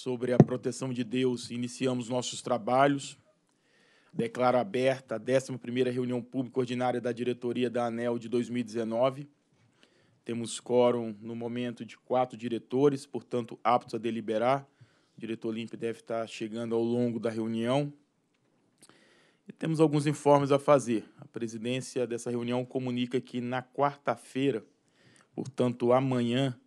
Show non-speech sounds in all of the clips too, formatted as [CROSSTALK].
sobre a proteção de Deus, iniciamos nossos trabalhos. Declaro aberta a 11ª reunião pública ordinária da diretoria da ANEL de 2019. Temos quórum no momento de quatro diretores, portanto, aptos a deliberar. O diretor Limpe deve estar chegando ao longo da reunião. E temos alguns informes a fazer. A presidência dessa reunião comunica que na quarta-feira, portanto, amanhã,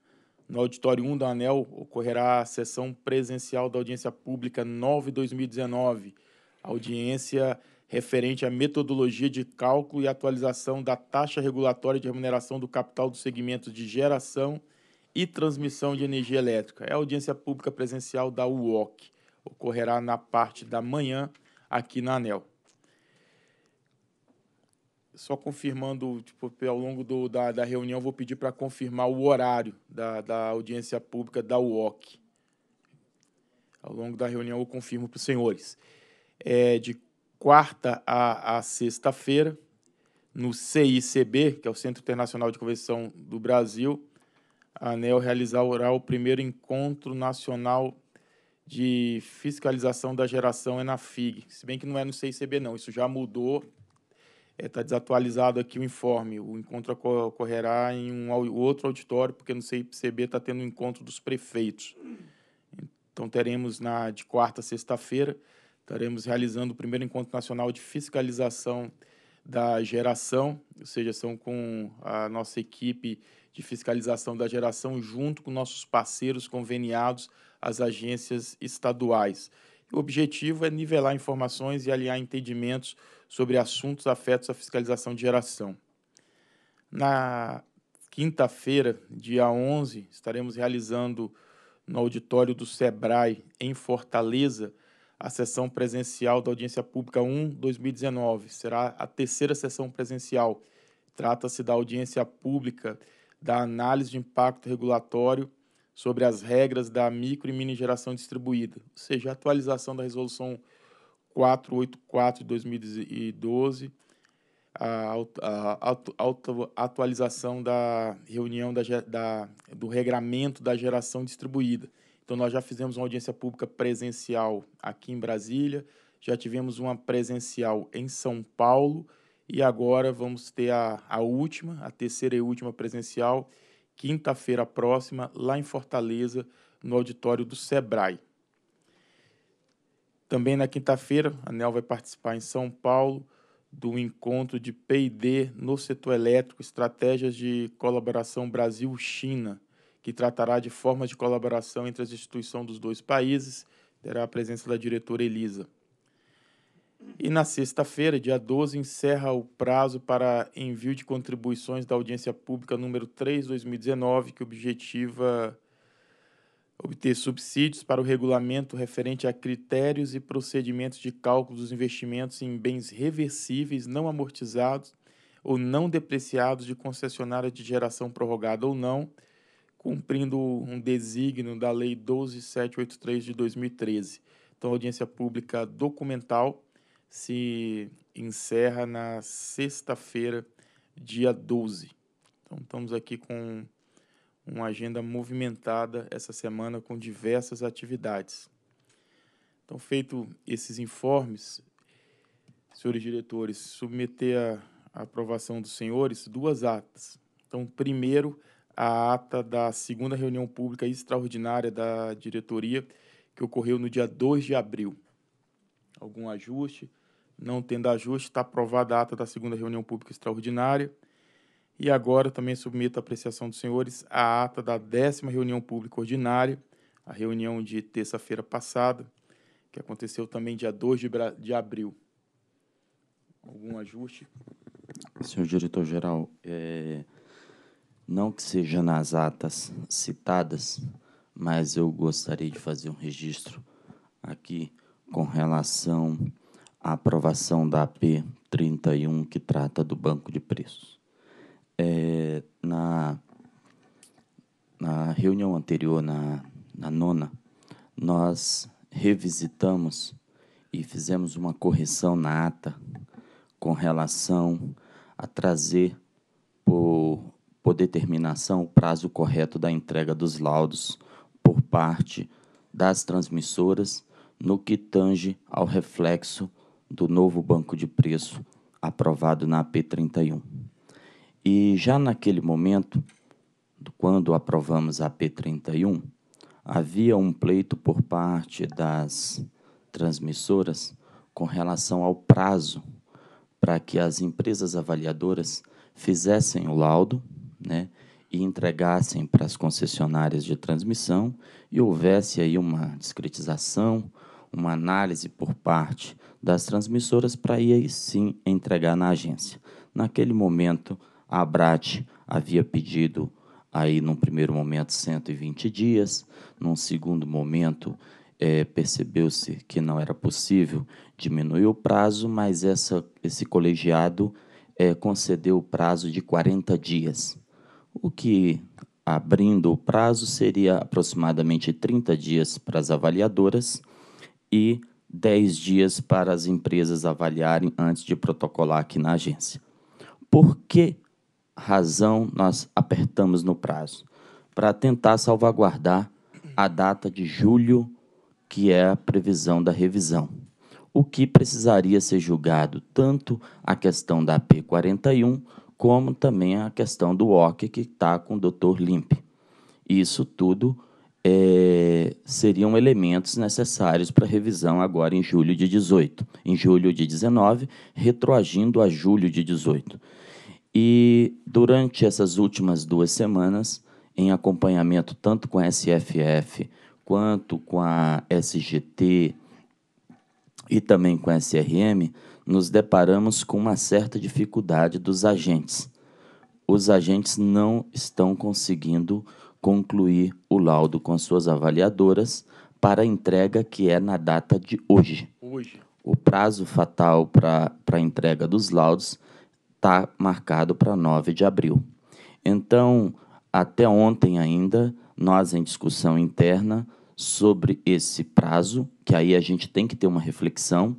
no auditório 1 da ANEL ocorrerá a sessão presencial da audiência pública 9/2019, audiência referente à metodologia de cálculo e atualização da taxa regulatória de remuneração do capital dos segmentos de geração e transmissão de energia elétrica. É a audiência pública presencial da UOC. Ocorrerá na parte da manhã aqui na ANEL só confirmando, tipo, ao longo do, da, da reunião, vou pedir para confirmar o horário da, da audiência pública da UOC. Ao longo da reunião, eu confirmo para os senhores. É de quarta a, a sexta-feira, no CICB, que é o Centro Internacional de Convenção do Brasil, a ANEL realizará o primeiro encontro nacional de fiscalização da geração ENAFIG. É Se bem que não é no CICB, não, isso já mudou Está é, tá desatualizado aqui o informe. O encontro ocorrerá em um outro auditório, porque no CIPCB está tendo um encontro dos prefeitos. Então, teremos na de quarta a sexta-feira, estaremos realizando o primeiro encontro nacional de fiscalização da geração, ou seja, são com a nossa equipe de fiscalização da geração, junto com nossos parceiros conveniados, as agências estaduais. O objetivo é nivelar informações e alinhar entendimentos sobre assuntos afetos à fiscalização de geração. Na quinta-feira, dia 11, estaremos realizando no auditório do SEBRAE, em Fortaleza, a sessão presencial da Audiência Pública 1 2019. Será a terceira sessão presencial. Trata-se da audiência pública da análise de impacto regulatório sobre as regras da micro e mini geração distribuída, ou seja, a atualização da resolução 484 de 2012, a, a, a, a atualização da reunião da, da, do regramento da geração distribuída. Então, nós já fizemos uma audiência pública presencial aqui em Brasília, já tivemos uma presencial em São Paulo e agora vamos ter a, a última, a terceira e última presencial quinta-feira próxima, lá em Fortaleza, no auditório do Sebrae. Também na quinta-feira, a ANEL vai participar em São Paulo do encontro de P&D no setor elétrico, estratégias de colaboração Brasil-China, que tratará de formas de colaboração entre as instituições dos dois países, terá a presença da diretora Elisa. E na sexta-feira, dia 12, encerra o prazo para envio de contribuições da audiência pública número 3/2019, que objetiva obter subsídios para o regulamento referente a critérios e procedimentos de cálculo dos investimentos em bens reversíveis não amortizados ou não depreciados de concessionária de geração prorrogada ou não, cumprindo um desígnio da Lei 12783 de 2013. Então, audiência pública documental se encerra na sexta-feira, dia 12. Então, estamos aqui com uma agenda movimentada essa semana com diversas atividades. Então, feito esses informes, senhores diretores, submeter à aprovação dos senhores duas atas. Então, primeiro, a ata da segunda reunião pública extraordinária da diretoria, que ocorreu no dia 2 de abril. Algum ajuste? Não tendo ajuste, está aprovada a ata da segunda reunião pública extraordinária. E agora também submeto à apreciação dos senhores a ata da décima reunião pública ordinária, a reunião de terça-feira passada, que aconteceu também dia 2 de, de abril. Algum ajuste? Senhor diretor-geral, é, não que seja nas atas citadas, mas eu gostaria de fazer um registro aqui com relação a aprovação da AP 31, que trata do banco de preços. É, na, na reunião anterior, na, na nona, nós revisitamos e fizemos uma correção na ata com relação a trazer por, por determinação o prazo correto da entrega dos laudos por parte das transmissoras no que tange ao reflexo do novo banco de preço aprovado na AP31. E já naquele momento, quando aprovamos a AP31, havia um pleito por parte das transmissoras com relação ao prazo para que as empresas avaliadoras fizessem o laudo né, e entregassem para as concessionárias de transmissão e houvesse aí uma discretização, uma análise por parte das transmissoras para aí sim entregar na agência. Naquele momento, a Abrat havia pedido aí num primeiro momento 120 dias, num segundo momento é, percebeu-se que não era possível diminuir o prazo, mas essa, esse colegiado é, concedeu o prazo de 40 dias, o que abrindo o prazo seria aproximadamente 30 dias para as avaliadoras e 10 dias para as empresas avaliarem antes de protocolar aqui na agência. Por que razão nós apertamos no prazo? Para tentar salvaguardar a data de julho, que é a previsão da revisão. O que precisaria ser julgado tanto a questão da P41, como também a questão do OC que está com o Dr. Limp. Isso tudo é, seriam elementos necessários para revisão agora em julho de 18, em julho de 19, retroagindo a julho de 18. E durante essas últimas duas semanas, em acompanhamento tanto com a SFF quanto com a SGT e também com a SRM, nos deparamos com uma certa dificuldade dos agentes. Os agentes não estão conseguindo concluir o laudo com suas avaliadoras para entrega que é na data de hoje. Hoje. O prazo fatal para a entrega dos laudos está marcado para 9 de abril. Então, até ontem ainda, nós em discussão interna sobre esse prazo, que aí a gente tem que ter uma reflexão,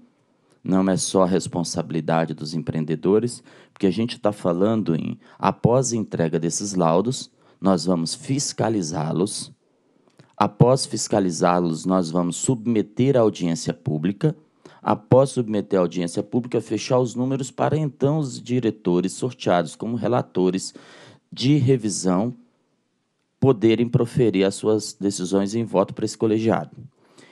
não é só a responsabilidade dos empreendedores, porque a gente está falando em, após a entrega desses laudos, nós vamos fiscalizá-los. Após fiscalizá-los, nós vamos submeter à audiência pública. Após submeter à audiência pública, fechar os números para então os diretores sorteados como relatores de revisão poderem proferir as suas decisões em voto para esse colegiado.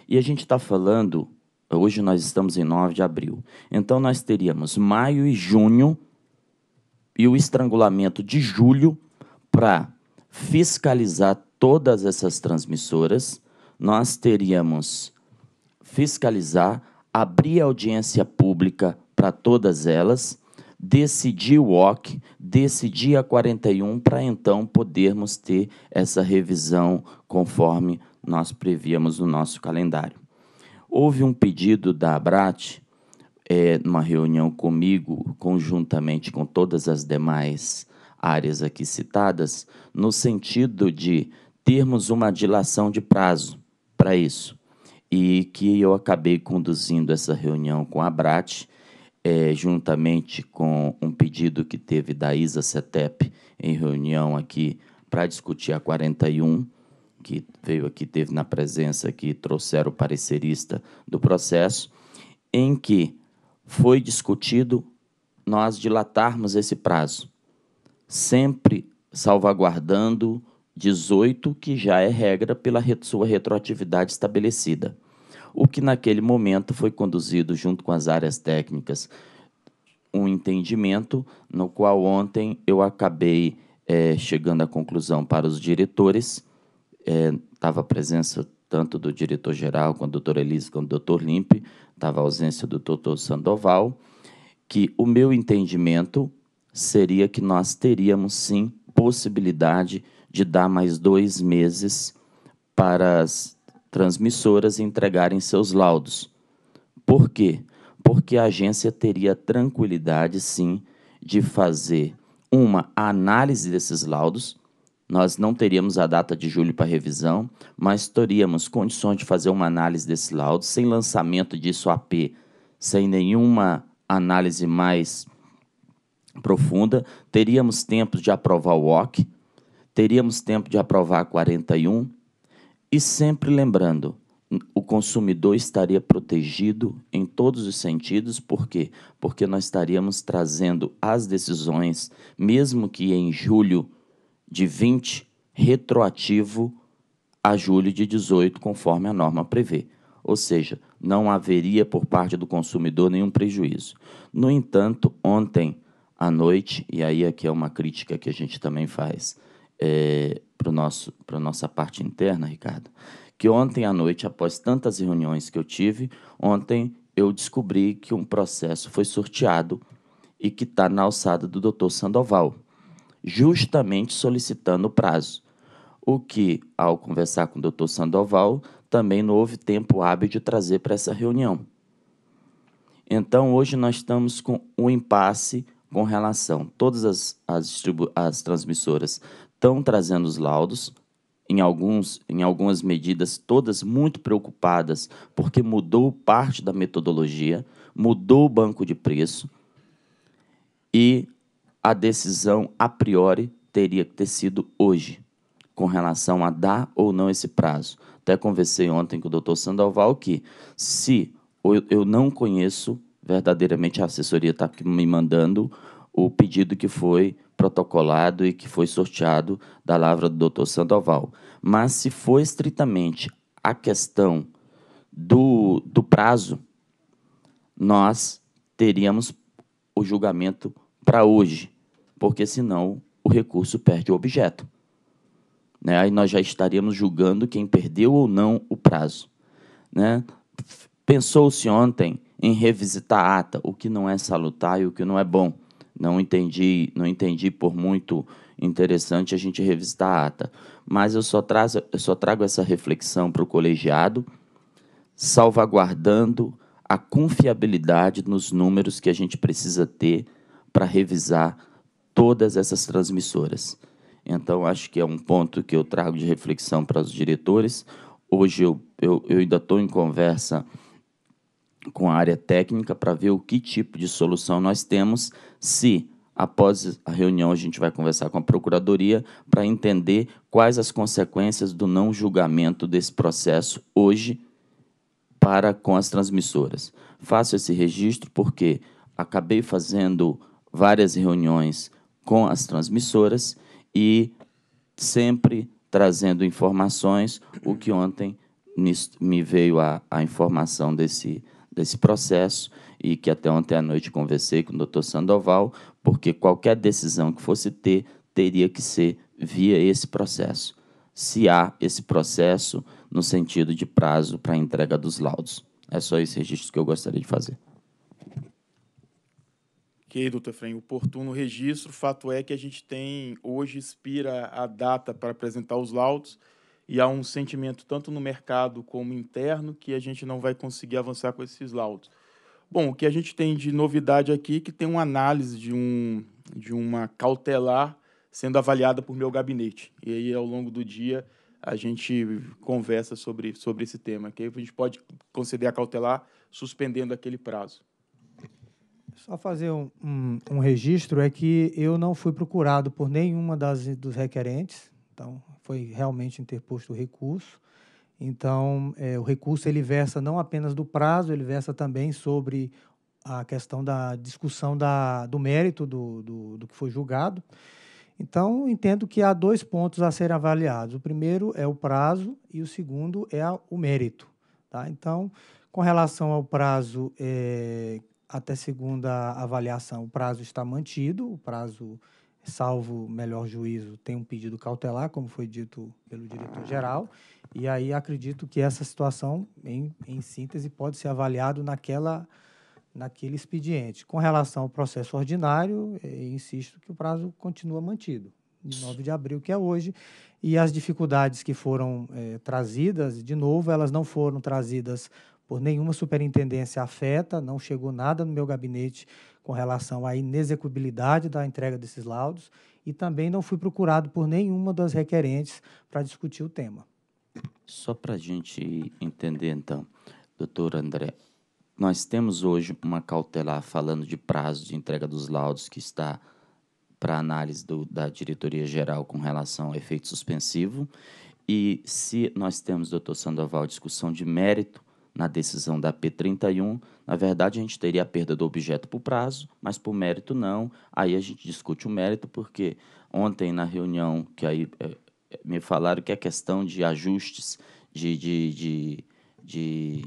E a gente está falando, hoje nós estamos em 9 de abril, então nós teríamos maio e junho e o estrangulamento de julho para fiscalizar todas essas transmissoras, nós teríamos fiscalizar, abrir audiência pública para todas elas, decidir o OC, decidir a 41, para então podermos ter essa revisão conforme nós prevíamos no nosso calendário. Houve um pedido da ABRAT, é, numa reunião comigo, conjuntamente com todas as demais áreas aqui citadas, no sentido de termos uma dilação de prazo para isso. E que eu acabei conduzindo essa reunião com a BRAT, é, juntamente com um pedido que teve da ISA CETEP em reunião aqui para discutir a 41, que veio aqui, teve na presença aqui, trouxeram o parecerista do processo, em que foi discutido nós dilatarmos esse prazo sempre salvaguardando 18, que já é regra pela sua retroatividade estabelecida. O que naquele momento foi conduzido junto com as áreas técnicas, um entendimento no qual ontem eu acabei é, chegando à conclusão para os diretores, estava eh, é, a presença tanto do diretor-geral, com o doutor Elise, com o doutor Limpe, estava a ausência do doutor Sandoval, que o meu entendimento seria que nós teríamos sim possibilidade de dar mais dois meses para as transmissoras entregarem seus laudos. Por quê? Porque a agência teria tranquilidade sim de fazer uma análise desses laudos. Nós não teríamos a data de julho para revisão, mas teríamos condições de fazer uma análise desse laudo sem lançamento disso AP, sem nenhuma análise mais profunda, teríamos tempo de aprovar o OC, teríamos tempo de aprovar a 41, e sempre lembrando, o consumidor estaria protegido em todos os sentidos, por quê? Porque nós estaríamos trazendo as decisões, mesmo que em julho de 20, retroativo a julho de 18, conforme a norma prevê. Ou seja, não haveria por parte do consumidor nenhum prejuízo. No entanto, ontem à noite, e aí aqui é uma crítica que a gente também faz é, para a nossa parte interna, Ricardo, que ontem à noite, após tantas reuniões que eu tive, ontem eu descobri que um processo foi sorteado e que está na alçada do doutor Sandoval, justamente solicitando o prazo. O que, ao conversar com o doutor Sandoval, também não houve tempo hábil de trazer para essa reunião. Então, hoje nós estamos com um impasse com relação. Todas as, as, as transmissoras estão trazendo os laudos, em, alguns, em algumas medidas, todas muito preocupadas, porque mudou parte da metodologia, mudou o banco de preço e a decisão a priori teria que ter sido hoje, com relação a dar ou não esse prazo. Até conversei ontem com o doutor Sandoval que, se eu não conheço verdadeiramente a assessoria está me mandando o pedido que foi protocolado e que foi sorteado da lavra do Dr. Sandoval. Mas se for estritamente a questão do, do prazo, nós teríamos o julgamento para hoje, porque senão o recurso perde o objeto. Né? Aí nós já estaríamos julgando quem perdeu ou não o prazo. Né? Pensou-se ontem em revisitar a ata, o que não é salutar e o que não é bom. Não entendi, não entendi por muito interessante a gente revisitar a ata. Mas eu só, trazo, eu só trago essa reflexão para o colegiado, salvaguardando a confiabilidade nos números que a gente precisa ter para revisar todas essas transmissoras. Então, acho que é um ponto que eu trago de reflexão para os diretores. Hoje eu, eu, eu ainda estou em conversa com a área técnica para ver o que tipo de solução nós temos, se após a reunião a gente vai conversar com a procuradoria para entender quais as consequências do não julgamento desse processo hoje para com as transmissoras. Faço esse registro porque acabei fazendo várias reuniões com as transmissoras e sempre trazendo informações, o que ontem me veio a, a informação desse desse processo e que até ontem à noite conversei com o Dr. Sandoval, porque qualquer decisão que fosse ter teria que ser via esse processo. Se há esse processo no sentido de prazo para a entrega dos laudos. É só esse registro que eu gostaria de fazer. Ok, doutor Efraim, oportuno registro. o Fato é que a gente tem, hoje expira a data para apresentar os laudos e há um sentimento tanto no mercado como interno que a gente não vai conseguir avançar com esses laudos. Bom, o que a gente tem de novidade aqui é que tem uma análise de, um, de uma cautelar sendo avaliada por meu gabinete. E aí, ao longo do dia, a gente conversa sobre, sobre esse tema, que aí a gente pode conceder a cautelar suspendendo aquele prazo. Só fazer um, um, um registro é que eu não fui procurado por nenhuma das dos requerentes, então, foi realmente interposto o recurso. Então, é, o recurso ele versa não apenas do prazo, ele versa também sobre a questão da discussão da, do mérito do, do, do que foi julgado. Então, entendo que há dois pontos a serem avaliados. O primeiro é o prazo e o segundo é a, o mérito. Tá? Então, com relação ao prazo, é, até segunda avaliação, o prazo está mantido, o prazo salvo melhor juízo, tem um pedido cautelar, como foi dito pelo diretor-geral, e aí acredito que essa situação, em, em síntese, pode ser avaliado naquela naquele expediente. Com relação ao processo ordinário, eh, insisto que o prazo continua mantido, de 9 de abril, que é hoje, e as dificuldades que foram é, trazidas, de novo, elas não foram trazidas por nenhuma superintendência afeta, não chegou nada no meu gabinete com relação à inexecuibilidade da entrega desses laudos e também não fui procurado por nenhuma das requerentes para discutir o tema. Só para a gente entender, então, doutor André, nós temos hoje uma cautelar falando de prazo de entrega dos laudos que está para análise do, da diretoria geral com relação ao efeito suspensivo. E se nós temos, doutor Sandoval, discussão de mérito na decisão da P31, na verdade a gente teria a perda do objeto por prazo, mas por mérito não. Aí a gente discute o mérito, porque ontem na reunião que aí é, me falaram que é questão de ajustes de, de, de, de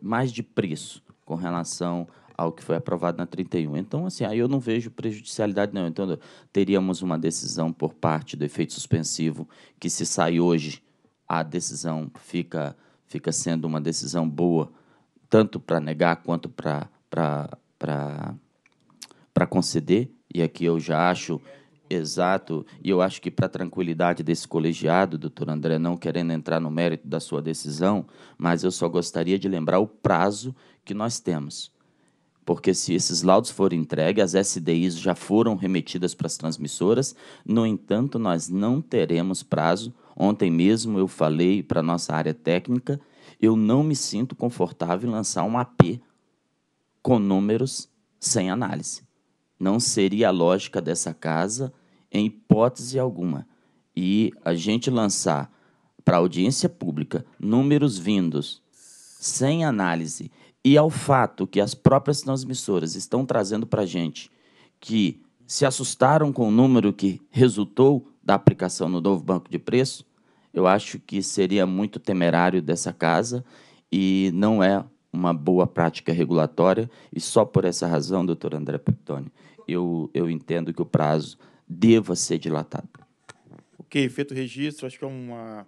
mais de preço com relação ao que foi aprovado na 31. Então, assim, aí eu não vejo prejudicialidade, não. Então, teríamos uma decisão por parte do efeito suspensivo que, se sai hoje, a decisão fica fica sendo uma decisão boa, tanto para negar quanto para conceder, e aqui eu já acho exato, e eu acho que para a tranquilidade desse colegiado, doutor André, não querendo entrar no mérito da sua decisão, mas eu só gostaria de lembrar o prazo que nós temos. Porque se esses laudos forem entregues, as SDIs já foram remetidas para as transmissoras, no entanto, nós não teremos prazo Ontem mesmo eu falei para a nossa área técnica, eu não me sinto confortável em lançar um AP com números sem análise. Não seria a lógica dessa casa em hipótese alguma. E a gente lançar para audiência pública números vindos sem análise e ao fato que as próprias transmissoras estão trazendo para a gente que se assustaram com o número que resultou da aplicação no novo banco de preço, eu acho que seria muito temerário dessa casa e não é uma boa prática regulatória. E só por essa razão, doutor André Peptoni, eu, eu entendo que o prazo deva ser dilatado. Ok, feito o registro, acho que é uma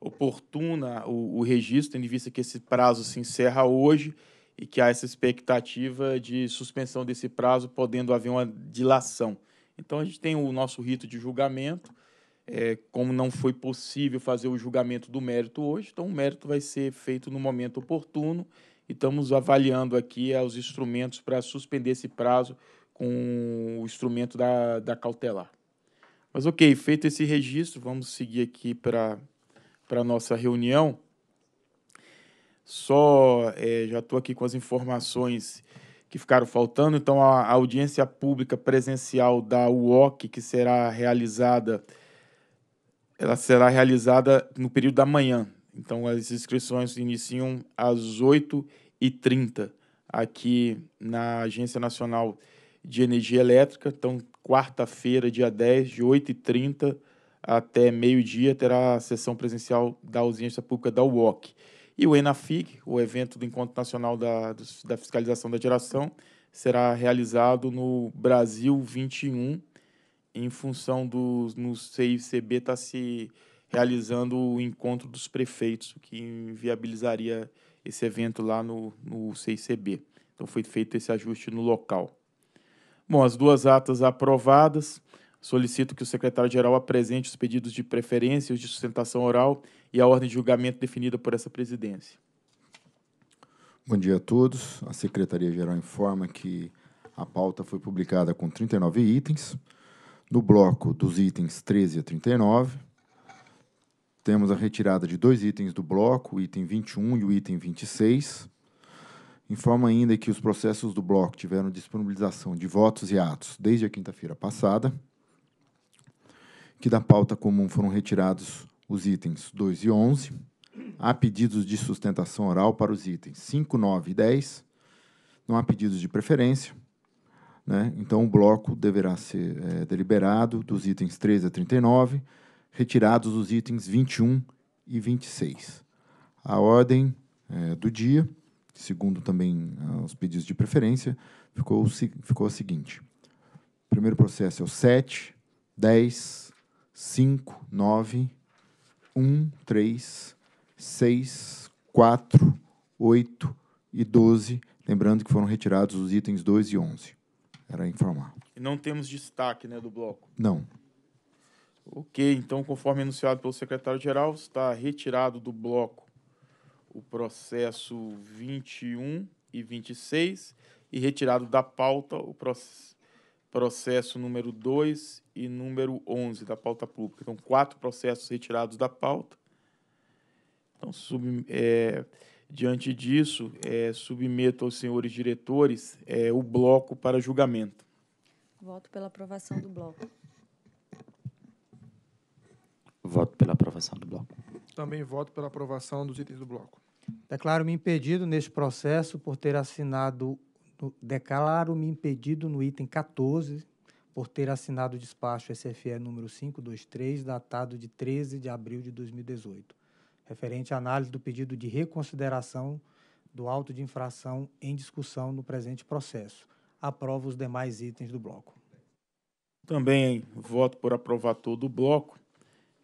oportuna o, o registro, tendo em vista que esse prazo se encerra hoje e que há essa expectativa de suspensão desse prazo, podendo haver uma dilação. Então a gente tem o nosso rito de julgamento. É, como não foi possível fazer o julgamento do mérito hoje, então o mérito vai ser feito no momento oportuno e estamos avaliando aqui é, os instrumentos para suspender esse prazo com o instrumento da, da cautelar. Mas ok, feito esse registro, vamos seguir aqui para a nossa reunião. Só é, já estou aqui com as informações que ficaram faltando. Então, a, audiência pública presencial da UOC, que será realizada, ela será realizada no período da manhã. Então, as inscrições iniciam às 8h30 aqui na Agência Nacional de Energia Elétrica. Então, quarta-feira, dia 10, de 8h30 até meio-dia, terá a sessão presencial da audiência pública da UOC. E o ENAFIG, o evento do Encontro Nacional da, da Fiscalização da Geração, será realizado no Brasil 21, em função do no CICB está se realizando o encontro dos prefeitos, o que viabilizaria esse evento lá no, no CICB. Então foi feito esse ajuste no local. Bom, as duas atas aprovadas. Solicito que o secretário-geral apresente os pedidos de preferência, os de sustentação oral e a ordem de julgamento definida por essa presidência. Bom dia a todos. A Secretaria-Geral informa que a pauta foi publicada com 39 itens. No bloco dos itens 13 a 39, temos a retirada de dois itens do bloco, o item 21 e o item 26. Informa ainda que os processos do bloco tiveram disponibilização de votos e atos desde a quinta-feira passada que da pauta comum foram retirados os itens 2 e 11. Há pedidos de sustentação oral para os itens 5, 9 e 10. Não há pedidos de preferência. Né? Então, o bloco deverá ser é, deliberado dos itens 13 a 39, retirados os itens 21 e 26. A ordem é, do dia, segundo também ah, os pedidos de preferência, ficou, ficou a seguinte. O primeiro processo é o 7, 10, 5, 9, 1, 3, 6, 4, 8 e 12. Lembrando que foram retirados os itens 2 e 11. Era informar. E não temos destaque né, do bloco? Não. Ok, então, conforme anunciado pelo secretário-geral, está retirado do bloco o processo 21 e 26 e retirado da pauta o processo processo número 2 e número 11 da pauta pública. Então, quatro processos retirados da pauta. Então, sub, é, diante disso, é, submeto aos senhores diretores é, o bloco para julgamento. Voto pela aprovação do bloco. Voto pela aprovação do bloco. Também voto pela aprovação dos itens do bloco. Declaro-me impedido neste processo por ter assinado declaro-me impedido no item 14 por ter assinado o despacho SFE número 523, datado de 13 de abril de 2018, referente à análise do pedido de reconsideração do auto de infração em discussão no presente processo. Aprovo os demais itens do bloco. Também voto por aprovar todo o bloco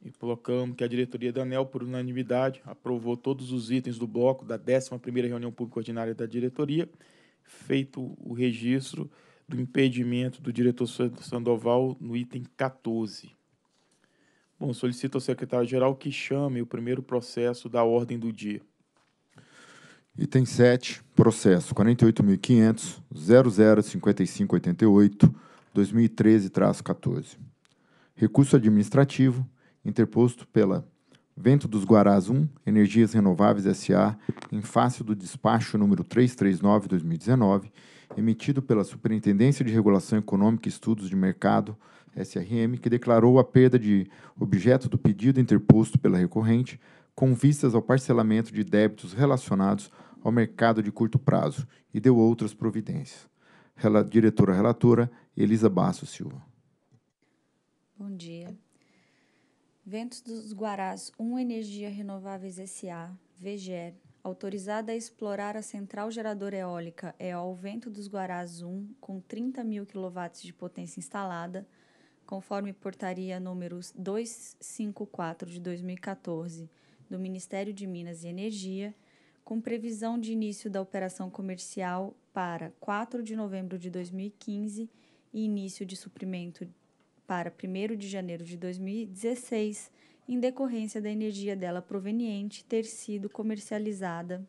e colocamos que a diretoria da ANEL, por unanimidade, aprovou todos os itens do bloco da 11ª reunião pública ordinária da diretoria feito o registro do impedimento do diretor Sandoval no item 14. Bom, solicito ao secretário-geral que chame o primeiro processo da ordem do dia. Item 7, processo 48.500.005588-2013-14. Recurso administrativo interposto pela Vento dos Guarás 1, Energias Renováveis SA, em face do despacho número 339-2019, emitido pela Superintendência de Regulação Econômica e Estudos de Mercado, SRM, que declarou a perda de objeto do pedido interposto pela recorrente com vistas ao parcelamento de débitos relacionados ao mercado de curto prazo e deu outras providências. diretora relatora Elisa Basso Silva. Bom dia. Ventos dos Guarás 1 Energia Renováveis S.A., VGER, autorizada a explorar a central geradora eólica EOL Vento dos Guarás 1 com 30 mil kW de potência instalada, conforme portaria número 254 de 2014 do Ministério de Minas e Energia, com previsão de início da operação comercial para 4 de novembro de 2015 e início de suprimento para 1 de janeiro de 2016, em decorrência da energia dela proveniente ter sido comercializada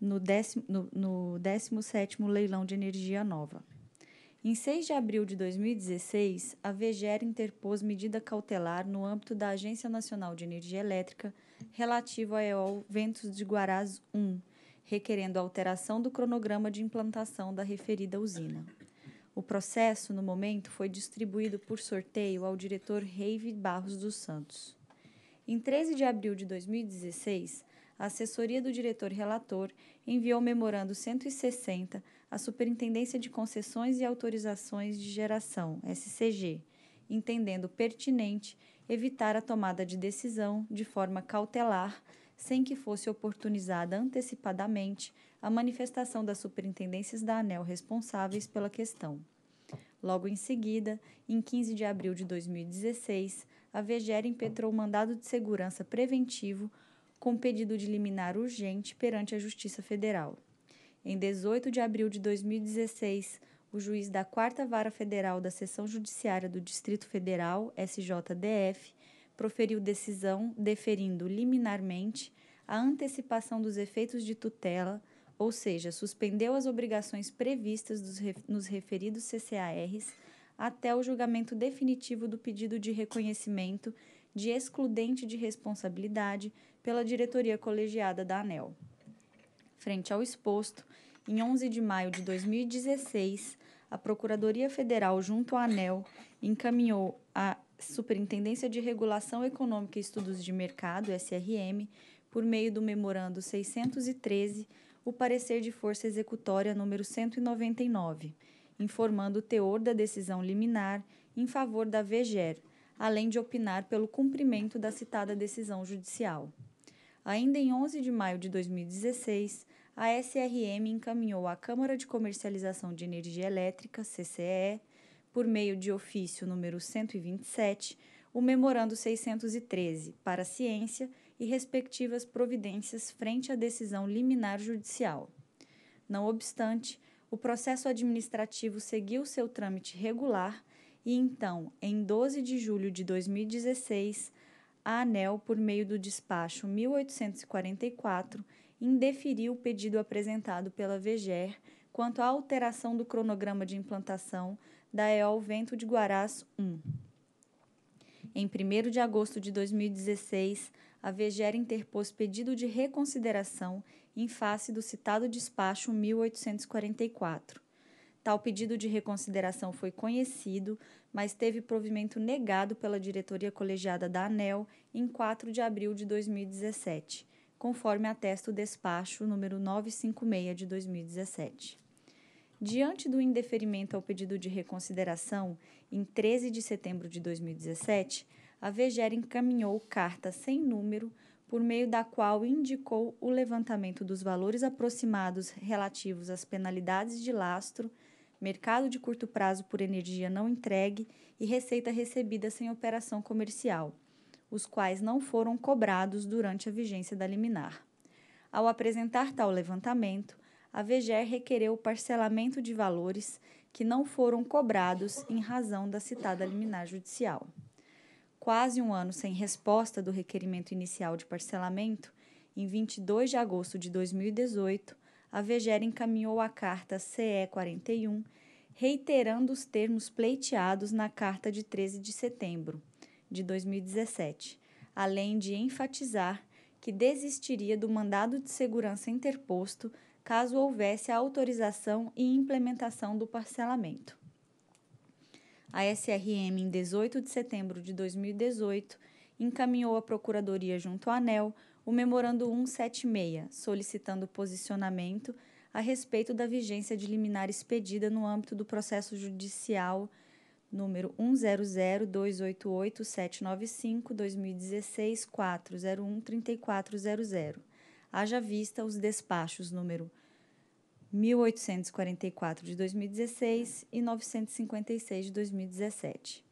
no, décimo, no, no 17 Leilão de Energia Nova. Em 6 de abril de 2016, a VGER interpôs medida cautelar no âmbito da Agência Nacional de Energia Elétrica relativo à EOL Ventos de Guarás 1, requerendo alteração do cronograma de implantação da referida usina. O processo, no momento, foi distribuído por sorteio ao diretor Reive Barros dos Santos. Em 13 de abril de 2016, a assessoria do diretor relator enviou o memorando 160 à Superintendência de Concessões e Autorizações de Geração, SCG, entendendo pertinente evitar a tomada de decisão de forma cautelar sem que fosse oportunizada antecipadamente a manifestação das superintendências da ANEL responsáveis pela questão. Logo em seguida, em 15 de abril de 2016, a VGR impetrou mandado de segurança preventivo com pedido de liminar urgente perante a Justiça Federal. Em 18 de abril de 2016, o juiz da Quarta Vara Federal da Seção Judiciária do Distrito Federal, SJDF, proferiu decisão deferindo liminarmente a antecipação dos efeitos de tutela, ou seja, suspendeu as obrigações previstas nos referidos CCARs até o julgamento definitivo do pedido de reconhecimento de excludente de responsabilidade pela diretoria colegiada da ANEL. Frente ao exposto, em 11 de maio de 2016, a Procuradoria Federal, junto à ANEL, encaminhou a Superintendência de Regulação Econômica e Estudos de Mercado, SRM, por meio do Memorando 613, o parecer de força executória número 199, informando o teor da decisão liminar em favor da VGER, além de opinar pelo cumprimento da citada decisão judicial. Ainda em 11 de maio de 2016, a SRM encaminhou à Câmara de Comercialização de Energia Elétrica, CCE, por meio de ofício número 127, o Memorando 613 para a ciência e respectivas providências frente à decisão liminar judicial. Não obstante, o processo administrativo seguiu seu trâmite regular e então, em 12 de julho de 2016, a ANEL, por meio do despacho 1844, indeferiu o pedido apresentado pela VGER quanto à alteração do cronograma de implantação da EOL Vento de Guarás 1. Em 1 de agosto de 2016, a VGER interpôs pedido de reconsideração em face do citado despacho 1844. Tal pedido de reconsideração foi conhecido, mas teve provimento negado pela diretoria colegiada da ANEL em 4 de abril de 2017, conforme atesta o despacho número 956 de 2017. Diante do indeferimento ao pedido de reconsideração, em 13 de setembro de 2017, a VGER encaminhou carta sem número, por meio da qual indicou o levantamento dos valores aproximados relativos às penalidades de lastro, mercado de curto prazo por energia não entregue e receita recebida sem operação comercial, os quais não foram cobrados durante a vigência da liminar. Ao apresentar tal levantamento, a VGER requereu o parcelamento de valores que não foram cobrados em razão da citada liminar judicial. Quase um ano sem resposta do requerimento inicial de parcelamento, em 22 de agosto de 2018, a VGER encaminhou a carta CE 41, reiterando os termos pleiteados na carta de 13 de setembro de 2017, além de enfatizar que desistiria do mandado de segurança interposto caso houvesse a autorização e implementação do parcelamento. A SRM, em 18 de setembro de 2018, encaminhou à Procuradoria junto à ANEL o Memorando 176, solicitando posicionamento a respeito da vigência de liminar expedida no âmbito do processo judicial número 100288795-2016-401-3400 haja vista os despachos número 1844 de 2016 e 956 de 2017.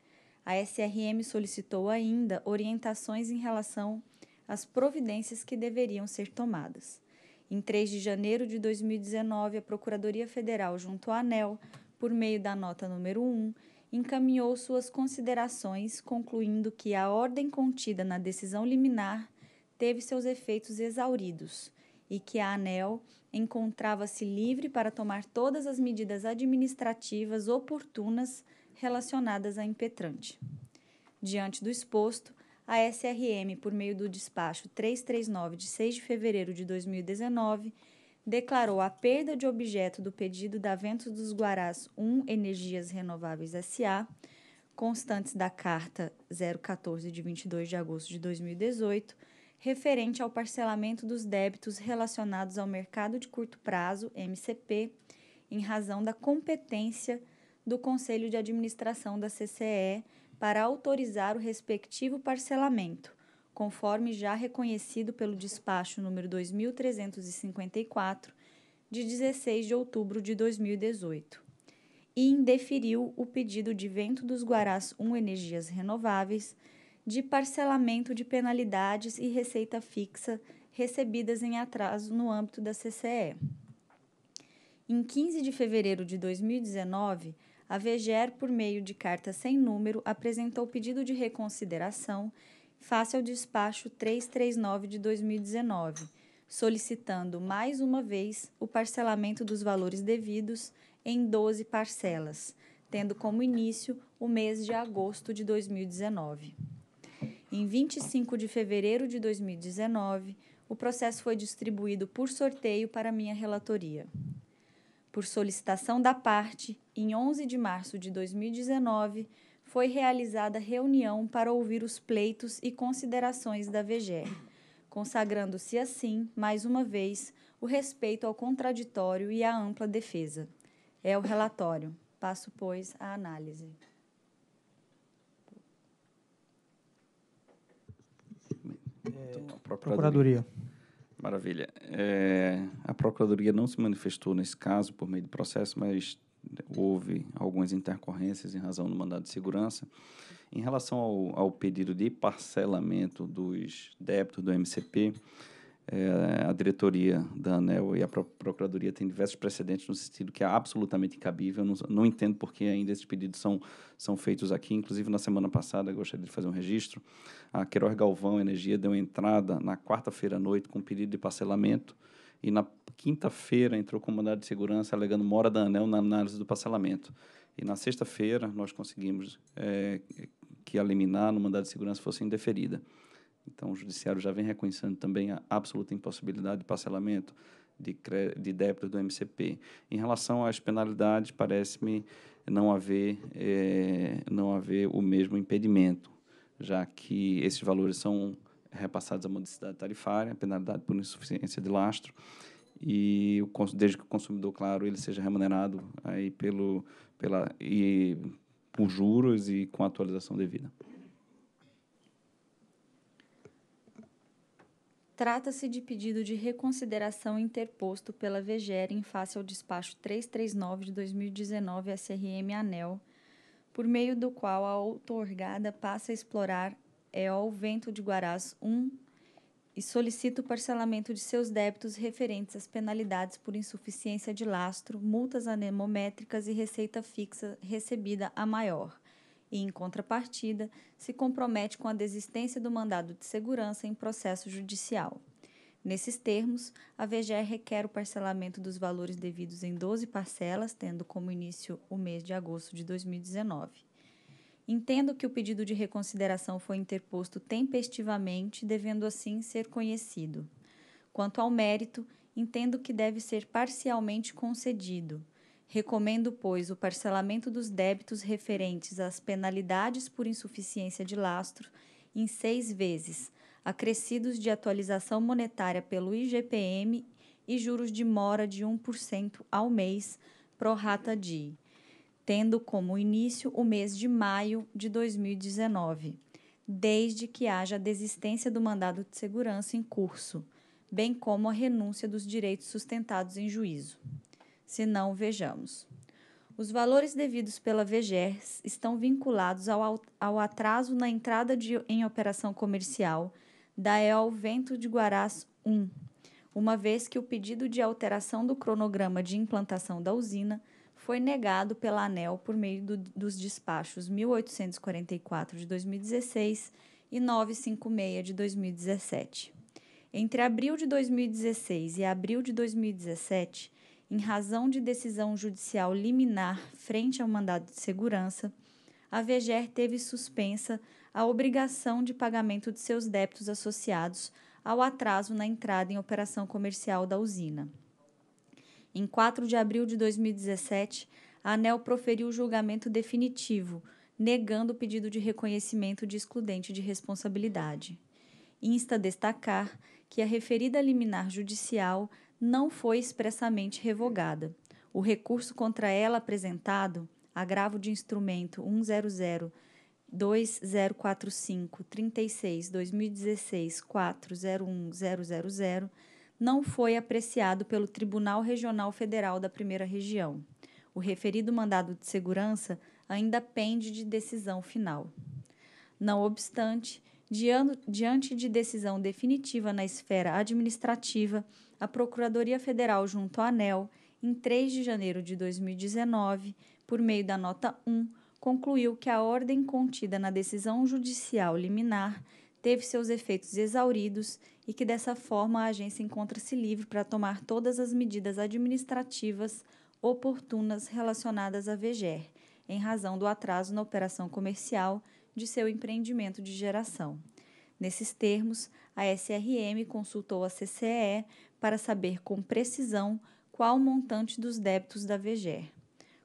A SRM solicitou ainda orientações em relação às providências que deveriam ser tomadas. Em 3 de janeiro de 2019, a Procuradoria Federal, junto à ANEL, por meio da nota número 1, encaminhou suas considerações, concluindo que a ordem contida na decisão liminar teve seus efeitos exauridos e que a ANEL encontrava-se livre para tomar todas as medidas administrativas oportunas relacionadas à impetrante. Diante do exposto, a SRM, por meio do despacho 339 de 6 de fevereiro de 2019, declarou a perda de objeto do pedido da Ventos dos Guarás 1 Energias Renováveis SA, constantes da Carta 014 de 22 de agosto de 2018, referente ao parcelamento dos débitos relacionados ao mercado de curto prazo, MCP, em razão da competência do Conselho de Administração da CCE para autorizar o respectivo parcelamento, conforme já reconhecido pelo despacho número 2354 de 16 de outubro de 2018. E indeferiu o pedido de Vento dos Guarás 1 Energias Renováveis de parcelamento de penalidades e receita fixa recebidas em atraso no âmbito da CCE. Em 15 de fevereiro de 2019, a VEGER, por meio de carta sem número, apresentou pedido de reconsideração face ao despacho 339 de 2019, solicitando mais uma vez o parcelamento dos valores devidos em 12 parcelas, tendo como início o mês de agosto de 2019. Em 25 de fevereiro de 2019, o processo foi distribuído por sorteio para minha relatoria. Por solicitação da parte, em 11 de março de 2019, foi realizada reunião para ouvir os pleitos e considerações da VGR, consagrando-se assim, mais uma vez, o respeito ao contraditório e à ampla defesa. É o relatório. Passo, pois, à análise. É, então, a Procuradoria. Procuradoria. Maravilha. É, a Procuradoria não se manifestou nesse caso por meio do processo, mas houve algumas intercorrências em razão do mandado de segurança. Em relação ao, ao pedido de parcelamento dos débitos do MCP, é, a diretoria da ANEL e a Procuradoria têm diversos precedentes no sentido que é absolutamente incabível. Não, não entendo por que ainda esses pedidos são, são feitos aqui. Inclusive, na semana passada, gostaria de fazer um registro, a Queiroz Galvão Energia deu entrada na quarta-feira à noite com um pedido de parcelamento e na quinta-feira entrou com mandado de segurança alegando mora da ANEL na análise do parcelamento. E na sexta-feira nós conseguimos é, que a liminar no mandado de segurança fosse indeferida. Então, o Judiciário já vem reconhecendo também a absoluta impossibilidade de parcelamento de, de débito do MCP. Em relação às penalidades, parece-me não haver, é, não haver o mesmo impedimento, já que esses valores são repassados à modicidade tarifária, penalidade por insuficiência de lastro, e desde que o consumidor, claro, ele seja remunerado aí pelo, pela, e, por juros e com atualização devida. Trata-se de pedido de reconsideração interposto pela VGER em face ao despacho 339 de 2019 SRM ANEL, por meio do qual a outorgada passa a explorar EOL é Vento de Guarás 1 e solicita o parcelamento de seus débitos referentes às penalidades por insuficiência de lastro, multas anemométricas e receita fixa recebida a maior e, em contrapartida, se compromete com a desistência do mandado de segurança em processo judicial. Nesses termos, a VGE requer o parcelamento dos valores devidos em 12 parcelas, tendo como início o mês de agosto de 2019. Entendo que o pedido de reconsideração foi interposto tempestivamente, devendo assim ser conhecido. Quanto ao mérito, entendo que deve ser parcialmente concedido. Recomendo, pois, o parcelamento dos débitos referentes às penalidades por insuficiência de lastro em seis vezes, acrescidos de atualização monetária pelo IGPM e juros de mora de 1% ao mês, prorata di, tendo como início o mês de maio de 2019, desde que haja desistência do mandado de segurança em curso, bem como a renúncia dos direitos sustentados em juízo se não vejamos. Os valores devidos pela VGERS estão vinculados ao, ao atraso na entrada de, em operação comercial da EOL Vento de Guarás 1, uma vez que o pedido de alteração do cronograma de implantação da usina foi negado pela ANEL por meio do, dos despachos 1844 de 2016 e 956 de 2017. Entre abril de 2016 e abril de 2017, em razão de decisão judicial liminar frente ao mandado de segurança, a VGR teve suspensa a obrigação de pagamento de seus débitos associados ao atraso na entrada em operação comercial da usina. Em 4 de abril de 2017, a ANEL proferiu o julgamento definitivo, negando o pedido de reconhecimento de excludente de responsabilidade. Insta destacar que a referida liminar judicial não foi expressamente revogada. O recurso contra ela apresentado, agravo de instrumento 100 2045 36 2016 401000 não foi apreciado pelo Tribunal Regional Federal da Primeira Região. O referido mandado de segurança ainda pende de decisão final. Não obstante, diante de decisão definitiva na esfera administrativa, a Procuradoria Federal junto à ANEL, em 3 de janeiro de 2019, por meio da nota 1, concluiu que a ordem contida na decisão judicial liminar teve seus efeitos exauridos e que dessa forma a agência encontra-se livre para tomar todas as medidas administrativas oportunas relacionadas à VGER, em razão do atraso na operação comercial de seu empreendimento de geração. Nesses termos, a SRM consultou a CCE para saber com precisão qual o montante dos débitos da VGER.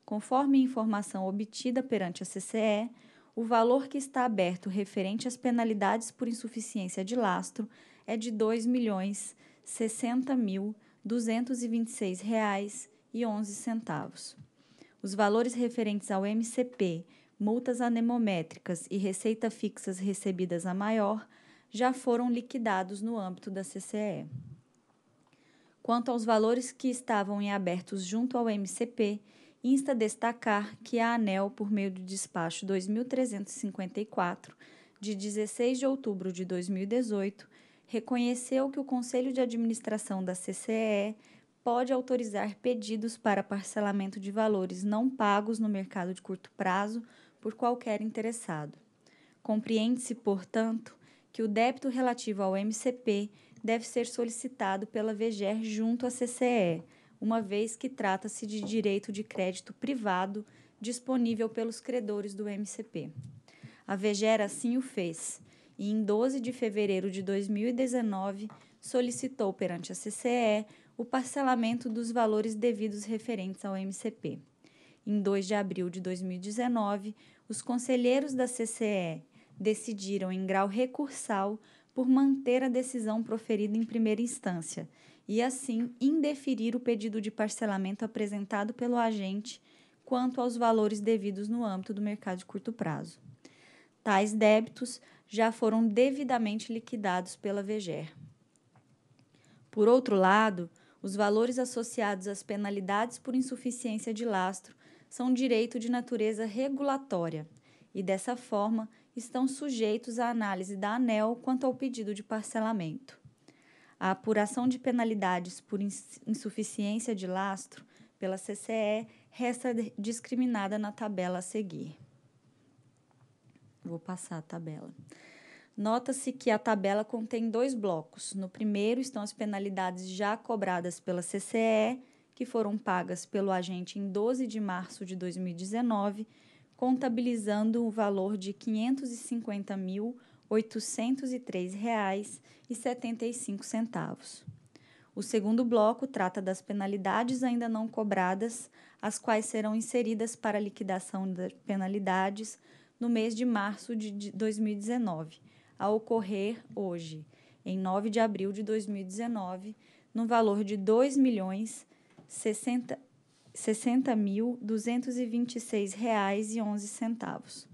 Conforme a informação obtida perante a CCE, o valor que está aberto referente às penalidades por insuficiência de lastro é de R$ 2.060.226,11. Os valores referentes ao MCP, multas anemométricas e receita fixas recebidas a maior já foram liquidados no âmbito da CCE. Quanto aos valores que estavam em abertos junto ao MCP, insta destacar que a ANEL, por meio do despacho 2354, de 16 de outubro de 2018, reconheceu que o Conselho de Administração da CCE pode autorizar pedidos para parcelamento de valores não pagos no mercado de curto prazo por qualquer interessado. Compreende-se, portanto, que o débito relativo ao MCP deve ser solicitado pela VGER junto à CCE, uma vez que trata-se de direito de crédito privado disponível pelos credores do MCP. A VGER assim o fez e, em 12 de fevereiro de 2019, solicitou perante a CCE o parcelamento dos valores devidos referentes ao MCP. Em 2 de abril de 2019, os conselheiros da CCE decidiram, em grau recursal, por manter a decisão proferida em primeira instância e, assim, indeferir o pedido de parcelamento apresentado pelo agente quanto aos valores devidos no âmbito do mercado de curto prazo. Tais débitos já foram devidamente liquidados pela VGER. Por outro lado, os valores associados às penalidades por insuficiência de lastro são direito de natureza regulatória e, dessa forma, estão sujeitos à análise da ANEL quanto ao pedido de parcelamento. A apuração de penalidades por insuficiência de lastro pela CCE resta discriminada na tabela a seguir. Vou passar a tabela. Nota-se que a tabela contém dois blocos. No primeiro estão as penalidades já cobradas pela CCE, que foram pagas pelo agente em 12 de março de 2019 contabilizando o valor de R$ 550.803,75. O segundo bloco trata das penalidades ainda não cobradas, as quais serão inseridas para liquidação de penalidades no mês de março de 2019, a ocorrer hoje, em 9 de abril de 2019, no valor de R$ 2 milhões 60.226,11.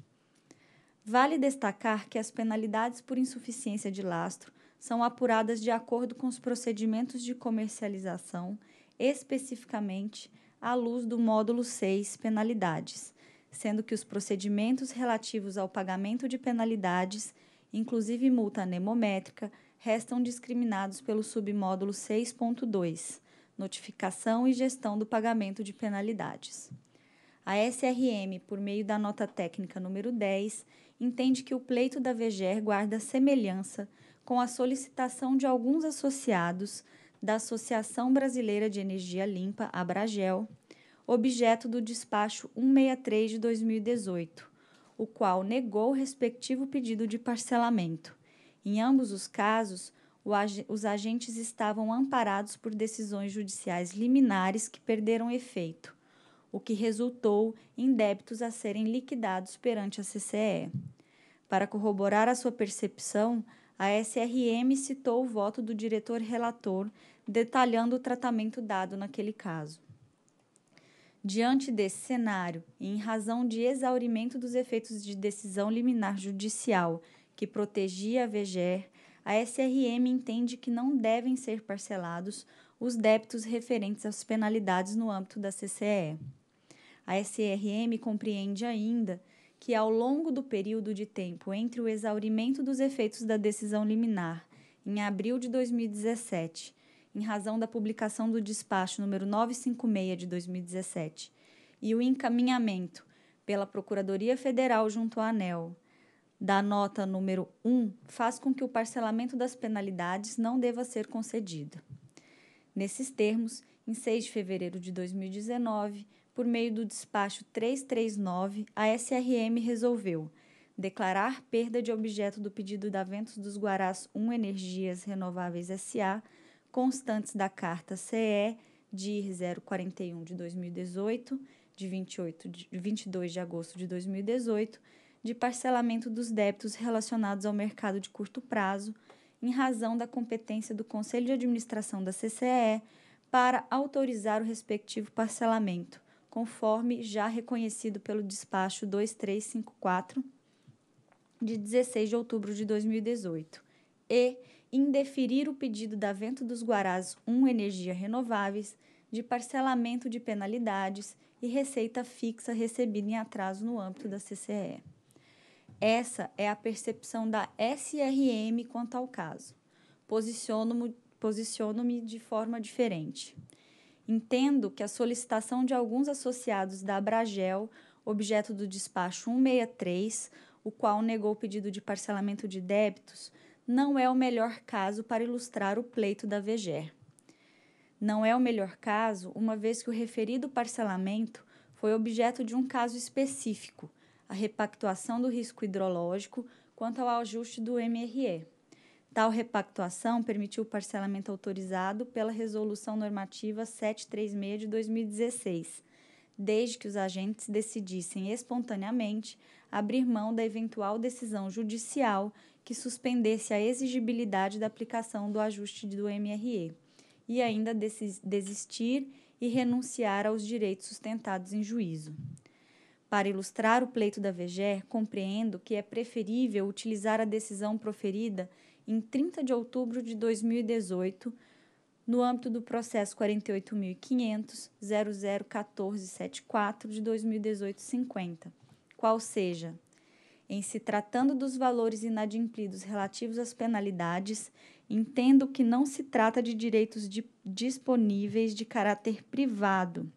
Vale destacar que as penalidades por insuficiência de lastro são apuradas de acordo com os procedimentos de comercialização, especificamente à luz do módulo 6 Penalidades, sendo que os procedimentos relativos ao pagamento de penalidades, inclusive multa anemométrica, restam discriminados pelo submódulo 6.2 notificação e gestão do pagamento de penalidades. A SRM, por meio da nota técnica número 10, entende que o pleito da VGER guarda semelhança com a solicitação de alguns associados da Associação Brasileira de Energia Limpa, Abragel, objeto do despacho 163 de 2018, o qual negou o respectivo pedido de parcelamento. Em ambos os casos, ag os agentes estavam amparados por decisões judiciais liminares que perderam efeito, o que resultou em débitos a serem liquidados perante a CCE. Para corroborar a sua percepção, a SRM citou o voto do diretor relator, detalhando o tratamento dado naquele caso. Diante desse cenário, e em razão de exaurimento dos efeitos de decisão liminar judicial que protegia a VGER, a SRM entende que não devem ser parcelados os débitos referentes às penalidades no âmbito da CCE. A SRM compreende ainda que, ao longo do período de tempo entre o exaurimento dos efeitos da decisão liminar, em abril de 2017, em razão da publicação do despacho número 956 de 2017, e o encaminhamento pela Procuradoria Federal junto à ANEL da nota número 1 faz com que o parcelamento das penalidades não deva ser concedido. Nesses termos, em 6 de fevereiro de 2019, por meio do despacho 339, a SRM resolveu declarar perda de objeto do pedido da Ventos dos Guarás 1 Energias Renováveis SA, constantes da carta CE de 041 de 2018, de, 28 de 22 de agosto de 2018 de parcelamento dos débitos relacionados ao mercado de curto prazo, em razão da competência do Conselho de Administração da CCE para autorizar o respectivo parcelamento, conforme já reconhecido pelo despacho 2354 de 16 de outubro de 2018, e indeferir o pedido da Vento dos Guarás 1 Energia Renováveis de parcelamento de penalidades e receita fixa recebida em atraso no âmbito da CCE. Essa é a percepção da SRM quanto ao caso. Posiciono-me posiciono de forma diferente. Entendo que a solicitação de alguns associados da Abragel, objeto do despacho 163, o qual negou o pedido de parcelamento de débitos, não é o melhor caso para ilustrar o pleito da VGER. Não é o melhor caso, uma vez que o referido parcelamento foi objeto de um caso específico a repactuação do risco hidrológico quanto ao ajuste do MRE. Tal repactuação permitiu o parcelamento autorizado pela Resolução Normativa 736 de 2016, desde que os agentes decidissem espontaneamente abrir mão da eventual decisão judicial que suspendesse a exigibilidade da aplicação do ajuste do MRE e ainda desistir e renunciar aos direitos sustentados em juízo. Para ilustrar o pleito da VGER, compreendo que é preferível utilizar a decisão proferida em 30 de outubro de 2018, no âmbito do processo 48.500.001474 de 2018-50, qual seja, em se tratando dos valores inadimplidos relativos às penalidades, entendo que não se trata de direitos de, disponíveis de caráter privado,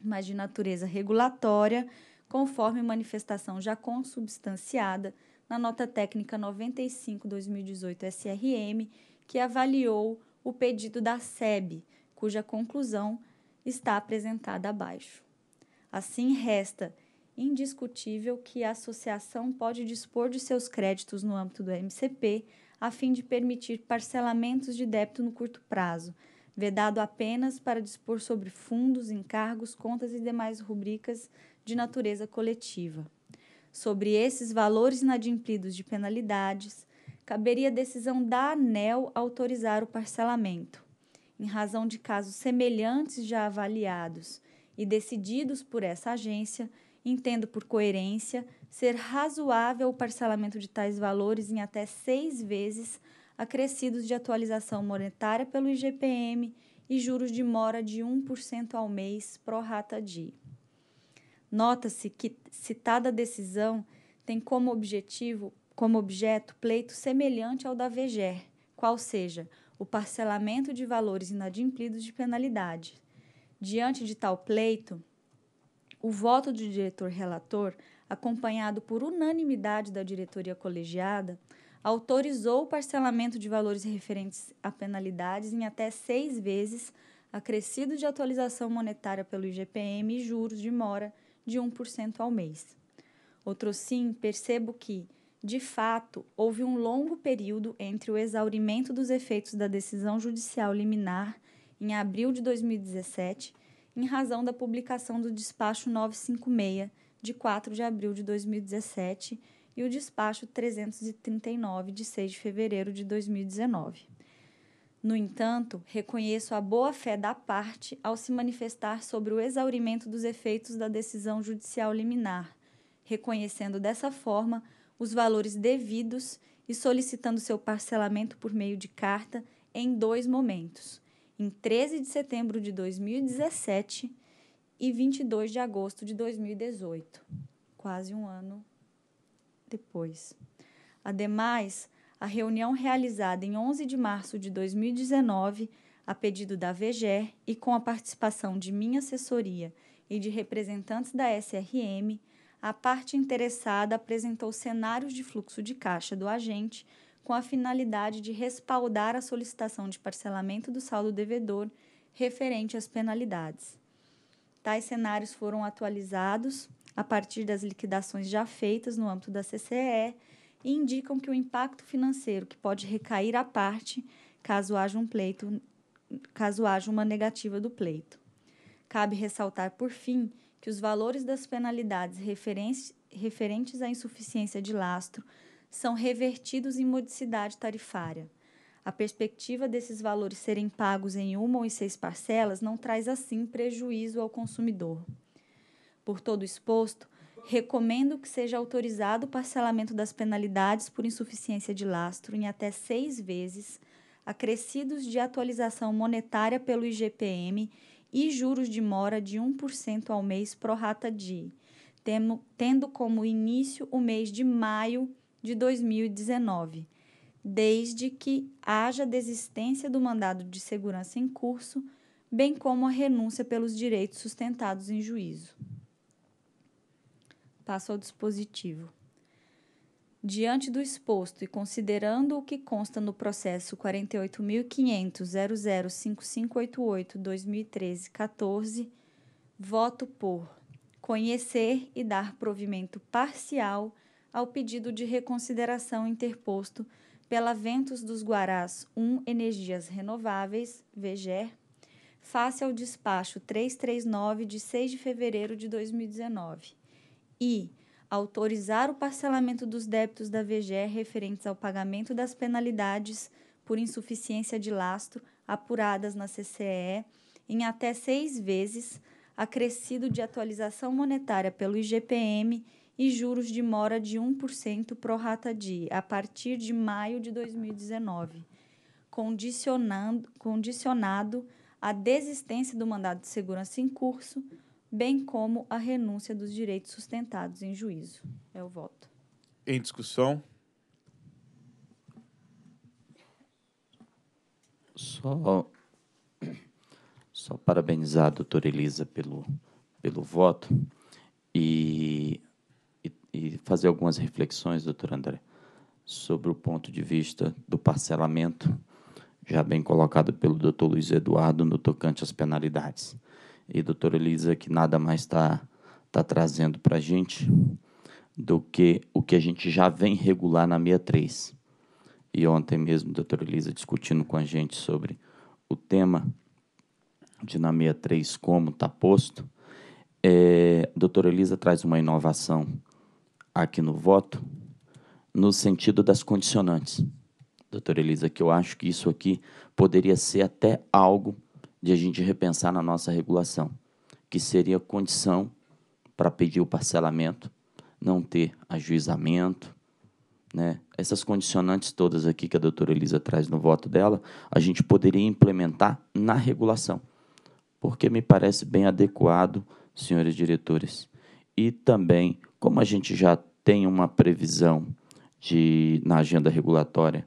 mas de natureza regulatória conforme manifestação já consubstanciada na nota técnica 95/2018 SRM, que avaliou o pedido da SEB, cuja conclusão está apresentada abaixo. Assim, resta indiscutível que a associação pode dispor de seus créditos no âmbito do MCP a fim de permitir parcelamentos de débito no curto prazo, vedado apenas para dispor sobre fundos, encargos, contas e demais rubricas de natureza coletiva. Sobre esses valores inadimplidos de penalidades, caberia a decisão da ANEL autorizar o parcelamento, em razão de casos semelhantes já avaliados e decididos por essa agência, entendo por coerência ser razoável o parcelamento de tais valores em até seis vezes acrescidos de atualização monetária pelo IGPM e juros de mora de 1% ao mês pró rata dia. Nota-se que citada decisão tem como objetivo, como objeto, pleito semelhante ao da VGER, qual seja, o parcelamento de valores inadimplidos de penalidade. Diante de tal pleito, o voto do diretor relator, acompanhado por unanimidade da diretoria colegiada, autorizou o parcelamento de valores referentes a penalidades em até seis vezes, acrescido de atualização monetária pelo IGPM e juros de mora de 1% ao mês. Outro sim, percebo que, de fato, houve um longo período entre o exaurimento dos efeitos da decisão judicial liminar em abril de 2017, em razão da publicação do despacho 956 de 4 de abril de 2017 e o despacho 339 de 6 de fevereiro de 2019 no entanto, reconheço a boa-fé da parte ao se manifestar sobre o exaurimento dos efeitos da decisão judicial liminar, reconhecendo dessa forma os valores devidos e solicitando seu parcelamento por meio de carta em dois momentos, em 13 de setembro de 2017 e 22 de agosto de 2018, quase um ano depois. Ademais, a reunião realizada em 11 de março de 2019, a pedido da VGER e com a participação de minha assessoria e de representantes da SRM, a parte interessada apresentou cenários de fluxo de caixa do agente com a finalidade de respaldar a solicitação de parcelamento do saldo devedor referente às penalidades. Tais cenários foram atualizados a partir das liquidações já feitas no âmbito da CCE e indicam que o impacto financeiro que pode recair à parte caso haja um pleito, caso haja uma negativa do pleito. Cabe ressaltar, por fim, que os valores das penalidades referentes à insuficiência de lastro são revertidos em modicidade tarifária. A perspectiva desses valores serem pagos em uma ou em seis parcelas não traz assim prejuízo ao consumidor. Por todo exposto, Recomendo que seja autorizado o parcelamento das penalidades por insuficiência de lastro em até seis vezes, acrescidos de atualização monetária pelo IGPM e juros de mora de 1% ao mês prorata de, tendo como início o mês de maio de 2019, desde que haja desistência do mandado de segurança em curso, bem como a renúncia pelos direitos sustentados em juízo passo ao dispositivo. Diante do exposto e considerando o que consta no processo 48.500.005588-2013-14, voto por conhecer e dar provimento parcial ao pedido de reconsideração interposto pela Ventos dos Guarás 1 Energias Renováveis, VGER, face ao despacho 339 de 6 de fevereiro de 2019 e autorizar o parcelamento dos débitos da VGE referentes ao pagamento das penalidades por insuficiência de lastro apuradas na CCE em até seis vezes, acrescido de atualização monetária pelo IGPM e juros de mora de 1% pro rata dia, a partir de maio de 2019, condicionando, condicionado à desistência do mandado de segurança em curso, bem como a renúncia dos direitos sustentados em juízo. É o voto. Em discussão? Só, só parabenizar a doutora Elisa pelo, pelo voto e, e, e fazer algumas reflexões, doutor André, sobre o ponto de vista do parcelamento, já bem colocado pelo doutor Luiz Eduardo no tocante às penalidades e doutora Elisa que nada mais está tá trazendo para a gente do que o que a gente já vem regular na 63. E ontem mesmo, doutora Elisa discutindo com a gente sobre o tema de na 63 como está posto, é, a doutora Elisa traz uma inovação aqui no voto no sentido das condicionantes. Doutora Elisa, que eu acho que isso aqui poderia ser até algo de a gente repensar na nossa regulação, que seria condição para pedir o parcelamento, não ter ajuizamento, né? Essas condicionantes todas aqui que a doutora Elisa traz no voto dela, a gente poderia implementar na regulação, porque me parece bem adequado, senhores diretores. E também, como a gente já tem uma previsão de, na agenda regulatória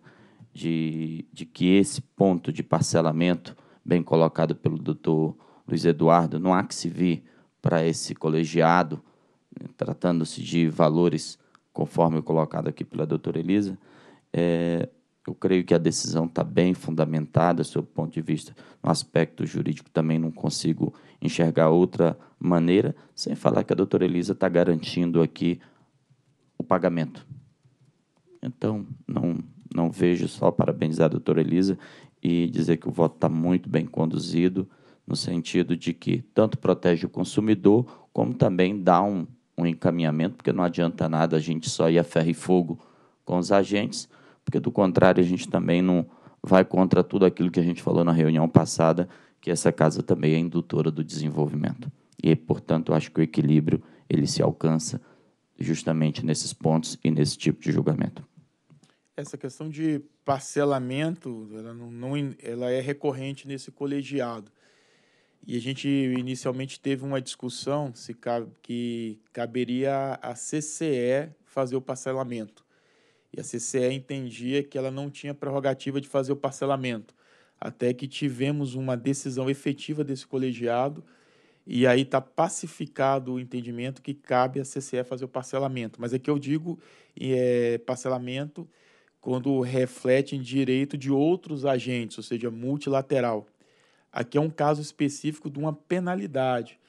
de, de que esse ponto de parcelamento bem colocado pelo doutor Luiz Eduardo, não há que se vir para esse colegiado, né, tratando-se de valores, conforme colocado aqui pela doutora Elisa, é, eu creio que a decisão está bem fundamentada, do seu ponto de vista, no aspecto jurídico também não consigo enxergar outra maneira, sem falar que a doutora Elisa está garantindo aqui o pagamento. Então, não, não vejo só parabenizar a doutora Elisa e dizer que o voto está muito bem conduzido, no sentido de que tanto protege o consumidor, como também dá um, um encaminhamento, porque não adianta nada a gente só ir a ferro e fogo com os agentes, porque do contrário a gente também não vai contra tudo aquilo que a gente falou na reunião passada, que essa casa também é indutora do desenvolvimento. E, portanto, acho que o equilíbrio ele se alcança justamente nesses pontos e nesse tipo de julgamento. Essa questão de parcelamento, ela, não, não, ela é recorrente nesse colegiado. E a gente inicialmente teve uma discussão se cabe, que caberia a CCE fazer o parcelamento. E a CCE entendia que ela não tinha prerrogativa de fazer o parcelamento, até que tivemos uma decisão efetiva desse colegiado e aí está pacificado o entendimento que cabe a CCE fazer o parcelamento. Mas é que eu digo é, parcelamento quando reflete em direito de outros agentes, ou seja, multilateral. Aqui é um caso específico de uma penalidade.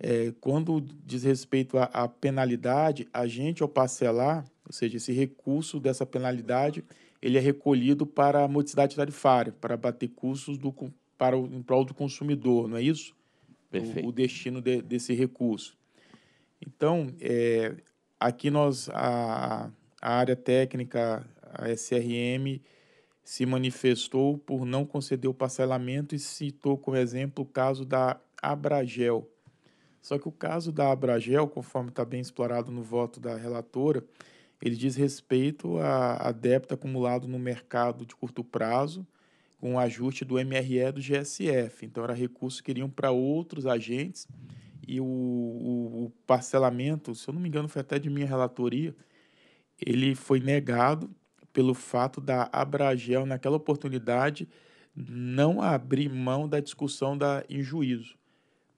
É, quando diz respeito à penalidade, agente ao parcelar, ou seja, esse recurso dessa penalidade, ele é recolhido para a modicidade tarifária, para bater custos do, para o, em prol do consumidor, não é isso? Perfeito. O, o destino de, desse recurso. Então, é, aqui nós, a, a área técnica a SRM se manifestou por não conceder o parcelamento e citou como exemplo o caso da Abragel. Só que o caso da Abragel, conforme está bem explorado no voto da relatora, ele diz respeito a, a débito acumulado no mercado de curto prazo, com o ajuste do MRE do GSF. Então, era recurso que iriam para outros agentes e o, o, o, parcelamento, se eu não me engano, foi até de minha relatoria, ele foi negado pelo fato da Abragel, naquela oportunidade, não abrir mão da discussão da, em juízo.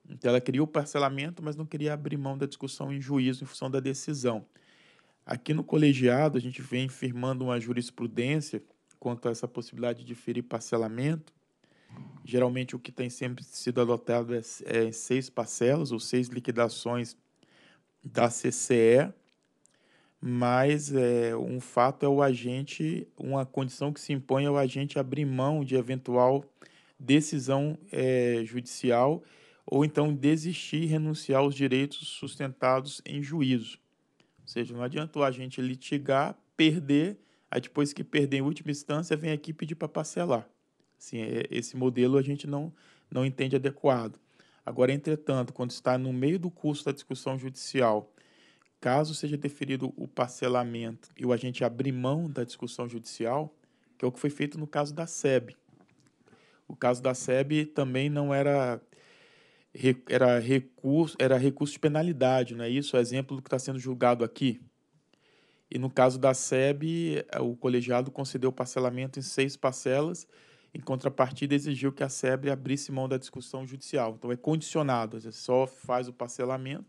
Então, ela queria o parcelamento, mas não queria abrir mão da discussão em juízo em função da decisão. Aqui no colegiado, a gente vem firmando uma jurisprudência quanto a essa possibilidade de ferir parcelamento. Geralmente, o que tem sempre sido adotado é, é seis parcelas ou seis liquidações da CCE, mas é, um fato é o agente, uma condição que se impõe é o agente abrir mão de eventual decisão é, judicial ou então desistir e renunciar aos direitos sustentados em juízo. Ou seja, não adianta o agente litigar, perder, aí depois que perder em última instância, vem aqui pedir para parcelar. Assim, é, esse modelo a gente não, não entende adequado. Agora, entretanto, quando está no meio do curso da discussão judicial, Caso seja deferido o parcelamento e o agente abrir mão da discussão judicial, que é o que foi feito no caso da SEB. O caso da SEB também não era era recurso, era recurso de penalidade, não é isso? É exemplo do que está sendo julgado aqui. E no caso da SEB, eh, o colegiado concedeu parcelamento em seis parcelas, em contrapartida exigiu que a SEB abrisse mão da discussão judicial. Então é condicionado, só faz o parcelamento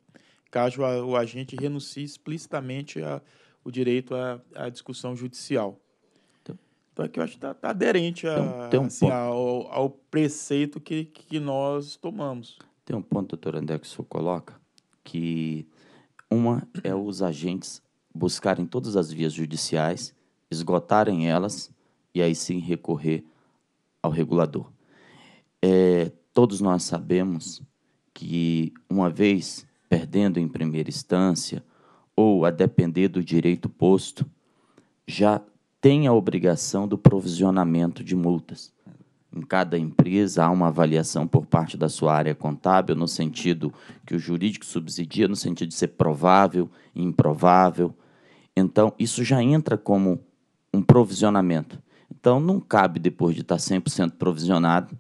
caso a, o agente renuncie explicitamente a, o direito à, discussão judicial. Então, então aqui eu acho que está tá aderente a, um assim, ao, ao, preceito que, que nós tomamos. Tem um ponto, doutor André, que o senhor coloca, que uma é os agentes buscarem todas as vias judiciais, esgotarem elas e aí sim recorrer ao regulador. É, todos nós sabemos que, uma vez perdendo em primeira instância, ou a depender do direito posto, já tem a obrigação do provisionamento de multas. Em cada empresa há uma avaliação por parte da sua área contábil, no sentido que o jurídico subsidia, no sentido de ser provável e improvável. Então, isso já entra como um provisionamento. Então, não cabe, depois de estar 100% provisionado,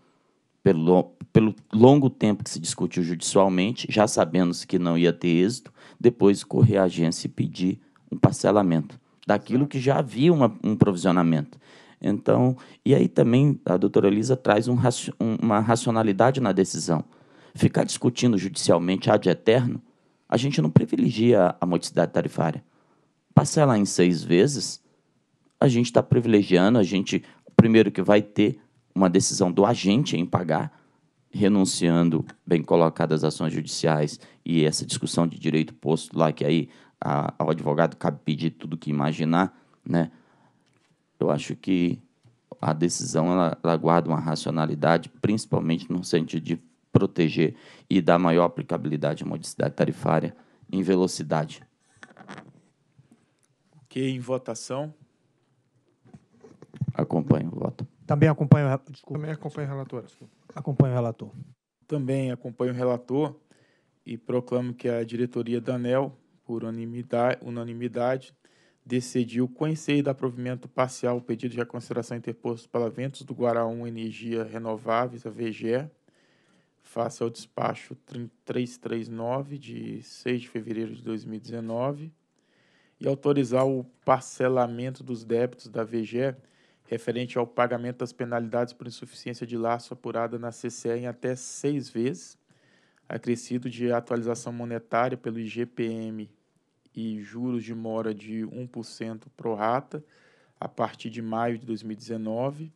pelo, pelo longo tempo que se discutiu judicialmente, já sabendo-se que não ia ter êxito, depois correr à agência e pedir um parcelamento daquilo que já havia uma, um provisionamento. Então, e aí também a doutora Elisa traz um, uma racionalidade na decisão. Ficar discutindo judicialmente ad eterno, a gente não privilegia a modicidade tarifária. Parcelar em seis vezes, a gente está privilegiando, a gente, primeiro que vai ter uma decisão do agente em pagar, renunciando, bem colocadas as ações judiciais e essa discussão de direito posto lá, que aí a, ao advogado cabe pedir tudo que imaginar, né? Eu acho que a decisão ela, ela guarda uma racionalidade, principalmente no sentido de proteger e dar maior aplicabilidade à modicidade tarifária em velocidade. Ok, em votação. Acompanho o voto. Também acompanho, Também acompanho o relator. Desculpa. Acompanho o relator. Também acompanho o relator e proclamo que a diretoria da ANEL, por unanimidade, decidiu conhecer e dar provimento parcial o pedido de reconsideração interposto pela Ventos do Guaraú Energia Renováveis, a VGE, face ao despacho 339 de 6 de fevereiro de 2019 e autorizar o parcelamento dos débitos da VGE referente ao pagamento das penalidades por insuficiência de laço apurada na CCE em até seis vezes, acrescido de atualização monetária pelo IGPM e juros de mora de 1% pro rata a partir de maio de 2019,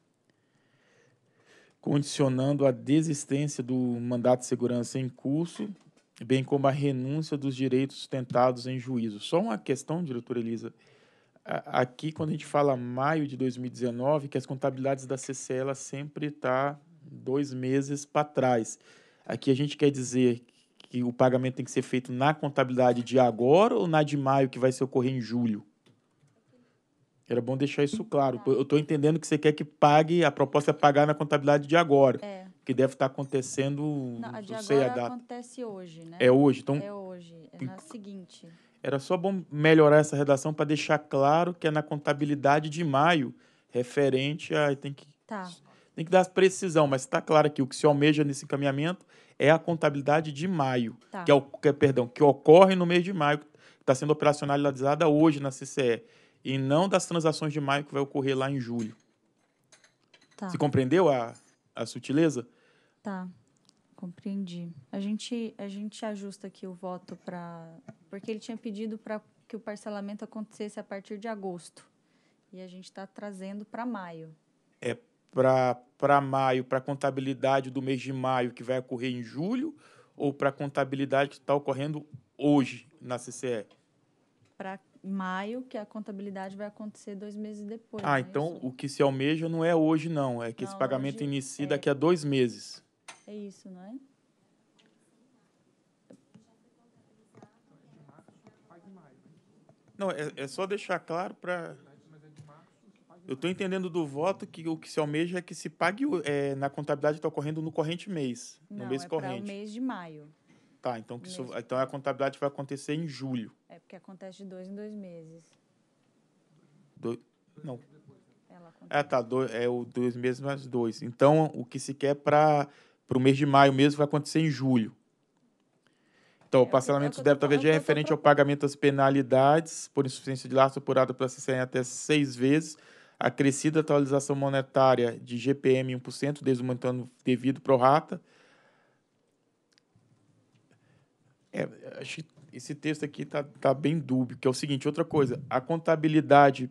condicionando a desistência do mandato de segurança em curso, bem como a renúncia dos direitos sustentados em juízo. Só uma questão, diretora Elisa, aqui quando a gente fala maio de 2019, que as contabilidades da CCE ela sempre está dois meses para trás. Aqui a gente quer dizer que o pagamento tem que ser feito na contabilidade de agora ou na de maio, que vai se ocorrer em julho? Era bom deixar isso claro. Tá. Eu estou entendendo que você quer que pague, a proposta é pagar na contabilidade de agora. É. Que deve estar tá acontecendo, não, a de não sei agora a data. acontece hoje, né? É hoje. Então, é hoje, é na seguinte. Era só bom melhorar essa redação para deixar claro que é na contabilidade de maio, referente a. Tem que, tá. tem que dar precisão, mas está claro que o que se almeja nesse encaminhamento é a contabilidade de maio, tá. que, é o, que é, perdão, que ocorre no mês de maio, que está sendo operacionalizada hoje na CCE, e não das transações de maio que vai ocorrer lá em julho. Tá. Se compreendeu a, a sutileza? Tá compreendi. A gente, a gente ajusta aqui o voto para. Porque ele tinha pedido para que o parcelamento acontecesse a partir de agosto. E a gente está trazendo para maio. É para maio, para a contabilidade do mês de maio, que vai ocorrer em julho, ou para a contabilidade que está ocorrendo hoje na CCE? Para maio, que a contabilidade vai acontecer dois meses depois. Ah, é então é o que se almeja não é hoje, não. É que não, esse pagamento inicie é... daqui a dois meses. É isso, não é? Não, é, é só deixar claro para. Eu estou entendendo do voto que o que se almeja é que se pague é, na contabilidade está ocorrendo no corrente mês, não, no mês é corrente. Não, é mês de maio. Tá, então, que isso, então a contabilidade vai acontecer em julho. É porque acontece de dois em dois meses. Do, não. Ela é, tá, do, é o dois meses mais dois. Então, o que se quer para para o mês de maio mesmo, vai acontecer em julho. Então, o é, parcelamento do então débito tá AVG é referente ao pagamento das penalidades por insuficiência de laço apurada pela CCE até seis vezes, acrescida atualização monetária de GPM 1%, desde o montante devido pro rata. É, acho que esse texto aqui está tá bem dúbio, que é o seguinte, outra coisa, a contabilidade,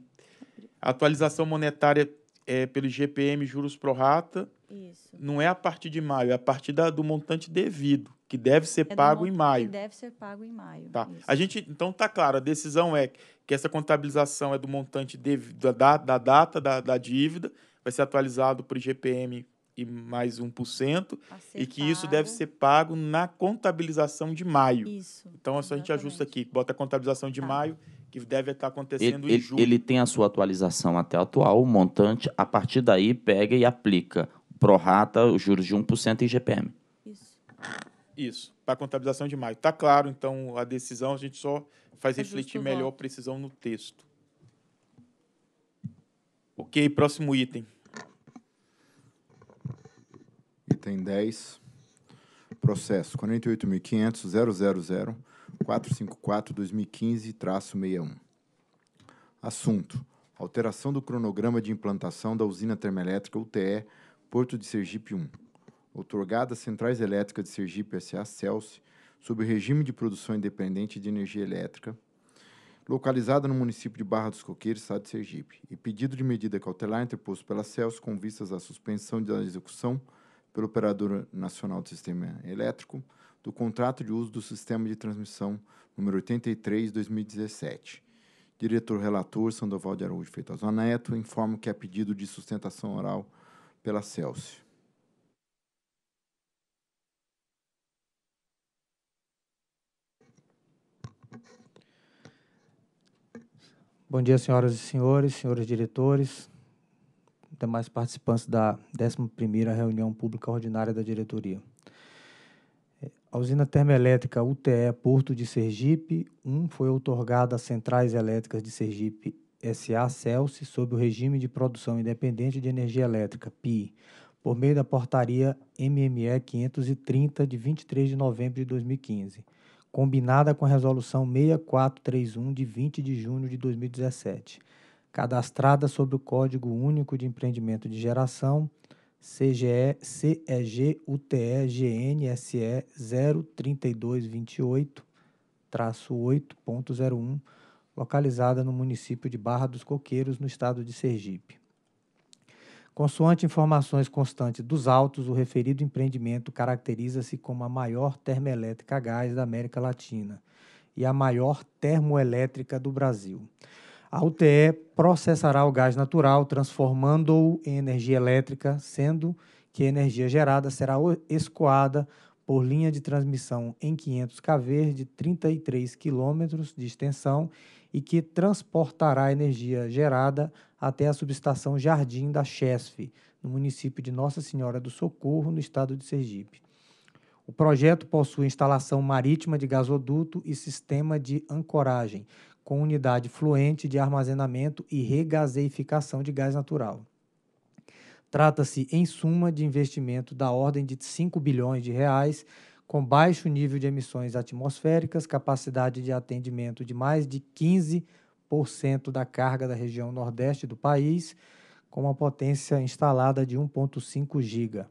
a atualização monetária é pelo GPM juros pro rata. Isso. Não é a partir de maio, é a partir da, do montante devido, que deve ser é pago em maio. Que deve ser pago em maio. Tá. A gente, então tá claro, a decisão é que essa contabilização é do montante devido da, da data da, da dívida, vai ser atualizado para o IGPM e mais 1%, e que isso deve ser pago na contabilização de maio. Isso. Então, é a gente ajusta aqui, bota a contabilização de tá. maio que deve estar acontecendo ele, em julho. Ele tem a sua atualização até atual, o montante, a partir daí pega e aplica prorata os juros de 1% em GPM. Isso. Isso, para a contabilização de maio. Está claro, então, a decisão, a gente só faz refletir melhor a precisão no texto. Ok, próximo item. Item 10. Processo 48.500.000 454-2015-61. Assunto: Alteração do cronograma de implantação da usina termoelétrica UTE Porto de Sergipe 1. Outorgada às Centrais Elétricas de Sergipe S.A. Celse, sob regime de produção independente de energia elétrica, localizada no município de Barra dos Coqueiros, estado de Sergipe, e pedido de medida cautelar interposto pela Celse, com vistas à suspensão da execução pelo Operador Nacional do Sistema Elétrico do contrato de uso do sistema de transmissão número 83/2017. Diretor relator Sandoval de Araújo Feitosa Neto, informo que há é pedido de sustentação oral pela Celso. Bom dia, senhoras e senhores, senhores diretores, demais participantes da 11ª reunião pública ordinária da diretoria. A usina termoelétrica UTE Porto de Sergipe 1 foi outorgada às Centrais Elétricas de Sergipe SA Celsi sob o regime de produção independente de energia elétrica, PI, por meio da portaria MME 530 de 23 de novembro de 2015, combinada com a resolução 6431 de 20 de junho de 2017, cadastrada sob o Código Único de Empreendimento de Geração CGE, CEG, UTE, GNSE 03228-8.01, localizada no município de Barra dos Coqueiros, no estado de Sergipe. Consoante informações constantes dos autos, o referido empreendimento caracteriza-se como a maior termoelétrica a gás da América Latina e a maior termoelétrica do Brasil. A UTE processará o gás natural, transformando-o em energia elétrica, sendo que a energia gerada será escoada por linha de transmissão em 500 kV de 33 km de extensão e que transportará a energia gerada até a subestação Jardim da Chesf, no município de Nossa Senhora do Socorro, no estado de Sergipe. O projeto possui instalação marítima de gasoduto e sistema de ancoragem, com unidade fluente de armazenamento e regaseificação de gás natural. Trata-se, em suma, de investimento da ordem de 5 bilhões de reais, com baixo nível de emissões atmosféricas, capacidade de atendimento de mais de 15% da carga da região nordeste do país, com uma potência instalada de 1,5 giga.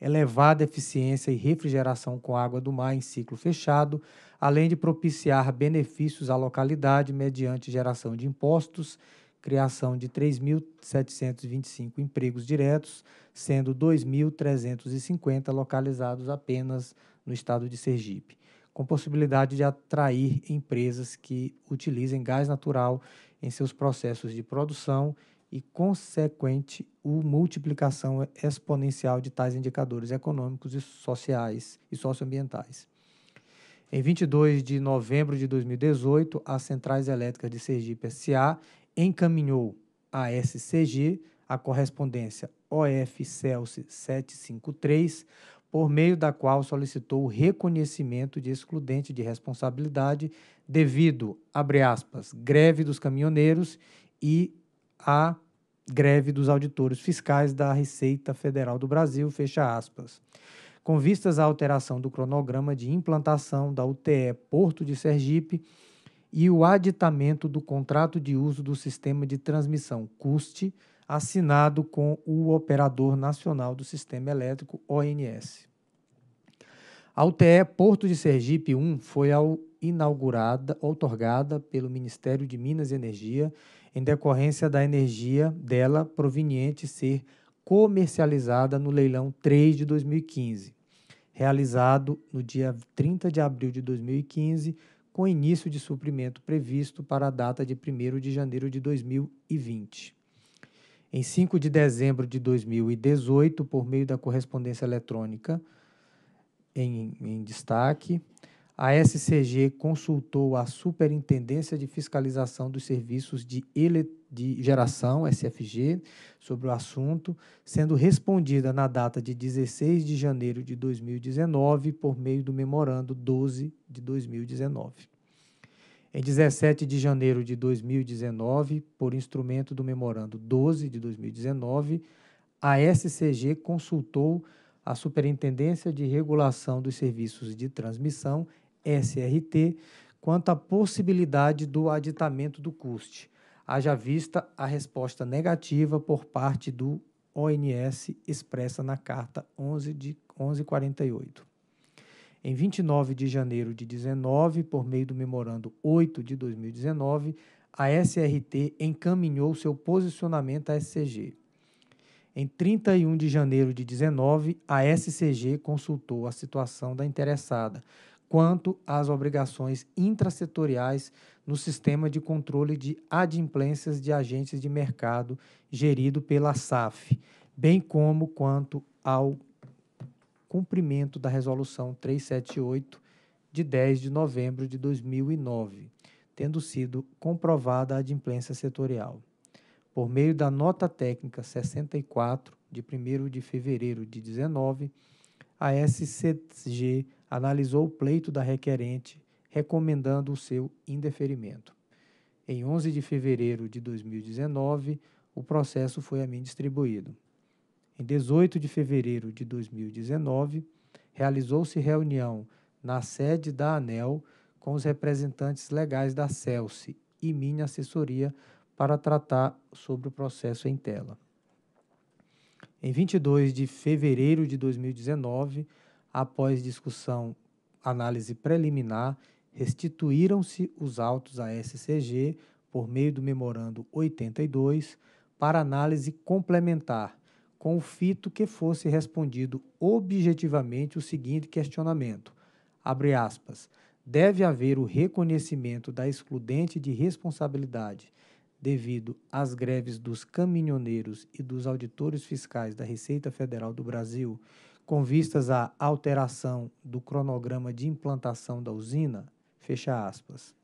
Elevada eficiência e refrigeração com água do mar em ciclo fechado, além de propiciar benefícios à localidade mediante geração de impostos, criação de 3.725 empregos diretos, sendo 2.350 localizados apenas no estado de Sergipe, com possibilidade de atrair empresas que utilizem gás natural em seus processos de produção e consequente o multiplicação exponencial de tais indicadores econômicos e sociais e socioambientais. Em 22 de novembro de 2018, as Centrais Elétricas de Sergipe S.A. encaminhou à SCG a correspondência OF Celsi 753, por meio da qual solicitou o reconhecimento de excludente de responsabilidade devido, abre aspas, greve dos caminhoneiros e a greve dos auditores fiscais da Receita Federal do Brasil, fecha aspas com vistas à alteração do cronograma de implantação da UTE Porto de Sergipe e o aditamento do contrato de uso do sistema de transmissão CUST, assinado com o Operador Nacional do Sistema Elétrico, ONS. A UTE Porto de Sergipe 1 foi inaugurada, outorgada pelo Ministério de Minas e Energia, em decorrência da energia dela proveniente ser comercializada no leilão 3 de 2015, realizado no dia 30 de abril de 2015, com início de suprimento previsto para a data de 1 de janeiro de 2020. Em 5 de dezembro de 2018, por meio da correspondência eletrônica em, em destaque, a SCG consultou a Superintendência de Fiscalização dos Serviços de, Ele de Geração, SFG, sobre o assunto, sendo respondida na data de 16 de janeiro de 2019 por meio do Memorando 12 de 2019. Em 17 de janeiro de 2019, por instrumento do Memorando 12 de 2019, a SCG consultou a Superintendência de Regulação dos Serviços de Transmissão SRT quanto à possibilidade do aditamento do custe, haja vista a resposta negativa por parte do ONS expressa na carta 11 de 1148. Em 29 de janeiro de 19, por meio do memorando 8 de 2019, a SRT encaminhou seu posicionamento à SCG. Em 31 de janeiro de 19, a SCG consultou a situação da interessada, quanto às obrigações intrasetoriais no sistema de controle de adimplências de agentes de mercado gerido pela SAF, bem como quanto ao cumprimento da Resolução 378 de 10 de novembro de 2009, tendo sido comprovada a adimplência setorial. Por meio da nota técnica 64 de 1º de fevereiro de 19, a SCG analisou o pleito da requerente, recomendando o seu indeferimento. Em 11 de fevereiro de 2019, o processo foi a mim distribuído. Em 18 de fevereiro de 2019, realizou-se reunião na sede da ANEL com os representantes legais da CELSE e minha assessoria para tratar sobre o processo em tela. Em 22 de fevereiro de 2019, após discussão, análise preliminar, restituíram-se os autos à SCG por meio do memorando 82 para análise complementar, com o fito que fosse respondido objetivamente o seguinte questionamento: abre aspas, deve haver o reconhecimento da excludente de responsabilidade devido às greves dos caminhoneiros e dos auditores fiscais da Receita Federal do Brasil com vistas à alteração do cronograma de implantação da usina, fecha aspas.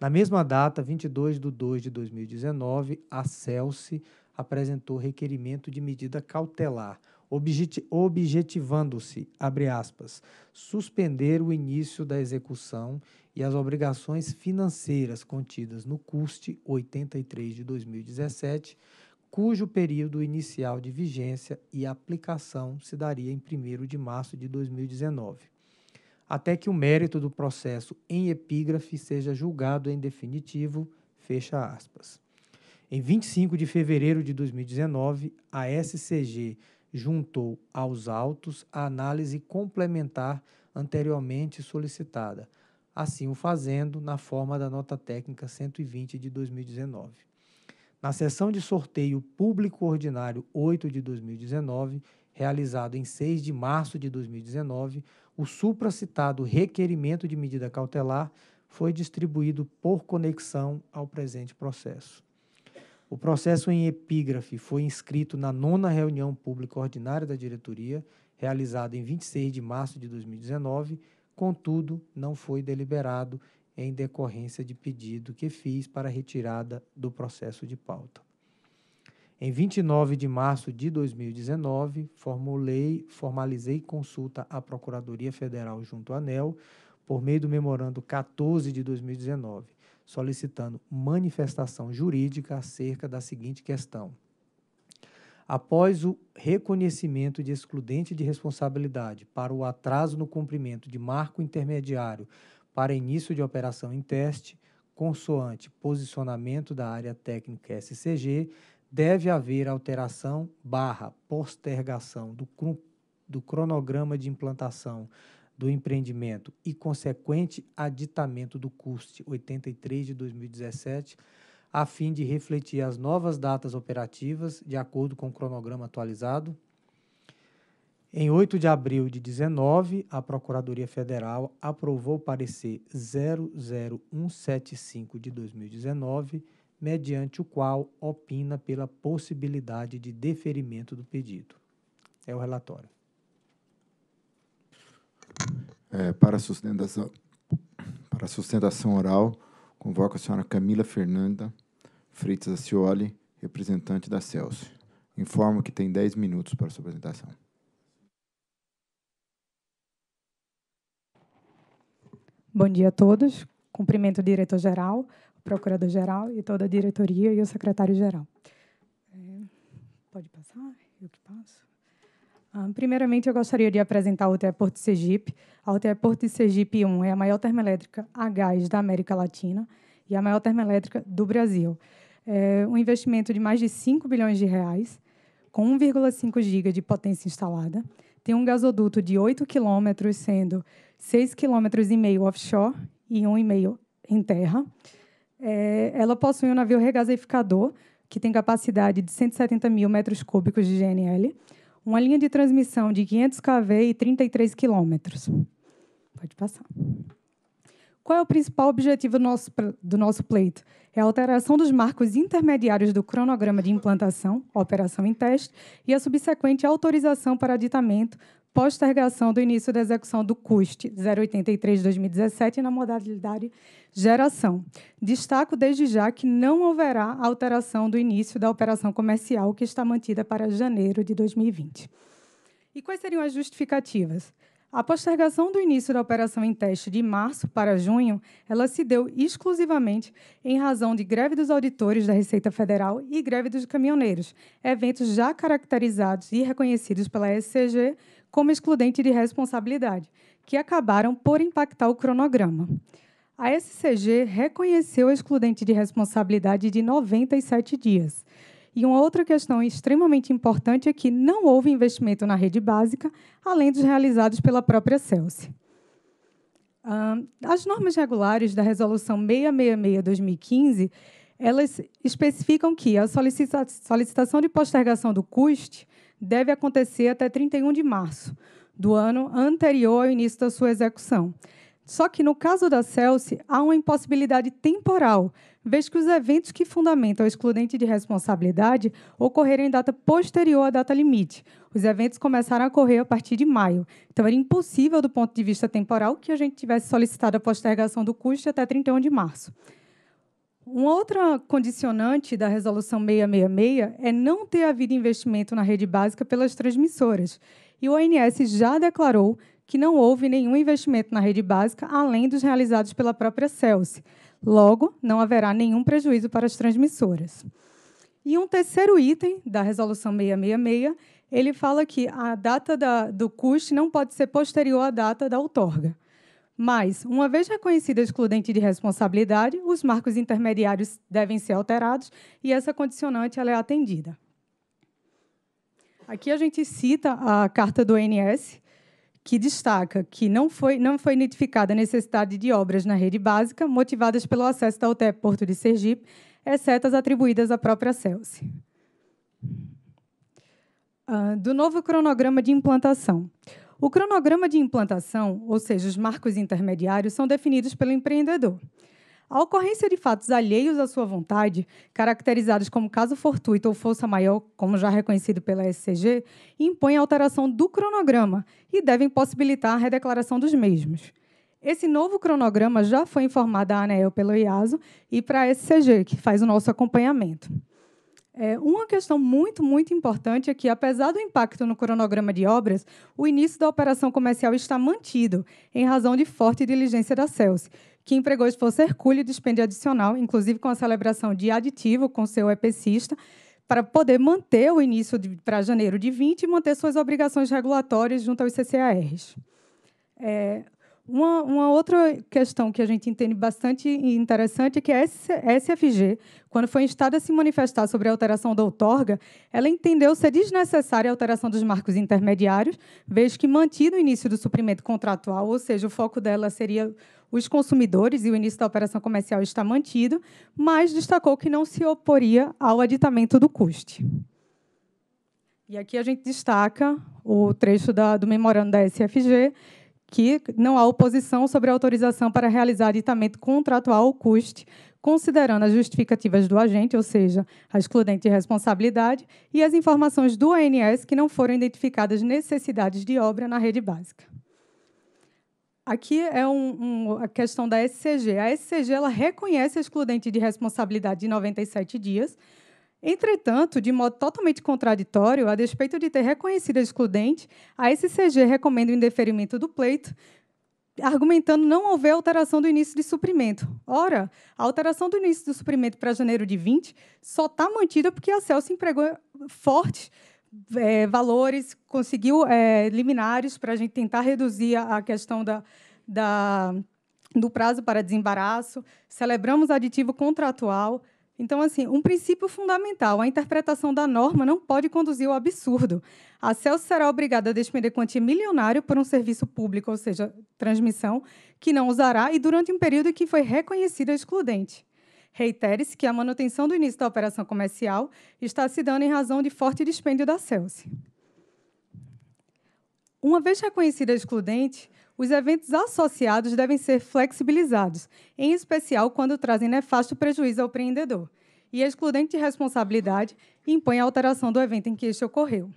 Na mesma data, 22 de 2 de 2019, a Celse apresentou requerimento de medida cautelar, objetivando-se, abre aspas, suspender o início da execução e as obrigações financeiras contidas no CUST 83 de 2017, cujo período inicial de vigência e aplicação se daria em 1 de março de 2019, até que o mérito do processo em epígrafe seja julgado em definitivo, fecha aspas. Em 25 de fevereiro de 2019, a SCG juntou aos autos a análise complementar anteriormente solicitada, assim o fazendo na forma da nota técnica 120 de 2019 na sessão de sorteio público ordinário 8 de 2019, realizado em 6 de março de 2019, o supracitado requerimento de medida cautelar foi distribuído por conexão ao presente processo. O processo em epígrafe foi inscrito na nona reunião pública ordinária da diretoria, realizada em 26 de março de 2019, contudo, não foi deliberado em decorrência de pedido que fiz para retirada do processo de pauta. Em 29 de março de 2019, formulei, formalizei consulta à Procuradoria Federal junto à ANEL por meio do memorando 14 de 2019, solicitando manifestação jurídica acerca da seguinte questão: após o reconhecimento de excludente de responsabilidade para o atraso no cumprimento de marco intermediário para início de operação em teste, consoante posicionamento da área técnica SCG, deve haver alteração barra postergação do, do cronograma de implantação do empreendimento e consequente aditamento do CUST 83 de 2017, a fim de refletir as novas datas operativas de acordo com o cronograma atualizado, em 8 de abril de 19, a Procuradoria Federal aprovou o parecer 00175 de 2019, mediante o qual opina pela possibilidade de deferimento do pedido. É o relatório. É, para, sustentação, para sustentação oral, convoco a senhora Camila Fernanda Freitas Acioli, representante da Celso. Informo que tem 10 minutos para sua apresentação. Bom dia a todos. Cumprimento o diretor-geral, o procurador-geral e toda a diretoria e o secretário-geral. É, pode passar? Eu que passo. Ah, primeiramente, eu gostaria de apresentar a UTE Porto Sergipe. A UTE Porto Sergipe 1 é a maior termoelétrica a gás da América Latina e a maior termoelétrica do Brasil. É um investimento de mais de 5 bilhões de reais, com 1,5 giga de potência instalada tem um gasoduto de 8 quilômetros, sendo 6,5 quilômetros offshore e 1,5 e em terra. É, ela possui um navio regasificador que tem capacidade de 170 mil metros cúbicos de GNL, uma linha de transmissão de 500 kV e 33 quilômetros. Pode passar. Qual é o principal objetivo do nosso, do nosso pleito? É a alteração dos marcos intermediários do cronograma de implantação, operação em teste, e a subsequente autorização para aditamento, postergação do início da execução do CUST 083-2017 na modalidade geração. Destaco desde já que não haverá alteração do início da operação comercial, que está mantida para janeiro de 2020. E quais seriam as justificativas? A postergação do início da operação em teste de março para junho, ela se deu exclusivamente em razão de greve dos auditores da Receita Federal e greve dos caminhoneiros, eventos já caracterizados e reconhecidos pela SCG como excludente de responsabilidade, que acabaram por impactar o cronograma. A SCG reconheceu o excludente de responsabilidade de 97 dias, e uma outra questão extremamente importante é que não houve investimento na rede básica, além dos realizados pela própria Celse. As normas regulares da Resolução 666-2015 elas especificam que a solicitação de postergação do CUST deve acontecer até 31 de março do ano anterior ao início da sua execução. Só que no caso da Celsi, há uma impossibilidade temporal, vez que os eventos que fundamentam o excludente de responsabilidade ocorreram em data posterior à data limite. Os eventos começaram a ocorrer a partir de maio. Então, era impossível, do ponto de vista temporal, que a gente tivesse solicitado a postergação do custo até 31 de março. Uma outra condicionante da resolução 666 é não ter havido investimento na rede básica pelas transmissoras. E o ONS já declarou que não houve nenhum investimento na rede básica além dos realizados pela própria Celse. Logo, não haverá nenhum prejuízo para as transmissoras. E um terceiro item da resolução 666, ele fala que a data da, do custe não pode ser posterior à data da outorga. Mas, uma vez reconhecida a excludente de responsabilidade, os marcos intermediários devem ser alterados e essa condicionante ela é atendida. Aqui a gente cita a carta do ONS, que destaca que não foi, não foi identificada a necessidade de obras na rede básica motivadas pelo acesso da UTEP Porto de Sergipe, exceto as atribuídas à própria Celse. Uh, ah, do novo cronograma de implantação. O cronograma de implantação, ou seja, os marcos intermediários, são definidos pelo empreendedor. A ocorrência de fatos alheios à sua vontade, caracterizados como caso fortuito ou força maior, como já reconhecido pela SCG, impõe a alteração do cronograma e devem possibilitar a redeclaração dos mesmos. Esse novo cronograma já foi informado à ANEEL pelo IASO e para a SCG, que faz o nosso acompanhamento. É, uma questão muito, muito importante é que, apesar do impacto no cronograma de obras, o início da operação comercial está mantido, em razão de forte diligência da Celsius que empregou esforço hercúleo e despende adicional, inclusive com a celebração de aditivo com seu EPCista, para poder manter o início de, para janeiro de 20 e manter suas obrigações regulatórias junto aos CCARs. É, uma, uma, outra questão que a gente entende bastante interessante é que a SFG, quando foi instada a se manifestar sobre a alteração da outorga, ela entendeu ser desnecessária a alteração dos marcos intermediários, vez que mantido o início do suprimento contratual, ou seja, o foco dela seria os consumidores e o início da operação comercial está mantido, mas destacou que não se oporia ao aditamento do custe. E aqui a gente destaca o trecho da, do memorando da SFG, que não há oposição sobre a autorização para realizar aditamento contratual ou custe, considerando as justificativas do agente, ou seja, a excludente de responsabilidade, e as informações do ANS que não foram identificadas necessidades de obra na rede básica. Aqui é um, um, a questão da SCG. A SCG ela reconhece a excludente de responsabilidade de 97 dias, Entretanto, de modo totalmente contraditório, a despeito de ter reconhecido a excludente, a SCG recomenda o indeferimento do pleito, argumentando não houver alteração do início de suprimento. Ora, a alteração do início do suprimento para janeiro de 20 só está mantida porque a Celso empregou fortes é, valores, conseguiu é, liminares para a gente tentar reduzir a questão da, da, do prazo para desembaraço, celebramos aditivo contratual, então, assim, um princípio fundamental, a interpretação da norma não pode conduzir ao absurdo. A Celso será obrigada a despender quantia milionária por um serviço público, ou seja, transmissão, que não usará e durante um período em que foi reconhecida excludente. Reitere-se que a manutenção do início da operação comercial está se dando em razão de forte dispêndio da Celso. Uma vez reconhecida excludente, os eventos associados devem ser flexibilizados, em especial quando trazem nefasto prejuízo ao empreendedor, e excludente de responsabilidade impõe a alteração do evento em que este ocorreu.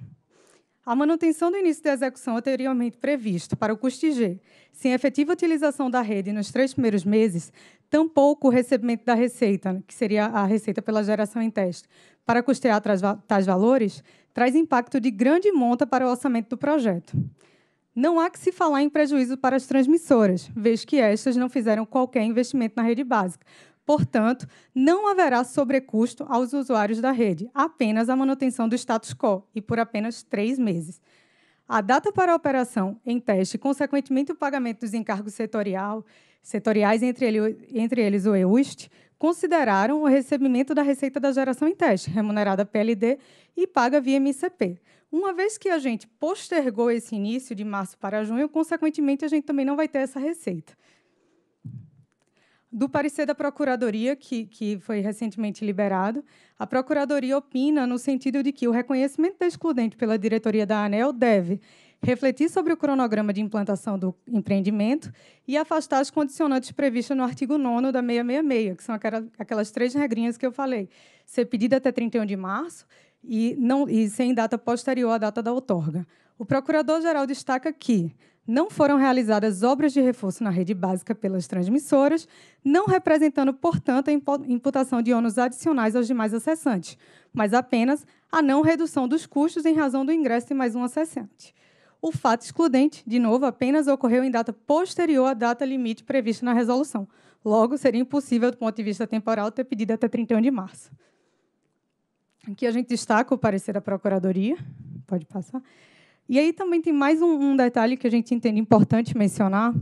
A manutenção do início da execução anteriormente previsto para o custo G, sem efetiva utilização da rede nos três primeiros meses, tampouco o recebimento da receita, que seria a receita pela geração em teste, para custear tais valores, traz impacto de grande monta para o orçamento do projeto. Não há que se falar em prejuízo para as transmissoras, vez que estas não fizeram qualquer investimento na rede básica. Portanto, não haverá sobrecusto aos usuários da rede, apenas a manutenção do status quo, e por apenas três meses. A data para a operação em teste, consequentemente o pagamento dos encargos setorial, setoriais, entre, ele, entre eles o EUST, consideraram o recebimento da receita da geração em teste, remunerada PLD e paga via MCP. Uma vez que a gente postergou esse início de março para junho, consequentemente, a gente também não vai ter essa receita. Do parecer da Procuradoria, que, que foi recentemente liberado, a Procuradoria opina no sentido de que o reconhecimento da excludente pela diretoria da ANEL deve refletir sobre o cronograma de implantação do empreendimento e afastar as condicionantes previstas no artigo 9 da 666, que são aquelas três regrinhas que eu falei. Ser pedido até 31 de março, e, não, e sem data posterior à data da outorga. O procurador-geral destaca que não foram realizadas obras de reforço na rede básica pelas transmissoras, não representando, portanto, a imputação de ônus adicionais aos demais acessantes, mas apenas a não redução dos custos em razão do ingresso de mais um acessante. O fato excludente, de novo, apenas ocorreu em data posterior à data limite prevista na resolução. Logo, seria impossível, do ponto de vista temporal, ter pedido até 31 de março que a gente destaca o parecer da Procuradoria. Pode passar. E aí também tem mais um, um detalhe que a gente entende importante mencionar,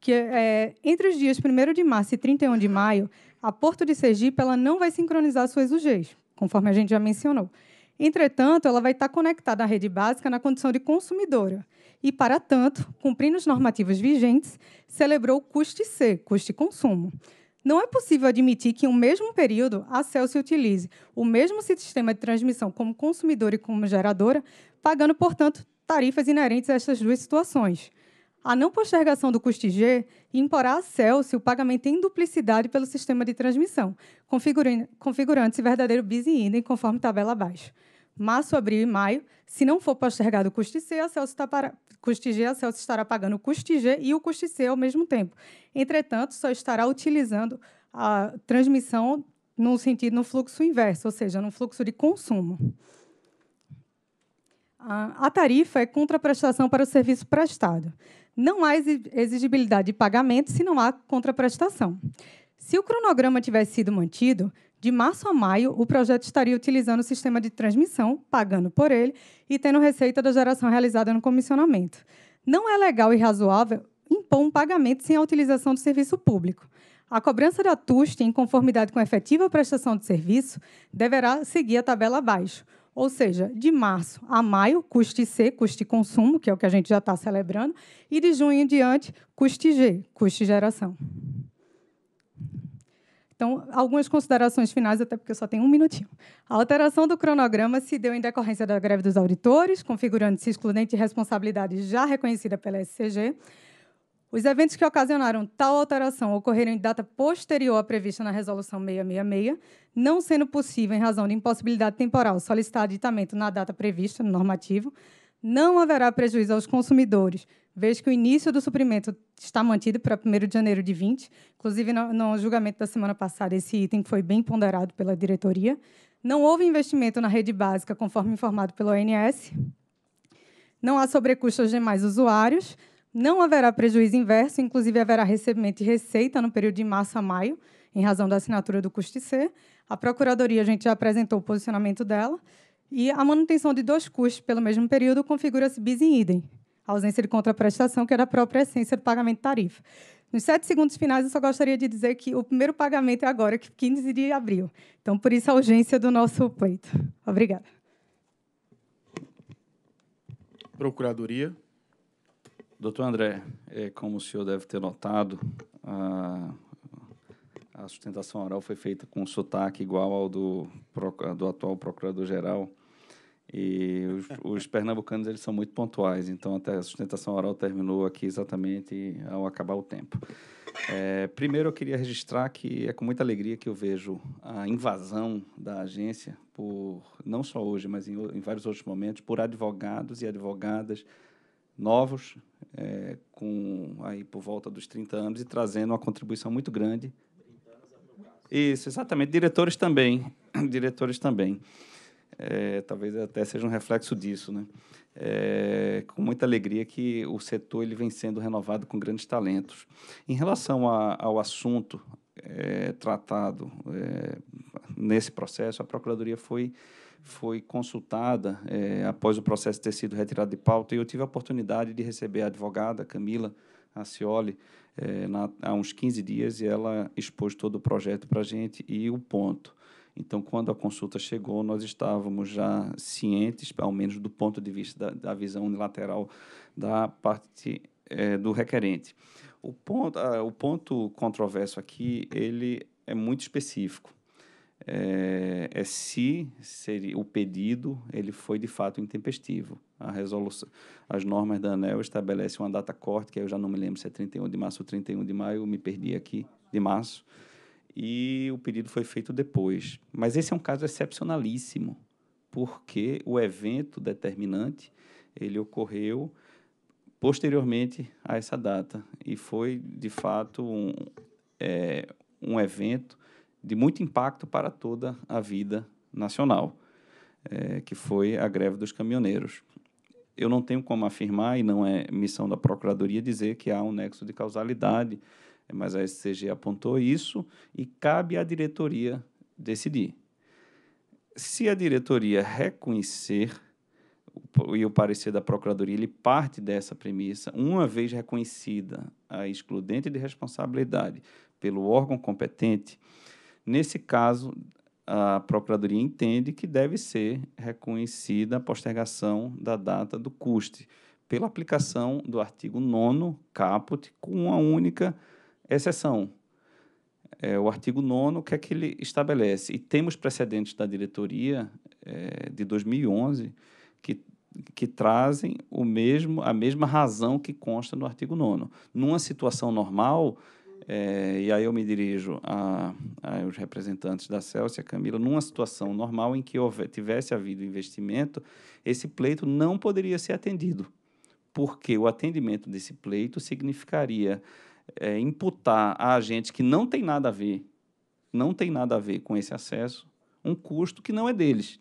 que é, entre os dias 1 de março e 31 de maio, a Porto de Sergipe ela não vai sincronizar suas UGs, conforme a gente já mencionou. Entretanto, ela vai estar conectada à rede básica na condição de consumidora e, para tanto, cumprindo os normativos vigentes, celebrou o custe C, custe consumo. Não é possível admitir que, em um mesmo período, a Celsius utilize o mesmo sistema de transmissão como consumidora e como geradora, pagando, portanto, tarifas inerentes a estas duas situações. A não postergação do custo G imporá a Celsius o pagamento em duplicidade pelo sistema de transmissão, configurando-se verdadeiro bis e idem, conforme tabela abaixo março, abril e maio. Se não for postergado o custo C, a Celso, está para... custo G, a Celso estará pagando o custo G e o custo C ao mesmo tempo. Entretanto, só estará utilizando a transmissão no sentido no fluxo inverso, ou seja, no fluxo de consumo. A tarifa é contraprestação para o serviço prestado. Não há exigibilidade de pagamento se não há contraprestação. Se o cronograma tivesse sido mantido, de março a maio, o projeto estaria utilizando o sistema de transmissão, pagando por ele e tendo receita da geração realizada no comissionamento. Não é legal e razoável impor um pagamento sem a utilização do serviço público. A cobrança da TUST, em conformidade com a efetiva prestação de serviço, deverá seguir a tabela abaixo. Ou seja, de março a maio, custe C, custe consumo, que é o que a gente já está celebrando, e de junho em diante, custe G, custe geração. Então, algumas considerações finais, até porque eu só tenho um minutinho. A alteração do cronograma se deu em decorrência da greve dos auditores, configurando-se excludente de responsabilidade já reconhecida pela SCG. Os eventos que ocasionaram tal alteração ocorreram em data posterior à prevista na Resolução 666, não sendo possível, em razão de impossibilidade temporal, solicitar aditamento na data prevista no normativo. Não haverá prejuízo aos consumidores Vejo que o início do suprimento está mantido para 1 de janeiro de 20. Inclusive, no, no julgamento da semana passada, esse item foi bem ponderado pela diretoria. Não houve investimento na rede básica, conforme informado pelo ONS. Não há sobrecusto aos demais usuários. Não haverá prejuízo inverso, inclusive haverá recebimento de receita no período de março a maio, em razão da assinatura do custo C. A Procuradoria, a gente já apresentou o posicionamento dela. E a manutenção de dois custos pelo mesmo período configura-se bis em idem a ausência de contraprestação, que era a própria essência do pagamento de tarifa. Nos sete segundos finais, eu só gostaria de dizer que o primeiro pagamento é agora, 15 é de abril. Então, por isso, a urgência do nosso pleito. Obrigada. Procuradoria. Doutor André, é, como o senhor deve ter notado, a, a sustentação oral foi feita com um sotaque igual ao do, do atual procurador-geral, e os, os, pernambucanos eles são muito pontuais, então até a sustentação oral terminou aqui exatamente ao acabar o tempo. É, primeiro, eu queria registrar que é com muita alegria que eu vejo a invasão da agência, por não só hoje, mas em, em vários outros momentos, por advogados e advogadas novos, é, com aí por volta dos 30 anos e trazendo uma contribuição muito grande. Isso, exatamente. Diretores também. [COUGHS] Diretores também é, talvez até seja um reflexo disso, né? É, com muita alegria que o setor ele vem sendo renovado com grandes talentos. Em relação a, ao assunto é, tratado é, nesse processo, a Procuradoria foi foi consultada é, após o processo ter sido retirado de pauta e eu tive a oportunidade de receber a advogada Camila Acioli é, na, há uns 15 dias e ela expôs todo o projeto para a gente e o ponto. Então, quando a consulta chegou, nós estávamos já cientes, ao menos do ponto de vista da, da visão unilateral da parte é, do requerente. O ponto, ah, o ponto controverso aqui, ele é muito específico. É, é, se seria, o pedido ele foi de fato intempestivo. A resolução, as normas da ANEL estabelecem uma data corte, que eu já não me lembro se é 31 de março ou 31 de maio, me perdi aqui, de março e o pedido foi feito depois. Mas esse é um caso excepcionalíssimo, porque o evento determinante ele ocorreu posteriormente a essa data e foi de fato um, é, um evento de muito impacto para toda a vida nacional, é, que foi a greve dos caminhoneiros. Eu não tenho como afirmar, e não é missão da Procuradoria, dizer que há um nexo de causalidade é, mas a SCG apontou isso e cabe à diretoria decidir. Se a diretoria reconhecer e o parecer da Procuradoria ele parte dessa premissa, uma vez reconhecida a excludente de responsabilidade pelo órgão competente, nesse caso a Procuradoria entende que deve ser reconhecida a postergação da data do custe pela aplicação do artigo 9 caput com uma única exceção. É, o artigo 9, o que é que ele estabelece? E temos precedentes da diretoria é, de 2011 que, que trazem o mesmo, a mesma razão que consta no artigo 9. Numa situação normal, é, e aí eu me dirijo a, a os representantes da Celso e a Camila, numa situação normal em que tivesse havido investimento, esse pleito não poderia ser atendido, porque o atendimento desse pleito significaria é, imputar a agentes que não tem nada a ver, não tem nada a ver com esse acesso, um custo que não é deles.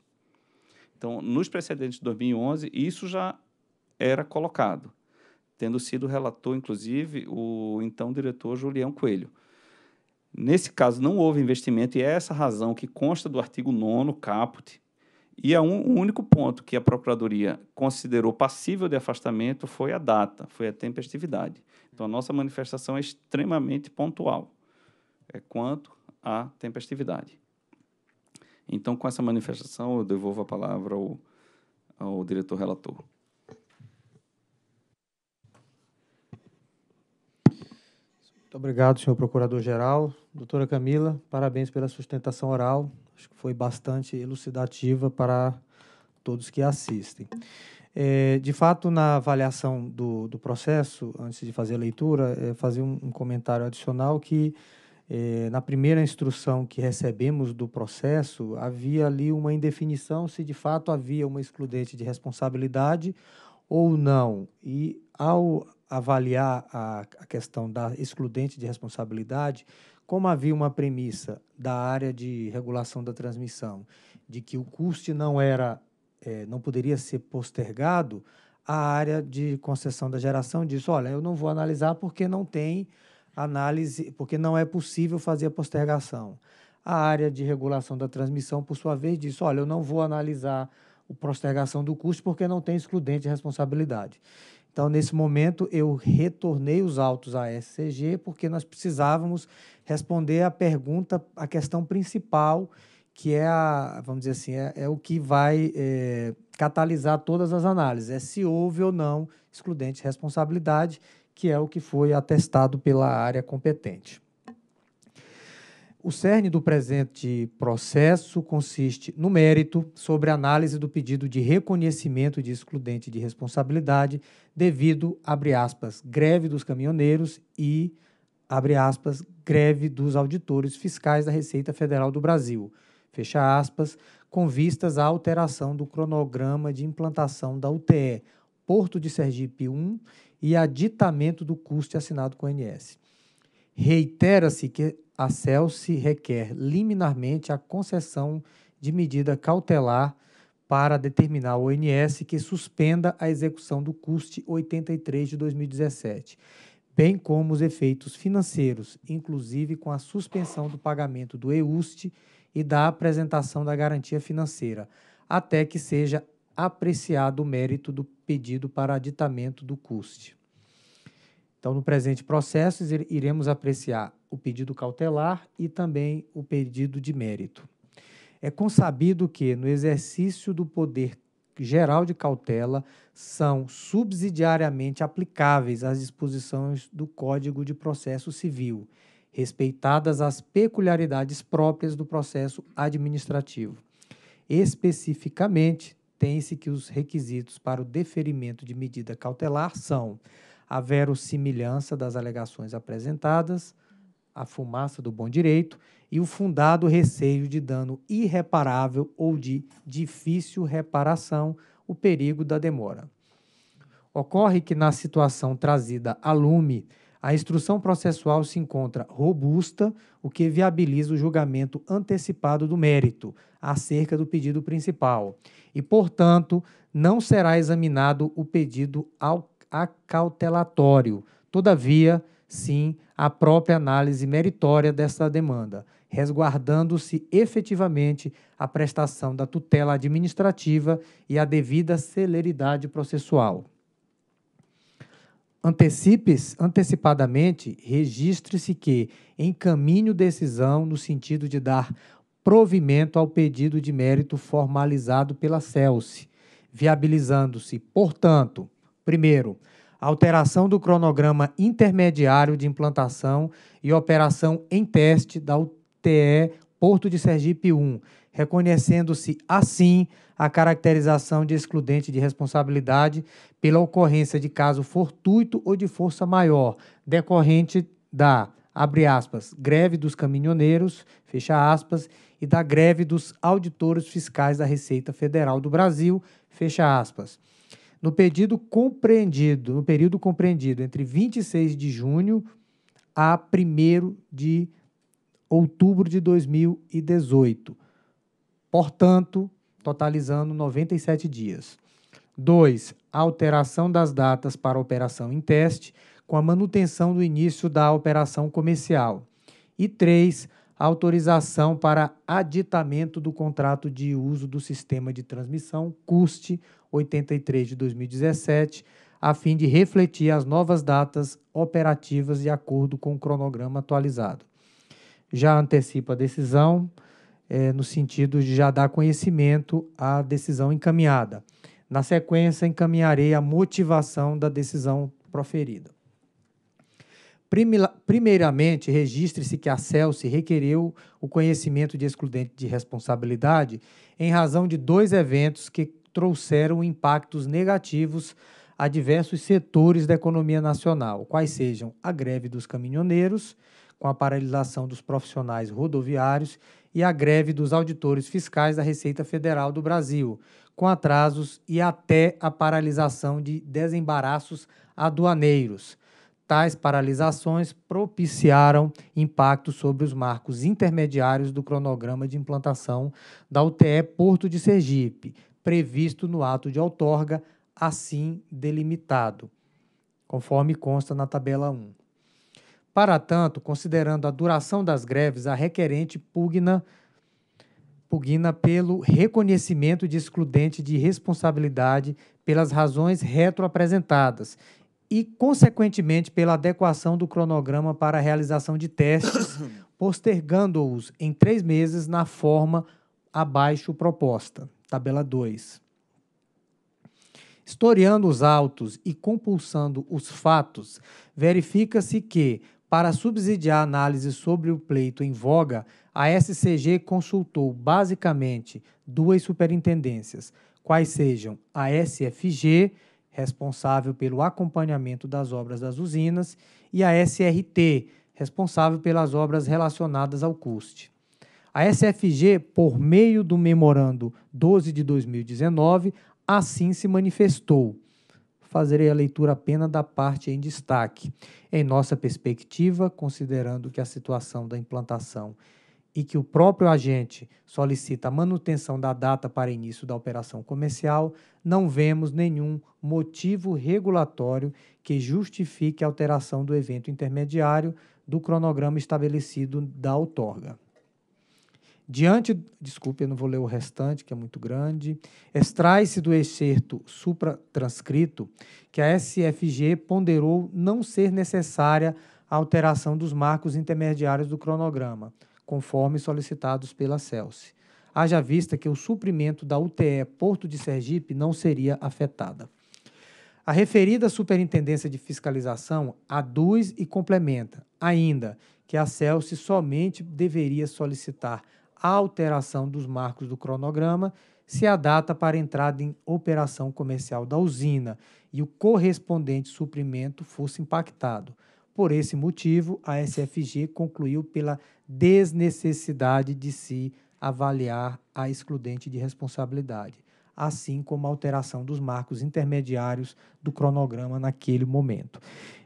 Então, nos precedentes de 2011, isso já era colocado, tendo sido relator, inclusive, o então diretor Julião Coelho. Nesse caso, não houve investimento e é essa razão que consta do artigo 9 caput e a é um, o único ponto que a Procuradoria considerou passível de afastamento foi a data, foi a tempestividade. Então, a nossa manifestação é extremamente pontual é quanto à tempestividade. Então, com essa manifestação, eu devolvo a palavra ao, ao diretor relator. Muito obrigado, senhor procurador-geral. Doutora Camila, parabéns pela sustentação oral. Acho que foi bastante elucidativa para todos que assistem. É, de fato, na avaliação do, do, processo, antes de fazer a leitura, é, fazer um, um comentário adicional que é, na primeira instrução que recebemos do processo, havia ali uma indefinição se de fato havia uma excludente de responsabilidade ou não. E ao avaliar a, a questão da excludente de responsabilidade, como havia uma premissa da área de regulação da transmissão de que o custo não era, é, não poderia ser postergado, a área de concessão da geração disse: olha, eu não vou analisar porque não tem análise, porque não é possível fazer a postergação. A área de regulação da transmissão, por sua vez, disse: olha, eu não vou analisar a postergação do custo porque não tem excludente de responsabilidade. Então, nesse momento, eu retornei os autos à SCG porque nós precisávamos responder a pergunta, a questão principal, que é a, vamos dizer assim, é, é o que vai é, catalisar todas as análises, é se houve ou não excludente responsabilidade, que é o que foi atestado pela área competente. O cerne do presente processo consiste no mérito sobre análise do pedido de reconhecimento de excludente de responsabilidade devido, abre aspas, greve dos caminhoneiros e, abre aspas, greve dos auditores fiscais da Receita Federal do Brasil, fecha aspas, com vistas à alteração do cronograma de implantação da UTE, Porto de Sergipe 1 e aditamento do custo assinado com o ANS. Reitera-se que a CELSE requer liminarmente a concessão de medida cautelar para determinar ao ONS que suspenda a execução do CUST 83 de 2017, bem como os efeitos financeiros, inclusive com a suspensão do pagamento do EUST e da apresentação da garantia financeira, até que seja apreciado o mérito do pedido para aditamento do CUST. Então, no presente processo, iremos apreciar o pedido cautelar e também o pedido de mérito. É consabido que, no exercício do poder geral de cautela, são subsidiariamente aplicáveis as disposições do Código de Processo Civil, respeitadas as peculiaridades próprias do processo administrativo. Especificamente, tem-se que os requisitos para o deferimento de medida cautelar são a verossimilhança das alegações apresentadas, a fumaça do bom direito e o fundado receio de dano irreparável ou de difícil reparação, o perigo da demora. Ocorre que, na situação trazida a lume, a instrução processual se encontra robusta, o que viabiliza o julgamento antecipado do mérito acerca do pedido principal, e, portanto, não será examinado o pedido ao acautelatório. Todavia, sim, a própria análise meritória dessa demanda, resguardando-se efetivamente a prestação da tutela administrativa e a devida celeridade processual. Antecipes, antecipadamente, registre-se que encaminho decisão no sentido de dar provimento ao pedido de mérito formalizado pela CELSE, viabilizando-se, portanto, Primeiro, alteração do cronograma intermediário de implantação e operação em teste da UTE Porto de Sergipe 1, reconhecendo-se assim a caracterização de excludente de responsabilidade pela ocorrência de caso fortuito ou de força maior, decorrente da, abre aspas, greve dos caminhoneiros, fecha aspas, e da greve dos auditores fiscais da Receita Federal do Brasil, fecha aspas no período compreendido, no período compreendido entre 26 de junho a 1 de outubro de 2018. Portanto, totalizando 97 dias. 2. alteração das datas para operação em teste, com a manutenção do início da operação comercial. E 3 autorização para aditamento do contrato de uso do sistema de transmissão CUST 83 de 2017, a fim de refletir as novas datas operativas de acordo com o cronograma atualizado. Já antecipo a decisão, é, no sentido de já dar conhecimento à decisão encaminhada. Na sequência, encaminharei a motivação da decisão proferida. Primeiramente, registre-se que a Celse requereu o conhecimento de excludente de responsabilidade em razão de dois eventos que trouxeram impactos negativos a diversos setores da economia nacional, quais sejam a greve dos caminhoneiros, com a paralisação dos profissionais rodoviários e a greve dos auditores fiscais da Receita Federal do Brasil, com atrasos e até a paralisação de desembaraços aduaneiros. Tais paralisações propiciaram impacto sobre os marcos intermediários do cronograma de implantação da UTE Porto de Sergipe, previsto no ato de outorga, assim delimitado, conforme consta na tabela 1. Para tanto, considerando a duração das greves, a requerente pugna pugna pelo reconhecimento de excludente de responsabilidade pelas razões retroapresentadas e, consequentemente, pela adequação do cronograma para a realização de testes, [COUGHS] postergando-os em três meses na forma abaixo proposta. Tabela 2. Historiando os autos e compulsando os fatos, verifica-se que, para subsidiar a análise sobre o pleito em voga, a SCG consultou basicamente duas superintendências, quais sejam a SFG responsável pelo acompanhamento das obras das usinas, e a SRT, responsável pelas obras relacionadas ao custe. A SFG, por meio do memorando 12 de 2019, assim se manifestou. Fazerei a leitura apenas da parte em destaque. Em nossa perspectiva, considerando que a situação da implantação e que o próprio agente solicita a manutenção da data para início da operação comercial, não vemos nenhum motivo regulatório que justifique a alteração do evento intermediário do cronograma estabelecido da outorga. Diante, desculpe, eu não vou ler o restante, que é muito grande, extrai-se do excerto supratranscrito que a SFG ponderou não ser necessária a alteração dos marcos intermediários do cronograma, conforme solicitados pela Celse. Haja vista que o suprimento da UTE Porto de Sergipe não seria afetada. A referida Superintendência de Fiscalização aduz e complementa, ainda, que a Celse somente deveria solicitar a alteração dos marcos do cronograma se a data para entrada em operação comercial da usina e o correspondente suprimento fosse impactado, por esse motivo, a SFG concluiu pela desnecessidade de se avaliar a excludente de responsabilidade, assim como a alteração dos marcos intermediários do cronograma naquele momento.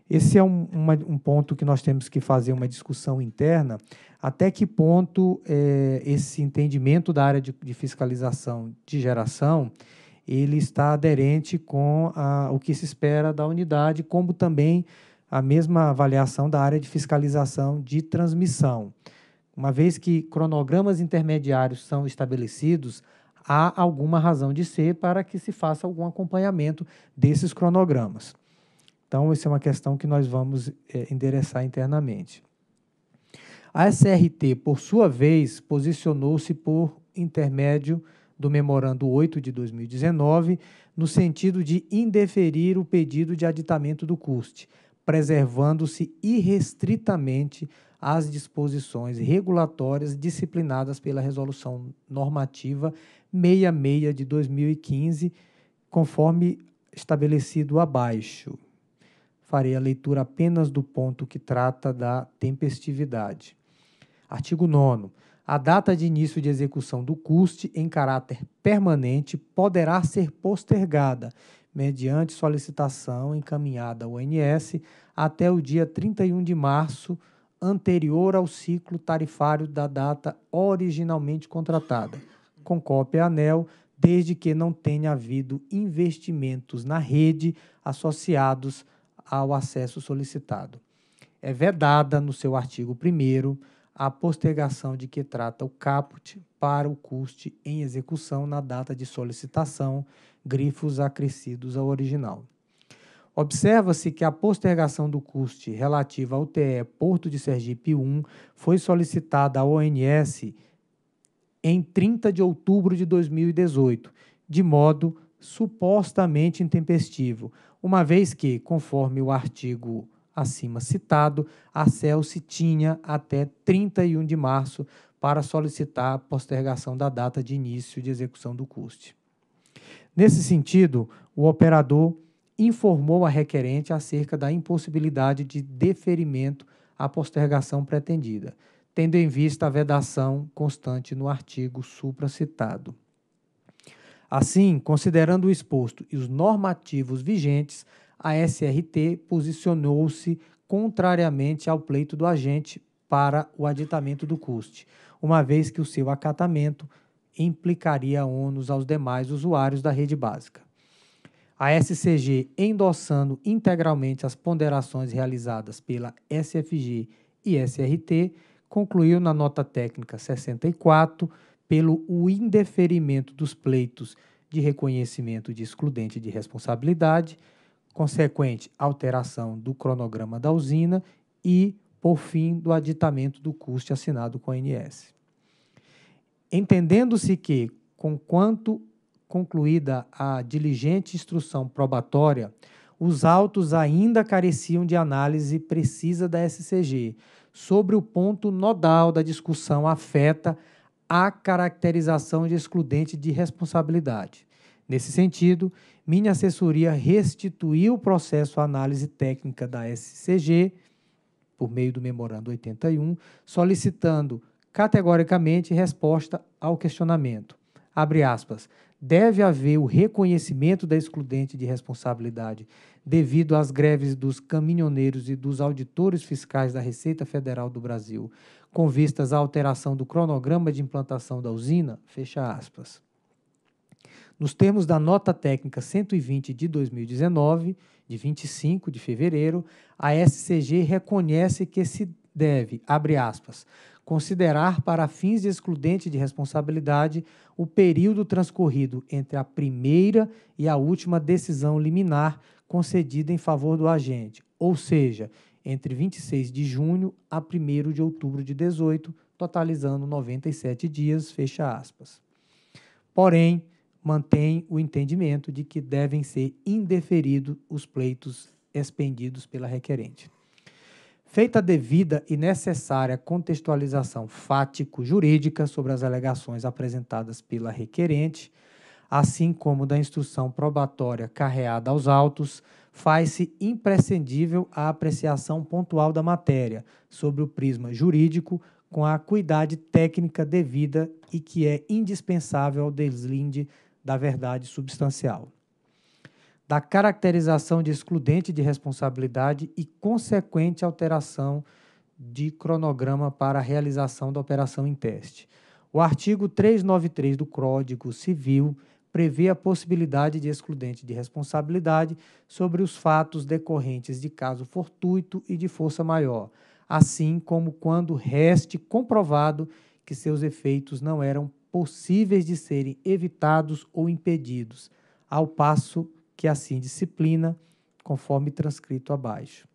Esse é um, uma, um ponto que nós temos que fazer uma discussão interna. Até que ponto é, esse entendimento da área de, de, fiscalização de geração ele está aderente com a, o que se espera da unidade, como também a mesma avaliação da área de fiscalização de transmissão. Uma vez que cronogramas intermediários são estabelecidos, há alguma razão de ser para que se faça algum acompanhamento desses cronogramas. Então, essa é uma questão que nós vamos é, endereçar internamente. A SRT, por sua vez, posicionou-se por intermédio do Memorando 8 de 2019, no sentido de indeferir o pedido de aditamento do custe, preservando-se irrestritamente as disposições regulatórias disciplinadas pela Resolução Normativa 66 de 2015, conforme estabelecido abaixo. Farei a leitura apenas do ponto que trata da tempestividade. Artigo 9. A data de início de execução do CUST em caráter permanente poderá ser postergada mediante solicitação encaminhada ao INS até o dia 31 de março anterior ao ciclo tarifário da data originalmente contratada, com cópia anel, desde que não tenha havido investimentos na rede associados ao acesso solicitado. É vedada no seu artigo 1 a postergação de que trata o caput para o custe em execução na data de solicitação grifos acrescidos ao original. Observa-se que a postergação do custe relativa ao TE Porto de Sergipe 1 foi solicitada à ONS em 30 de outubro de 2018, de modo supostamente intempestivo, uma vez que, conforme o artigo acima citado, a CELSE tinha até 31 de março para solicitar a postergação da data de início de execução do custe. Nesse sentido, o operador informou a requerente acerca da impossibilidade de deferimento à postergação pretendida, tendo em vista a vedação constante no artigo supracitado. Assim, considerando o exposto e os normativos vigentes, a SRT posicionou-se contrariamente ao pleito do agente para o aditamento do custe, uma vez que o seu acatamento implicaria ônus aos demais usuários da rede básica. A SCG, endossando integralmente as ponderações realizadas pela SFG e SRT, concluiu na nota técnica 64 pelo o indeferimento dos pleitos de reconhecimento de excludente de responsabilidade, consequente alteração do cronograma da usina e, por fim, do aditamento do custo assinado com a ANS. Entendendo-se que, conquanto concluída a diligente instrução probatória, os autos ainda careciam de análise precisa da SCG sobre o ponto nodal da discussão afeta a caracterização de excludente de responsabilidade. Nesse sentido, minha assessoria restituiu o processo à análise técnica da SCG por meio do memorando 81, solicitando categoricamente resposta ao questionamento. Abre aspas. Deve haver o reconhecimento da excludente de responsabilidade devido às greves dos caminhoneiros e dos auditores fiscais da Receita Federal do Brasil, com vistas à alteração do cronograma de implantação da usina. Fecha aspas. Nos termos da nota técnica 120 de 2019, de 25 de fevereiro, a SCG reconhece que se deve, abre aspas, considerar para fins de excludente de responsabilidade o período transcorrido entre a primeira e a última decisão liminar concedida em favor do agente, ou seja, entre 26 de junho a 1 de outubro de 18, totalizando 97 dias, fecha aspas. Porém, mantém o entendimento de que devem ser indeferidos os pleitos expendidos pela requerente. Feita a devida e necessária contextualização fático-jurídica sobre as alegações apresentadas pela requerente, assim como da instrução probatória carreada aos autos, faz-se imprescindível a apreciação pontual da matéria, sobre o prisma jurídico, com a acuidade técnica devida e que é indispensável ao deslinde da verdade substancial da caracterização de excludente de responsabilidade e consequente alteração de cronograma para a realização da operação em teste. O artigo 393 do Código Civil prevê a possibilidade de excludente de responsabilidade sobre os fatos decorrentes de caso fortuito e de força maior, assim como quando reste comprovado que seus efeitos não eram possíveis de serem evitados ou impedidos, ao passo que que assim disciplina, conforme transcrito abaixo.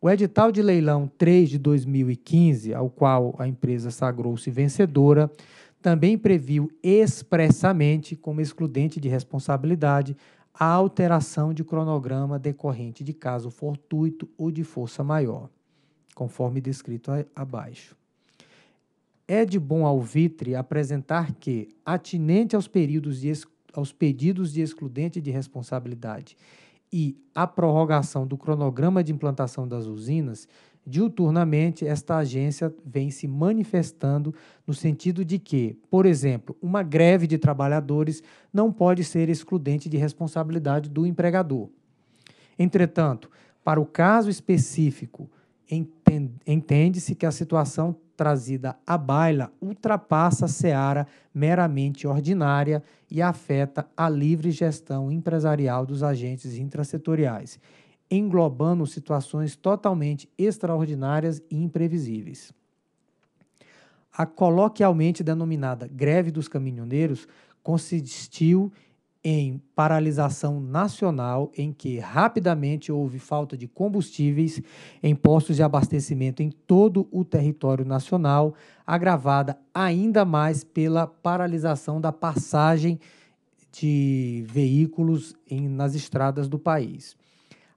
O edital de leilão 3 de 2015, ao qual a empresa sagrou-se vencedora, também previu expressamente, como excludente de responsabilidade, a alteração de cronograma decorrente de caso fortuito ou de força maior, conforme descrito abaixo. É de bom alvitre apresentar que, atinente aos períodos de exclusão, aos pedidos de excludente de responsabilidade e a prorrogação do cronograma de implantação das usinas, diuturnamente esta agência vem se manifestando no sentido de que, por exemplo, uma greve de trabalhadores não pode ser excludente de responsabilidade do empregador. Entretanto, para o caso específico, entende-se que a situação trazida à baila ultrapassa a seara meramente ordinária e afeta a livre gestão empresarial dos agentes intrasetoriais, englobando situações totalmente extraordinárias e imprevisíveis. A coloquialmente denominada greve dos caminhoneiros consistiu em paralisação nacional, em que rapidamente houve falta de combustíveis em postos de abastecimento em todo o território nacional, agravada ainda mais pela paralisação da passagem de veículos em, nas estradas do país.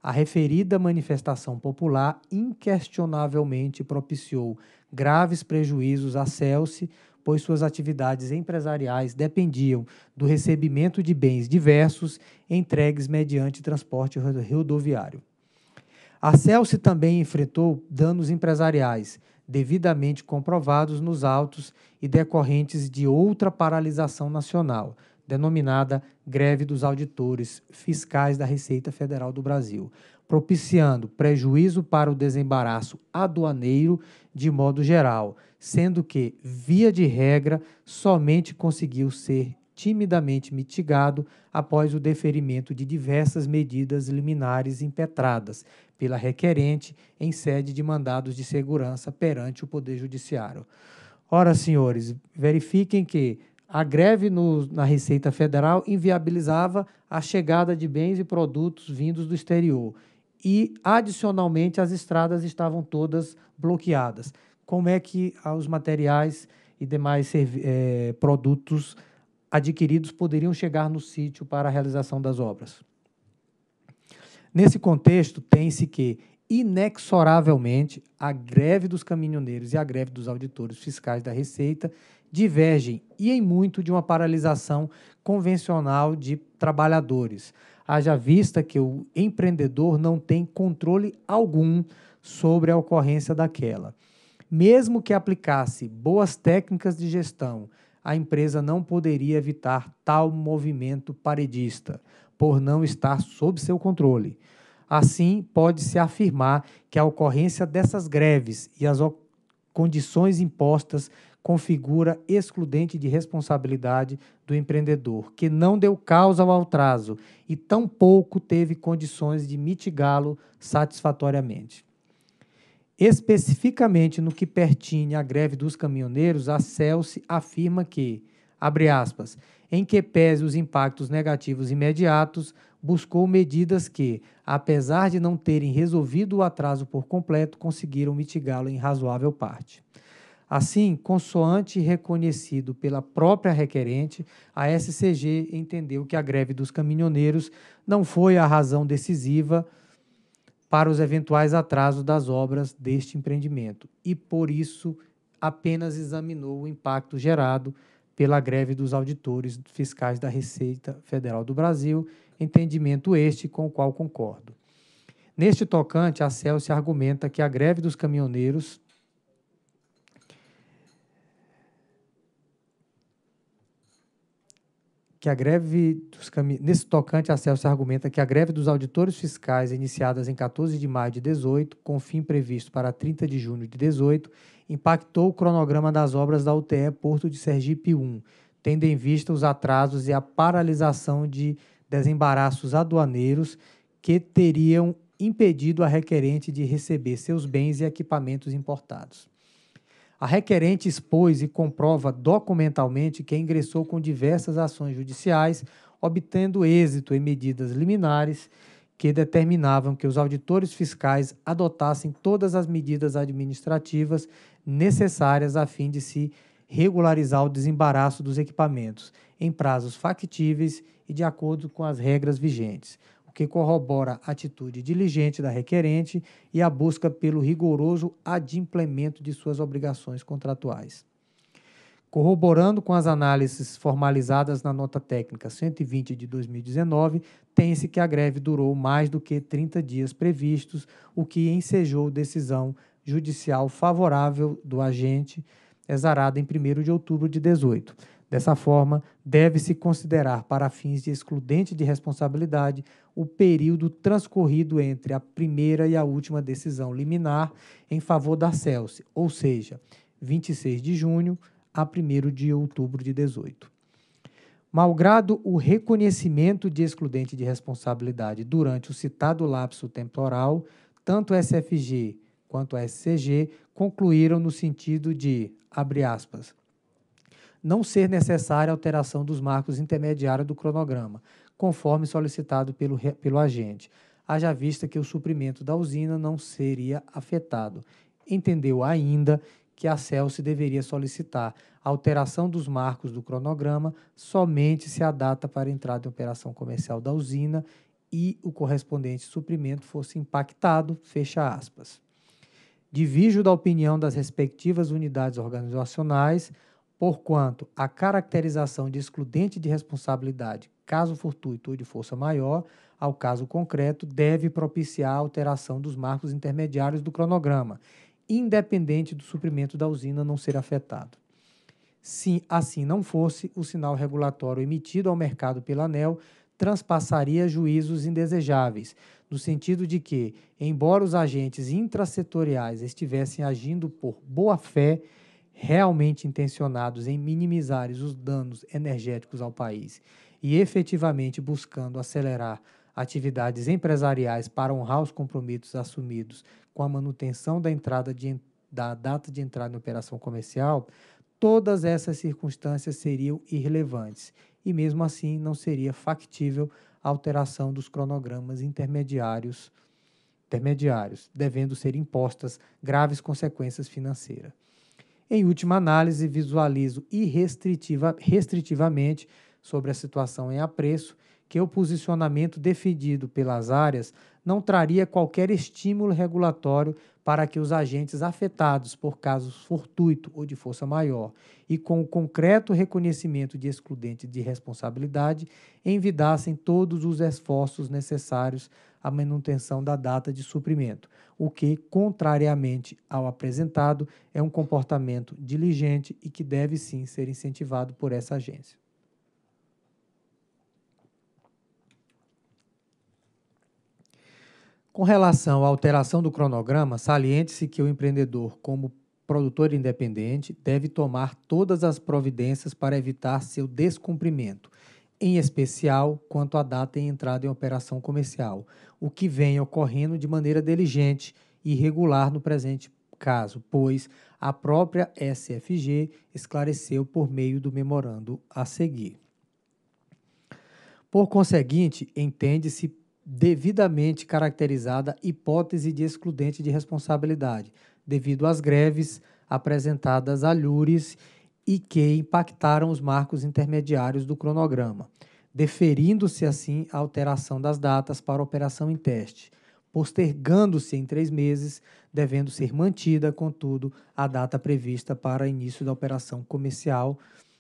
A referida manifestação popular inquestionavelmente propiciou graves prejuízos a Celse pois suas atividades empresariais dependiam do recebimento de bens diversos entregues mediante transporte rodoviário. A Celse também enfrentou danos empresariais, devidamente comprovados nos autos e decorrentes de outra paralisação nacional, denominada Greve dos Auditores Fiscais da Receita Federal do Brasil, propiciando prejuízo para o desembaraço aduaneiro de modo geral, sendo que, via de regra, somente conseguiu ser timidamente mitigado após o deferimento de diversas medidas liminares impetradas pela requerente em sede de mandados de segurança perante o Poder Judiciário. Ora, senhores, verifiquem que a greve no, na Receita Federal inviabilizava a chegada de bens e produtos vindos do exterior e, adicionalmente, as estradas estavam todas bloqueadas. Como é que ah, os materiais e demais é, produtos adquiridos poderiam chegar no sítio para a realização das obras? Nesse contexto, tem-se que, inexoravelmente, a greve dos caminhoneiros e a greve dos auditores fiscais da Receita divergem e em muito de uma paralisação convencional de trabalhadores haja vista que o empreendedor não tem controle algum sobre a ocorrência daquela. Mesmo que aplicasse boas técnicas de gestão, a empresa não poderia evitar tal movimento paredista, por não estar sob seu controle. Assim, pode-se afirmar que a ocorrência dessas greves e as condições impostas configura excludente de responsabilidade do empreendedor, que não deu causa ao atraso e tampouco teve condições de mitigá-lo satisfatoriamente. Especificamente no que pertine à greve dos caminhoneiros, a Celse afirma que, abre aspas, em que pese os impactos negativos imediatos, buscou medidas que, apesar de não terem resolvido o atraso por completo, conseguiram mitigá-lo em razoável parte. Assim, consoante reconhecido pela própria requerente, a SCG entendeu que a greve dos caminhoneiros não foi a razão decisiva para os eventuais atrasos das obras deste empreendimento e, por isso, apenas examinou o impacto gerado pela greve dos auditores fiscais da Receita Federal do Brasil, entendimento este com o qual concordo. Neste tocante, a Celso argumenta que a greve dos caminhoneiros que a greve dos caminhões. Nesse tocante, a Celso argumenta que a greve dos auditores fiscais, iniciadas em 14 de maio de 18, com fim previsto para 30 de junho de 18, impactou o cronograma das obras da UTE Porto de Sergipe I, tendo em vista os atrasos e a paralisação de desembaraços aduaneiros que teriam impedido a requerente de receber seus bens e equipamentos importados. A requerente expôs e comprova documentalmente que ingressou com diversas ações judiciais, obtendo êxito em medidas liminares que determinavam que os auditores fiscais adotassem todas as medidas administrativas necessárias a fim de se regularizar o desembaraço dos equipamentos em prazos factíveis e de acordo com as regras vigentes o que corrobora a atitude diligente da requerente e a busca pelo rigoroso adimplemento de suas obrigações contratuais. Corroborando com as análises formalizadas na nota técnica 120 de 2019, tem-se que a greve durou mais do que 30 dias previstos, o que ensejou decisão judicial favorável do agente exarada em 1 de outubro de 18. Dessa forma, deve-se considerar, para fins de excludente de responsabilidade, o período transcorrido entre a primeira e a última decisão liminar em favor da CELSE, ou seja, 26 de junho a 1 de outubro de 18. Malgrado o reconhecimento de excludente de responsabilidade durante o citado lapso temporal, tanto a SFG quanto a SCG concluíram no sentido de, abre aspas, não ser necessária alteração dos marcos intermediários do cronograma, conforme solicitado pelo, pelo agente, haja vista que o suprimento da usina não seria afetado. Entendeu ainda que a Celso deveria solicitar a alteração dos marcos do cronograma somente se a data para a entrada em operação comercial da usina e o correspondente suprimento fosse impactado, fecha aspas. Divijo da opinião das respectivas unidades organizacionais porquanto a caracterização de excludente de responsabilidade, caso fortuito ou de força maior, ao caso concreto, deve propiciar a alteração dos marcos intermediários do cronograma, independente do suprimento da usina não ser afetado. Se assim não fosse, o sinal regulatório emitido ao mercado pela ANEL transpassaria juízos indesejáveis, no sentido de que, embora os agentes intrasetoriais estivessem agindo por boa fé, realmente intencionados em minimizar os danos energéticos ao país e efetivamente buscando acelerar atividades empresariais para honrar os compromissos assumidos com a manutenção da entrada de, da data de entrada em operação comercial, todas essas circunstâncias seriam irrelevantes e mesmo assim não seria factível a alteração dos cronogramas intermediários intermediários, devendo ser impostas graves consequências financeiras. Em última análise, visualizo irrestritiva, restritivamente sobre a situação em apreço que o posicionamento definido pelas áreas não traria qualquer estímulo regulatório para que os agentes afetados por caso fortuito ou de força maior e com o concreto reconhecimento de excludente de responsabilidade envidassem todos os esforços necessários à manutenção da data de suprimento, o que, contrariamente ao apresentado, é um comportamento diligente e que deve sim ser incentivado por essa agência. Com relação à alteração do cronograma, saliente-se que o empreendedor, como produtor independente, deve tomar todas as providências para evitar seu descumprimento, em especial quanto à data em entrada em operação comercial, o que vem ocorrendo de maneira diligente e regular no presente caso, pois a própria SFG esclareceu por meio do memorando a seguir. Por conseguinte, entende-se devidamente caracterizada hipótese de excludente de responsabilidade, devido às greves apresentadas a Lures e que impactaram os marcos intermediários do cronograma, deferindo-se assim a alteração das datas para operação em teste, postergando-se em três meses, devendo ser mantida, contudo, a data prevista para início da operação comercial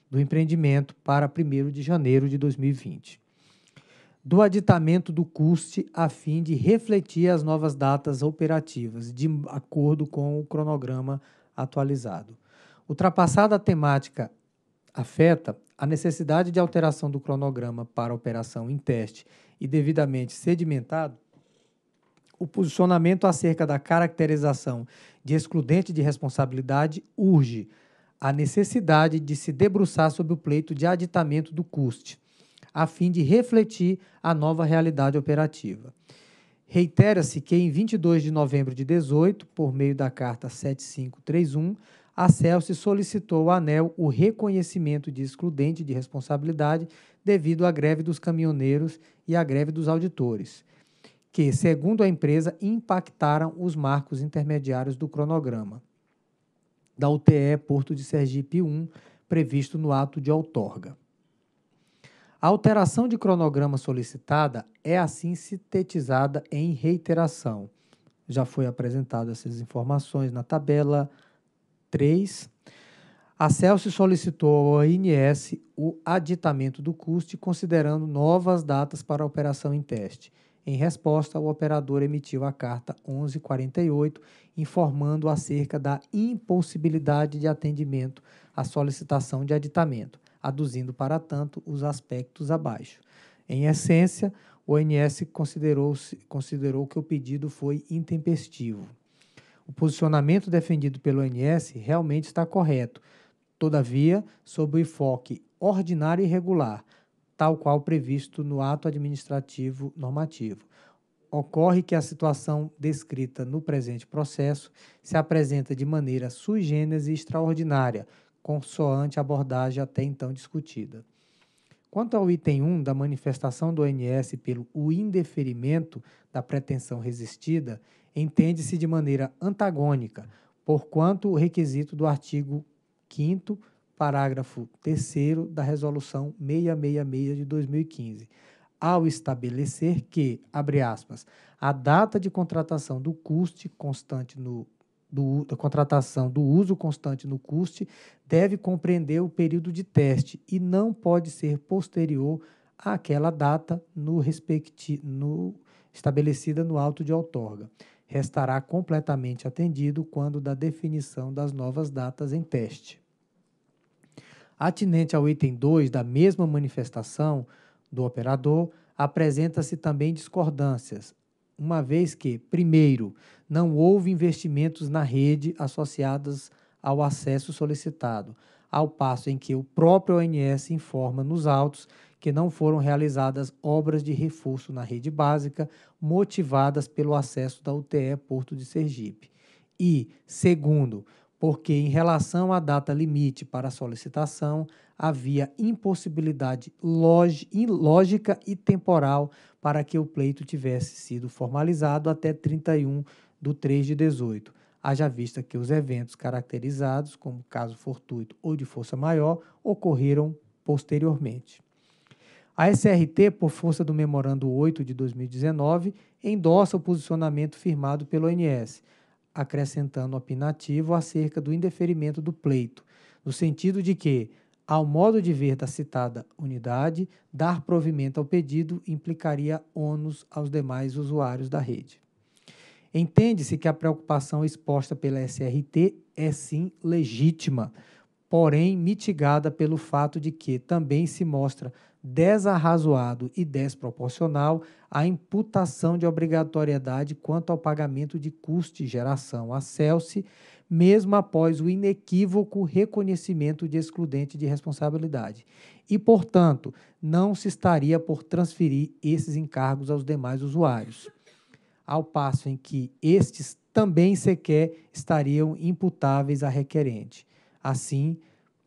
do empreendimento para 1 de janeiro de 2020 do aditamento do custe a fim de refletir as novas datas operativas, de acordo com o cronograma atualizado. Ultrapassada a temática afeta, a necessidade de alteração do cronograma para operação em teste e devidamente sedimentado, o posicionamento acerca da caracterização de excludente de responsabilidade urge a necessidade de se debruçar sobre o pleito de aditamento do custe a fim de refletir a nova realidade operativa. Reitera-se que em 22 de novembro de 18, por meio da carta 7531, a Celse solicitou ao ANEL o reconhecimento de excludente de responsabilidade devido à greve dos caminhoneiros e à greve dos auditores, que, segundo a empresa, impactaram os marcos intermediários do cronograma da UTE Porto de Sergipe I, previsto no ato de outorga. A alteração de cronograma solicitada é assim sintetizada em reiteração. Já foi apresentado essas informações na tabela 3. A Celso solicitou ao ONS o aditamento do custo, considerando novas datas para a operação em teste. Em resposta, o operador emitiu a carta 1148, informando acerca da impossibilidade de atendimento à solicitação de aditamento aduzindo para tanto os aspectos abaixo. Em essência, o ONS considerou, considerou que o pedido foi intempestivo. O posicionamento defendido pelo ONS realmente está correto, todavia, sob o enfoque ordinário e regular, tal qual previsto no ato administrativo normativo. Ocorre que a situação descrita no presente processo se apresenta de maneira sui generis e extraordinária, consoante a abordagem até então discutida. Quanto ao item 1 da manifestação do ONS pelo o indeferimento da pretensão resistida, entende-se de maneira antagônica, porquanto o requisito do artigo 5 parágrafo 3 da resolução 666 de 2015, ao estabelecer que, abre aspas, a data de contratação do custe constante no do, da contratação do uso constante no custe deve compreender o período de teste e não pode ser posterior àquela data no respecti no, estabelecida no auto de outorga. Restará completamente atendido quando da definição das novas datas em teste. Atinente ao item 2 da mesma manifestação do operador, apresenta-se também discordâncias, uma vez que, primeiro, não houve investimentos na rede associados ao acesso solicitado, ao passo em que o próprio ONS informa nos autos que não foram realizadas obras de reforço na rede básica motivadas pelo acesso da UTE Porto de Sergipe. E, segundo, porque em relação à data limite para solicitação, havia impossibilidade lógica e temporal para que o pleito tivesse sido formalizado até 31 de 3 de 18, haja vista que os eventos caracterizados como caso fortuito ou de força maior ocorreram posteriormente. A SRT, por força do Memorando 8 de 2019, endossa o posicionamento firmado pelo ONS, acrescentando opinativo acerca do indeferimento do pleito, no sentido de que ao modo de ver da citada unidade, dar provimento ao pedido implicaria ônus aos demais usuários da rede. Entende-se que a preocupação exposta pela SRT é sim legítima, porém mitigada pelo fato de que também se mostra desarrazoado e desproporcional a imputação de obrigatoriedade quanto ao pagamento de custo de geração à Celse mesmo após o inequívoco reconhecimento de excludente de responsabilidade. E, portanto, não se estaria por transferir esses encargos aos demais usuários, ao passo em que estes também sequer estariam imputáveis a requerente. Assim,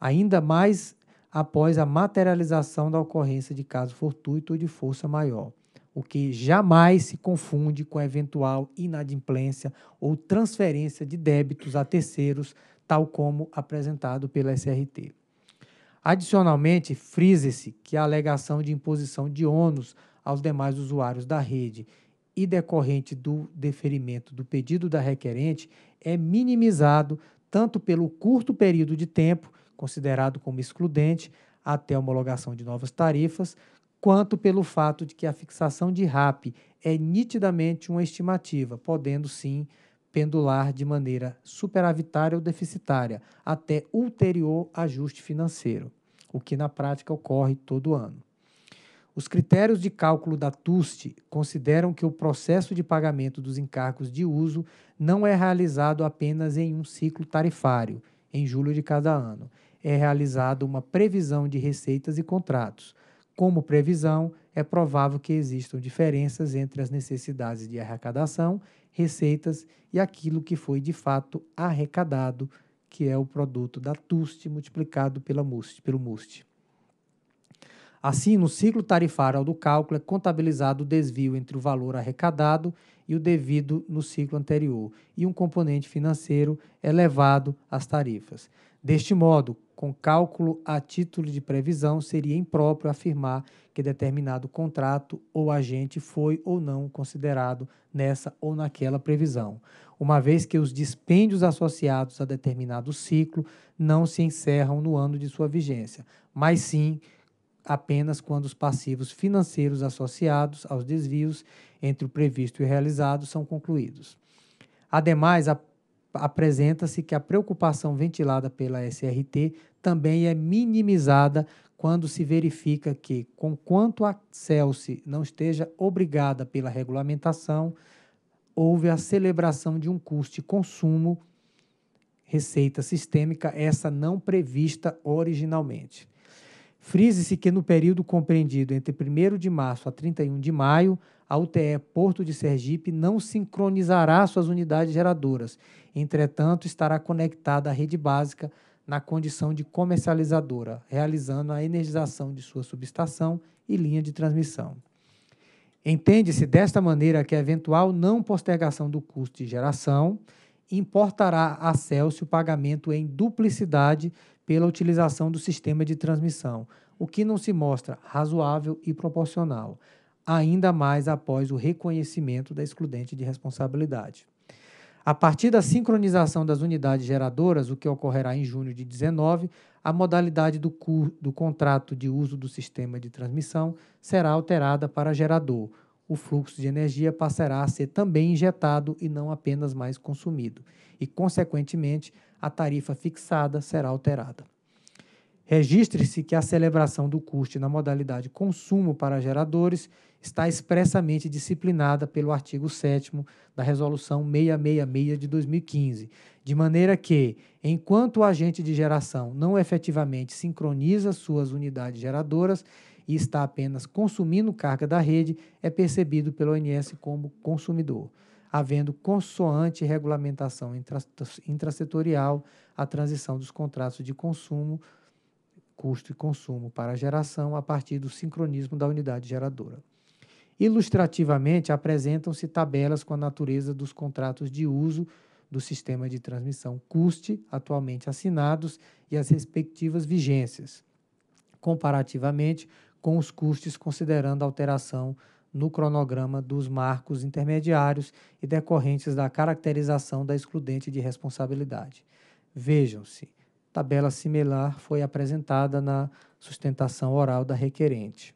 ainda mais após a materialização da ocorrência de caso fortuito ou de força maior o que jamais se confunde com a eventual inadimplência ou transferência de débitos a terceiros, tal como apresentado pela SRT. Adicionalmente, frise-se que a alegação de imposição de ônus aos demais usuários da rede e decorrente do deferimento do pedido da requerente é minimizado tanto pelo curto período de tempo, considerado como excludente, até a homologação de novas tarifas, quanto pelo fato de que a fixação de RAP é nitidamente uma estimativa, podendo sim pendular de maneira superavitária ou deficitária até ulterior ajuste financeiro, o que na prática ocorre todo ano. Os critérios de cálculo da TUST consideram que o processo de pagamento dos encargos de uso não é realizado apenas em um ciclo tarifário, em julho de cada ano. É realizada uma previsão de receitas e contratos, como previsão, é provável que existam diferenças entre as necessidades de arrecadação, receitas e aquilo que foi de fato arrecadado, que é o produto da TUST multiplicado pela MUST, pelo MUST. Assim, no ciclo tarifário do cálculo é contabilizado o desvio entre o valor arrecadado e o devido no ciclo anterior, e um componente financeiro é levado às tarifas. Deste modo, com cálculo a título de previsão, seria impróprio afirmar que determinado contrato ou agente foi ou não considerado nessa ou naquela previsão, uma vez que os dispêndios associados a determinado ciclo não se encerram no ano de sua vigência, mas sim apenas quando os passivos financeiros associados aos desvios entre o previsto e o realizado são concluídos. Ademais, a apresenta-se que a preocupação ventilada pela SRT também é minimizada quando se verifica que, conquanto a CELSE não esteja obrigada pela regulamentação, houve a celebração de um custo de consumo, receita sistêmica, essa não prevista originalmente. Frise-se que no período compreendido entre 1 de março a 31 de maio, a UTE Porto de Sergipe não sincronizará suas unidades geradoras. Entretanto, estará conectada à rede básica na condição de comercializadora, realizando a energização de sua subestação e linha de transmissão. Entende-se desta maneira que a eventual não postergação do custo de geração importará a Celsius o pagamento em duplicidade pela utilização do sistema de transmissão, o que não se mostra razoável e proporcional ainda mais após o reconhecimento da excludente de responsabilidade. A partir da sincronização das unidades geradoras, o que ocorrerá em junho de 19, a modalidade do, do contrato de uso do sistema de transmissão será alterada para gerador. O fluxo de energia passará a ser também injetado e não apenas mais consumido, e, consequentemente, a tarifa fixada será alterada. Registre-se que a celebração do custe na modalidade consumo para geradores está expressamente disciplinada pelo artigo 7 da Resolução 666 de 2015, de maneira que, enquanto o agente de geração não efetivamente sincroniza suas unidades geradoras e está apenas consumindo carga da rede, é percebido pelo ONS como consumidor havendo consoante regulamentação intrasetorial a transição dos contratos de consumo, custo e consumo para geração a partir do sincronismo da unidade geradora. Ilustrativamente, apresentam-se tabelas com a natureza dos contratos de uso do sistema de transmissão CUST atualmente assinados e as respectivas vigências, comparativamente com os custos considerando alteração no cronograma dos marcos intermediários e decorrentes da caracterização da excludente de responsabilidade. Vejam-se, tabela similar foi apresentada na sustentação oral da requerente.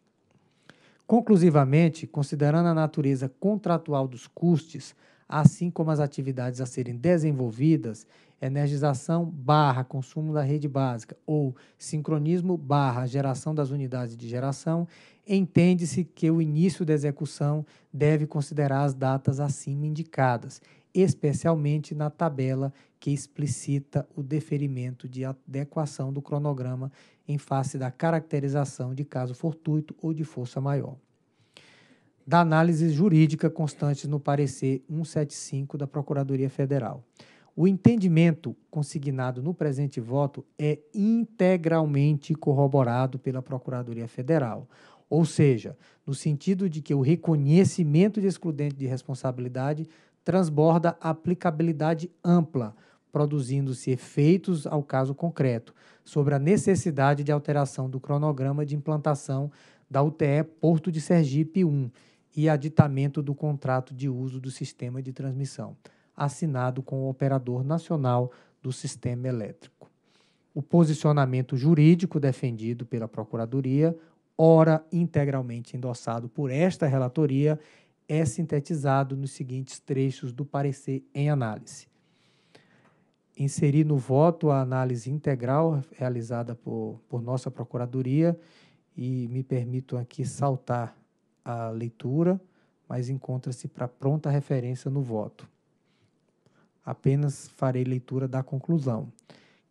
Conclusivamente, considerando a natureza contratual dos custos, assim como as atividades a serem desenvolvidas, energização barra consumo da rede básica ou sincronismo barra geração das unidades de geração, entende-se que o início da execução deve considerar as datas acima indicadas, especialmente na tabela que explicita o deferimento de adequação do cronograma em face da caracterização de caso fortuito ou de força maior. Da análise jurídica constante no parecer 175 da Procuradoria Federal. O entendimento consignado no presente voto é integralmente corroborado pela Procuradoria Federal, ou seja, no sentido de que o reconhecimento de excludente de responsabilidade transborda aplicabilidade ampla, produzindo-se efeitos ao caso concreto, sobre a necessidade de alteração do cronograma de implantação da UTE Porto de Sergipe 1 e aditamento do contrato de uso do sistema de transmissão, assinado com o Operador Nacional do Sistema Elétrico. O posicionamento jurídico defendido pela Procuradoria, ora integralmente endossado por esta relatoria, é sintetizado nos seguintes trechos do parecer em análise. Inserir no voto a análise integral realizada por, por nossa Procuradoria e me permito aqui saltar a leitura, mas encontra-se para pronta referência no voto. Apenas farei leitura da conclusão.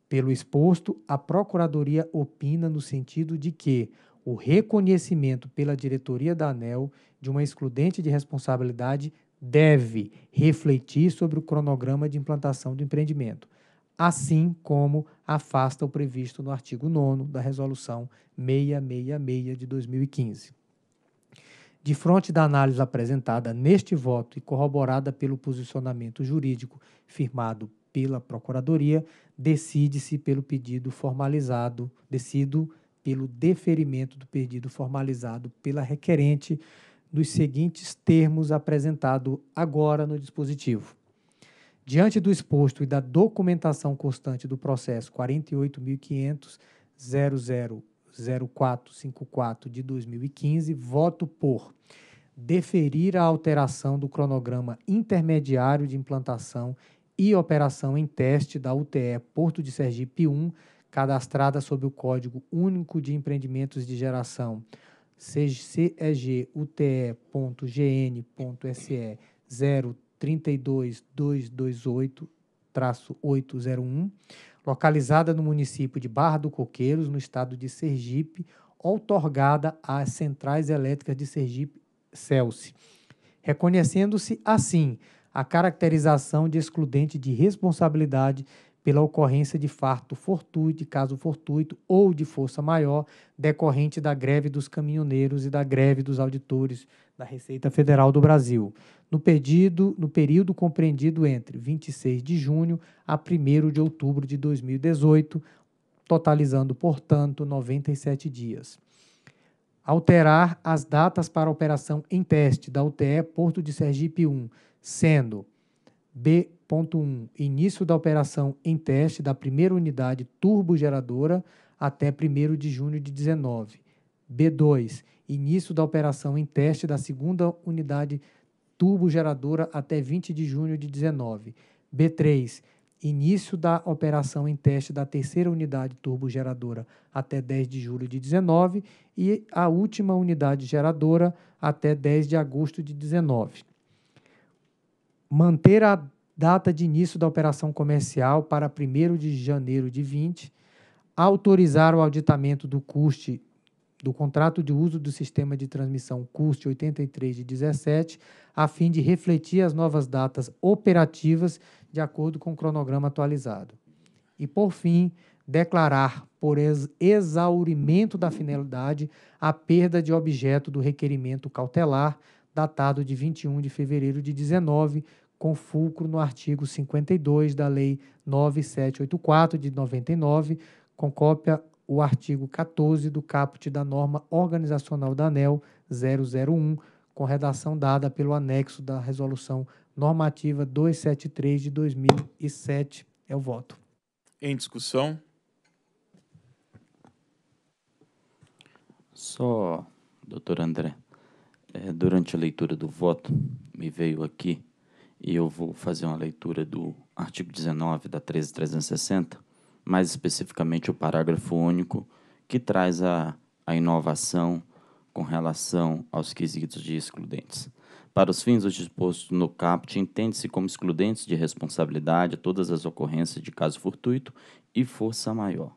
Pelo exposto, a Procuradoria opina no sentido de que o reconhecimento pela diretoria da ANEL de uma excludente de responsabilidade deve refletir sobre o cronograma de implantação do empreendimento, assim como afasta o previsto no artigo 9 da Resolução 666 de 2015. De fronte da análise apresentada neste voto e corroborada pelo posicionamento jurídico firmado pela Procuradoria, decide-se pelo pedido formalizado, decido pelo deferimento do pedido formalizado pela requerente nos seguintes termos apresentado agora no dispositivo. Diante do exposto e da documentação constante do processo 48.500.000454 de 2015, voto por deferir a alteração do cronograma intermediário de implantação e operação em teste da UTE Porto de Sergipe 1 cadastrada sob o Código Único de Empreendimentos de Geração CEGUTE.gn.se 032228-801, localizada no município de Barra do Coqueiros, no estado de Sergipe, outorgada às Centrais Elétricas de Sergipe Celse, reconhecendo-se assim a caracterização de excludente de responsabilidade pela ocorrência de fato fortuito, de caso fortuito ou de força maior decorrente da greve dos caminhoneiros e da greve dos auditores da Receita Federal do Brasil, no, pedido, no período compreendido entre 26 de junho a 1 de outubro de 2018, totalizando, portanto, 97 dias alterar as datas para operação em teste da UTE Porto de Sergipe 1, sendo B, Ponto 1. Um, início da operação em teste da primeira unidade turbogeradora até 1 de junho de 19. B2. Início da operação em teste da segunda unidade turbogeradora até 20 de junho de 19. B3. Início da operação em teste da terceira unidade turbogeradora até 10 de julho de 19 e a última unidade geradora até 10 de agosto de 19. Manter a data de início da operação comercial para 1 de janeiro de 20, autorizar o auditamento do custe do contrato de uso do sistema de transmissão CUST 83 de 17, a fim de refletir as novas datas operativas de acordo com o cronograma atualizado. E, por fim, declarar, por exaurimento da finalidade, a perda de objeto do requerimento cautelar, datado de 21 de fevereiro de 19, com fulcro no artigo 52 da Lei 9784 de 99, com cópia o artigo 14 do caput da norma organizacional da ANEL 001, com redação dada pelo anexo da resolução normativa 273 de 2007. É o voto. Em discussão? Só, doutor André, eh, durante a leitura do voto, me veio aqui e eu vou fazer uma leitura do artigo 19 da 13360, mais especificamente o parágrafo único, que traz a, a inovação com relação aos quesitos de excludentes. Para os fins os dispostos no CAPT, entende-se como excludentes de responsabilidade todas as ocorrências de caso fortuito e força maior,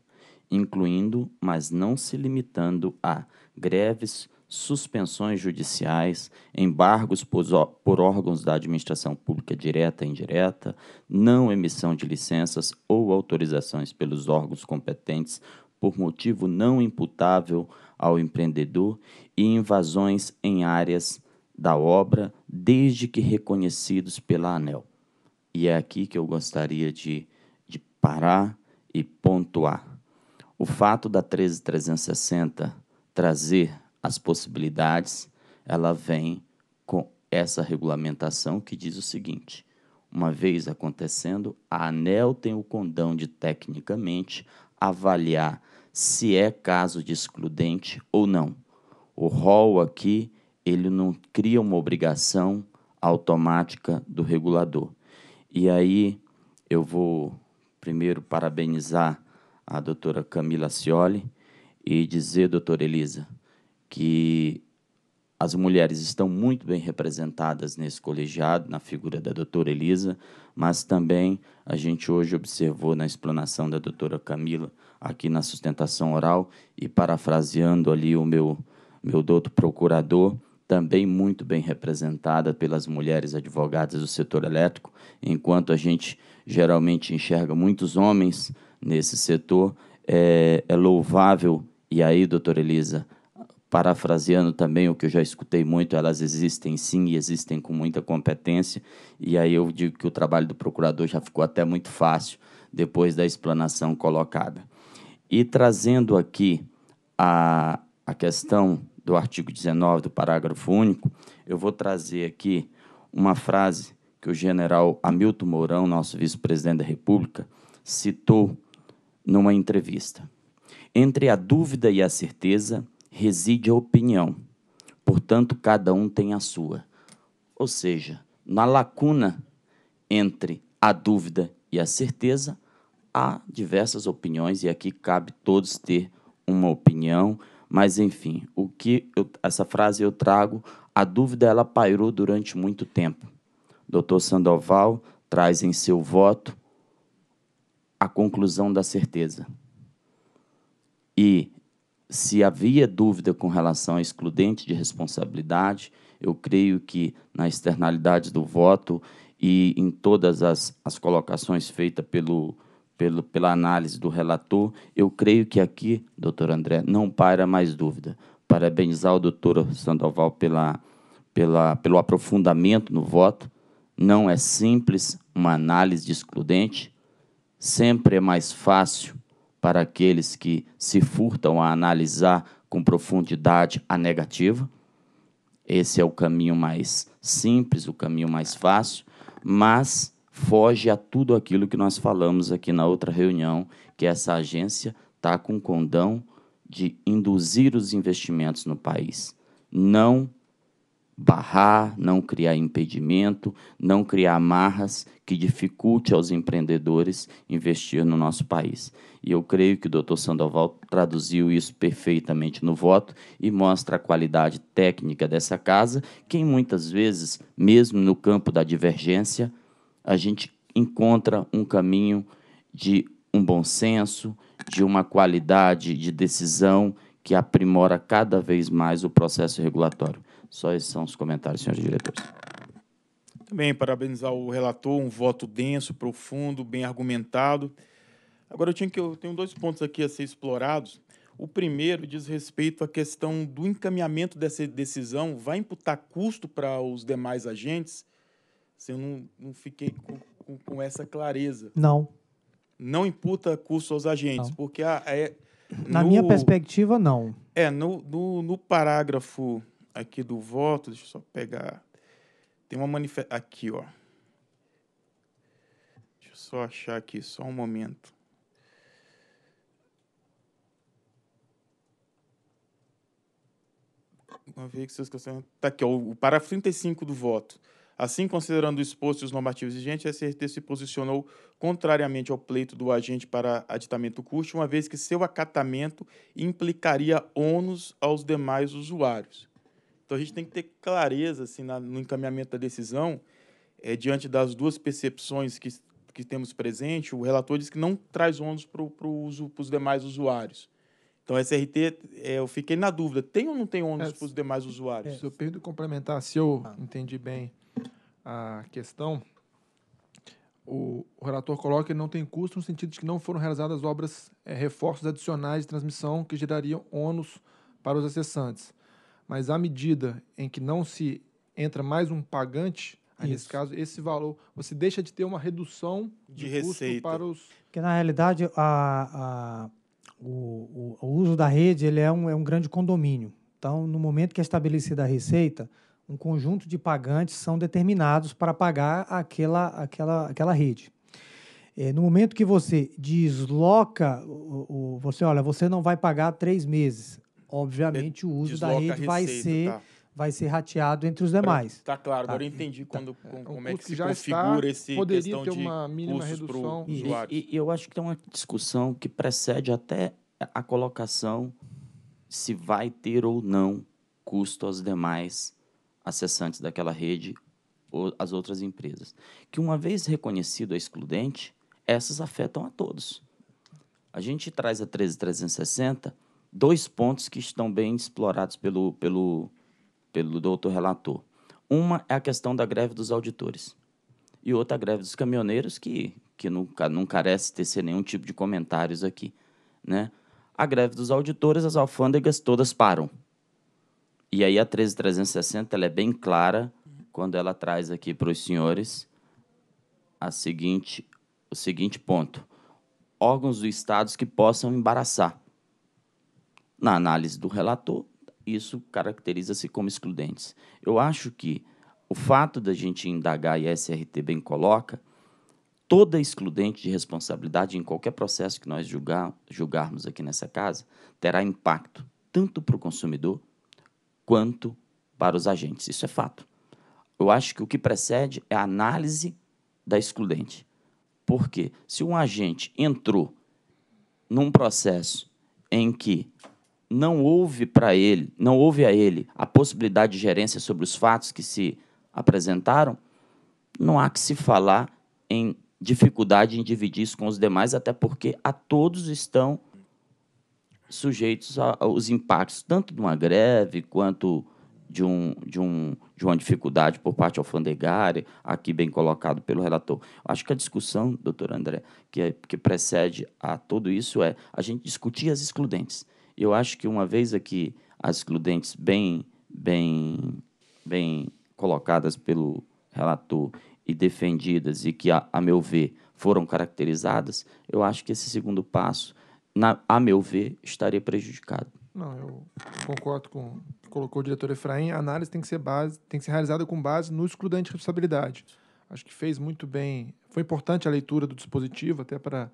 incluindo, mas não se limitando a greves, suspensões judiciais, embargos por órgãos da administração pública direta e indireta, não emissão de licenças ou autorizações pelos órgãos competentes por motivo não imputável ao empreendedor e invasões em áreas da obra, desde que reconhecidos pela ANEL. E é aqui que eu gostaria de, de parar e pontuar. O fato da 13360 trazer as possibilidades, ela vem com essa regulamentação que diz o seguinte: uma vez acontecendo, a ANEL tem o condão de tecnicamente avaliar se é caso de excludente ou não. O rol aqui, ele não cria uma obrigação automática do regulador. E aí eu vou primeiro parabenizar a doutora Camila Cioli e dizer, doutora Elisa, que as mulheres estão muito bem representadas nesse colegiado, na figura da doutora Elisa, mas também a gente hoje observou na explanação da doutora Camila, aqui na sustentação oral, e parafraseando ali o meu, meu douto procurador, também muito bem representada pelas mulheres advogadas do setor elétrico, enquanto a gente geralmente enxerga muitos homens nesse setor, é, é louvável, e aí, doutora Elisa, parafraseando também o que eu já escutei muito, elas existem sim e existem com muita competência. E aí eu digo que o trabalho do procurador já ficou até muito fácil depois da explanação colocada. E trazendo aqui a, a questão do artigo 19, do parágrafo único, eu vou trazer aqui uma frase que o general Hamilton Mourão, nosso vice-presidente da República, citou numa entrevista. Entre a dúvida e a certeza, reside a opinião. Portanto, cada um tem a sua. Ou seja, na lacuna entre a dúvida e a certeza, há diversas opiniões e aqui cabe todos ter uma opinião, mas enfim, o que eu, essa frase eu trago, a dúvida ela pairou durante muito tempo. Dr. Sandoval traz em seu voto a conclusão da certeza. E se havia dúvida com relação a excludente de responsabilidade, eu creio que na externalidade do voto e em todas as, as colocações feitas pelo, pelo, pela análise do relator, eu creio que aqui, doutor André, não para mais dúvida. Parabenizar o doutor Sandoval pela, pela, pelo aprofundamento no voto. Não é simples uma análise excludente, sempre é mais fácil para aqueles que se furtam a analisar com profundidade a negativa. Esse é o caminho mais simples, o caminho mais fácil, mas foge a tudo aquilo que nós falamos aqui na outra reunião, que essa agência está com condão de induzir os investimentos no país. Não barrar, não criar impedimento, não criar amarras que dificulte aos empreendedores investir no nosso país. E eu creio que o doutor Sandoval traduziu isso perfeitamente no voto e mostra a qualidade técnica dessa casa, que muitas vezes, mesmo no campo da divergência, a gente encontra um caminho de um bom senso, de uma qualidade de decisão que aprimora cada vez mais o processo regulatório. Só esses são os comentários, senhores diretores. Também parabenizar o relator, um voto denso, profundo, bem argumentado. Agora eu tinha que eu tenho dois pontos aqui a ser explorados. O primeiro diz respeito à questão do encaminhamento dessa decisão. Vai imputar custo para os demais agentes? Se eu não, não fiquei com, com, com, essa clareza. Não. Não imputa custo aos agentes, não. porque a, ah, é, na no, minha perspectiva, não. É, no, no, no, parágrafo aqui do voto, deixa eu só pegar. Tem uma manifestação. Aqui, ó. Deixa eu só achar aqui, só um momento. Está aqui, ó, o parágrafo 35 do voto. Assim, considerando exposto os normativos vigentes, a SRT se posicionou contrariamente ao pleito do agente para aditamento custo, uma vez que seu acatamento implicaria ônus aos demais usuários. Então, a gente tem que ter clareza assim, na, no encaminhamento da decisão, é, diante das duas percepções que, que temos presente, o relator diz que não traz ônus para pro, os demais usuários. Então, a SRT, é, eu fiquei na dúvida, tem ou não tem ônus é, para os demais usuários? É, se eu perdo complementar, se eu ah. entendi bem a questão, o relator coloca que não tem custo no sentido de que não foram realizadas obras, é, reforços adicionais de transmissão que gerariam ônus para os acessantes. Mas à medida em que não se entra mais um pagante, aí, nesse caso, esse valor, você deixa de ter uma redução de, de custo receita. para os... Porque, na realidade, a, a o, o, o, uso da rede ele é, um, é um grande condomínio. Então, no momento que é estabelecida a receita, um conjunto de pagantes são determinados para pagar aquela, aquela, aquela rede. É, no momento que você desloca, o, o, você olha, você não vai pagar três meses. Obviamente, o uso desloca da rede receita, vai ser tá vai ser rateado entre os demais. Tá claro, tá. agora eu entendi tá. quando, é, como é que se já configura está, esse poderia questão ter uma mínima redução. E, e, eu acho que tem uma discussão que precede até a colocação se vai ter ou não custo aos demais acessantes daquela rede ou às outras empresas. Que uma vez reconhecido a excludente, essas afetam a todos. A gente traz a 13360 dois pontos que estão bem explorados pelo, pelo pelo doutor relator. Uma é a questão da greve dos auditores e outra a greve dos caminhoneiros, que, que não, não carece de ser nenhum tipo de comentários aqui. Né? A greve dos auditores, as alfândegas todas param. E aí a 13360 ela é bem clara quando ela traz aqui para os senhores a seguinte, o seguinte ponto. Órgãos do Estado que possam embaraçar. Na análise do relator, isso caracteriza-se como excludentes. Eu acho que o fato da gente indagar, e a SRT bem coloca, toda excludente de responsabilidade em qualquer processo que nós julgar, julgarmos aqui nessa casa terá impacto tanto para o consumidor quanto para os agentes. Isso é fato. Eu acho que o que precede é a análise da excludente. Porque se um agente entrou num processo em que não houve para ele, não houve a ele a possibilidade de gerência sobre os fatos que se apresentaram, não há que se falar em dificuldade em dividir isso com os demais, até porque a todos estão sujeitos aos impactos tanto de uma greve quanto de, um, de, um, de uma dificuldade por parte alfandegária, aqui bem colocado pelo relator. Acho que a discussão, doutor André, que, é, que precede a tudo isso é a gente discutir as excludentes. Eu acho que uma vez aqui as excludentes bem, bem, bem colocadas pelo relator e defendidas e que, a, a meu ver, foram caracterizadas, eu acho que esse segundo passo, na, a meu ver, estaria prejudicado. Não, eu concordo com o que colocou o diretor Efraim. A análise tem que ser base, tem que ser realizada com base no excludente de responsabilidade. Acho que fez muito bem. Foi importante a leitura do dispositivo até para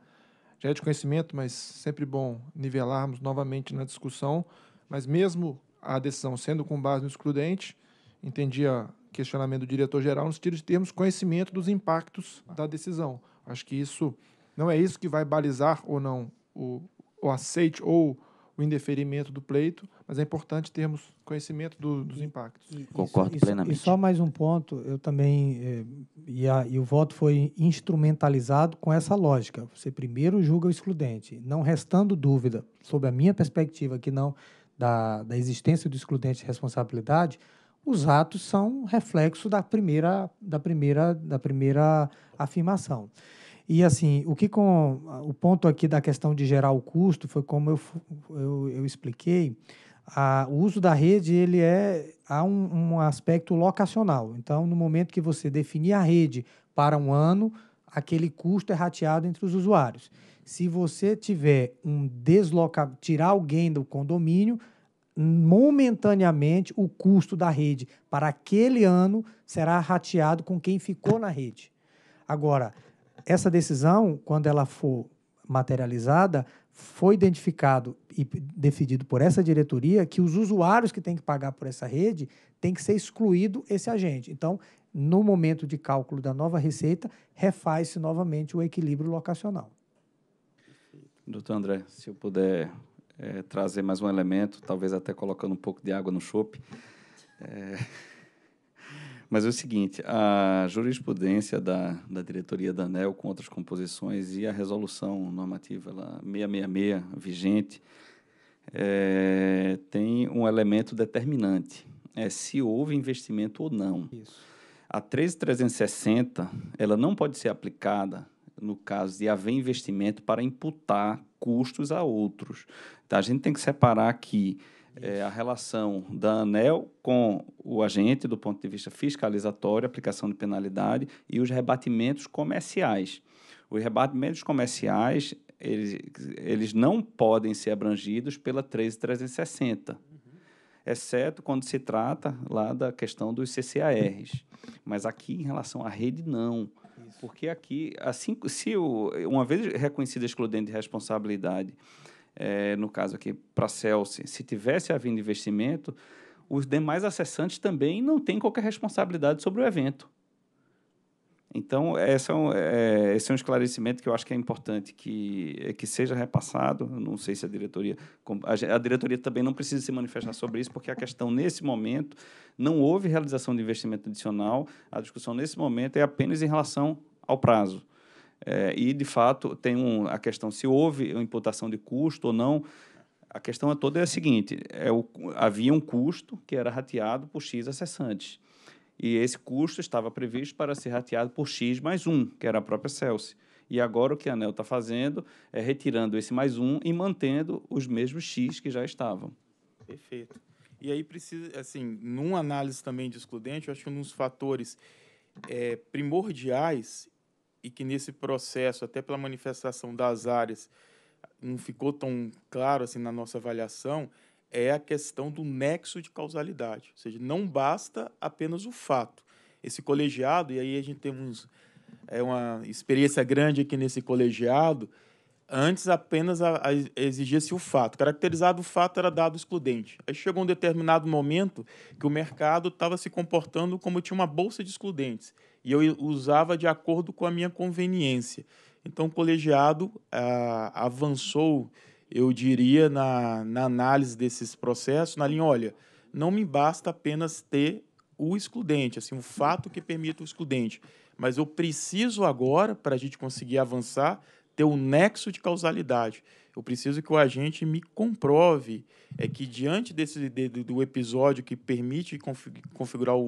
já é de conhecimento, mas sempre bom nivelarmos novamente na discussão. Mas mesmo a decisão sendo com base no excludente, entendia questionamento do diretor-geral no sentido de termos conhecimento dos impactos da decisão. Acho que isso não é isso que vai balizar ou não o, o aceite ou o indeferimento do pleito, mas é importante termos conhecimento do, dos impactos. Concordo isso, plenamente. E só mais um ponto, eu também eh, e, a, e, o voto foi instrumentalizado com essa lógica. Você primeiro julga o excludente, não restando dúvida sobre a minha perspectiva que não da, da existência do excludente de responsabilidade. Os atos são reflexo da primeira da primeira da primeira afirmação. E assim, o que com o ponto aqui da questão de gerar o custo foi como eu, eu, eu expliquei, a, o uso da rede ele é há um, um aspecto locacional. Então, no momento que você definir a rede para um ano, aquele custo é rateado entre os usuários. Se você tiver um desloca, tirar alguém do condomínio, momentaneamente o custo da rede para aquele ano será rateado com quem ficou na rede. Agora, essa decisão, quando ela for materializada, foi identificado e decidido por essa diretoria que os usuários que têm que pagar por essa rede tem que ser excluído esse agente. Então, no momento de cálculo da nova receita, refaz-se novamente o equilíbrio locacional. Doutor André, se eu puder é, trazer mais um elemento, talvez até colocando um pouco de água no chope. É... Mas é o seguinte, a jurisprudência da, da diretoria da ANEL com outras composições e a resolução normativa ela, 666 vigente é, tem um elemento determinante, é se houve investimento ou não. Isso. A 13360, ela não pode ser aplicada no caso de haver investimento para imputar custos a outros. Então, A gente tem que separar aqui é, a relação da ANEL com o agente do ponto de vista fiscalizatório, aplicação de penalidade e os rebatimentos comerciais. Os rebatimentos comerciais, eles, eles não podem ser abrangidos pela 13360, uhum. exceto quando se trata lá da questão dos CCARs. Mas aqui, em relação à rede, não. Isso. Porque aqui, assim, se o, uma vez reconhecida excludente de responsabilidade, é, no caso aqui para a Celsius, se tivesse havido investimento, os demais acessantes também não têm qualquer responsabilidade sobre o evento. Então, esse é, um, é, esse é um esclarecimento que eu acho que é importante que, é, que seja repassado. Não sei se a diretoria. A, a diretoria também não precisa se manifestar sobre isso, porque a questão, nesse momento, não houve realização de investimento adicional. A discussão, nesse momento, é apenas em relação ao prazo. É, e, de fato, tem um, a questão se houve imputação de custo ou não. A questão é toda é a seguinte: é o, havia um custo que era rateado por X acessantes. E esse custo estava previsto para ser rateado por X mais um, que era a própria Celsius. E agora o que a ANEL está fazendo é retirando esse mais um e mantendo os mesmos X que já estavam. Perfeito. E aí precisa, assim, numa análise também de excludente, eu acho que um dos fatores é, primordiais e que nesse processo, até pela manifestação das áreas, não ficou tão claro assim na nossa avaliação, é a questão do nexo de causalidade. Ou seja, não basta apenas o fato. Esse colegiado, e aí a gente tem uns, é uma experiência grande aqui nesse colegiado, antes apenas exigia-se o fato. Caracterizado o fato era dado excludente. Aí chegou um determinado momento que o mercado estava se comportando como tinha uma bolsa de excludentes e eu usava de acordo com a minha conveniência. Então, o colegiado ah, avançou, eu diria, na, na análise desses processos, na linha: olha, não me basta apenas ter o excludente, assim, o fato que permita o excludente, mas eu preciso agora, para a gente conseguir avançar, ter um nexo de causalidade. Eu preciso que o agente me comprove é que diante desse de, do episódio que permite configurar o,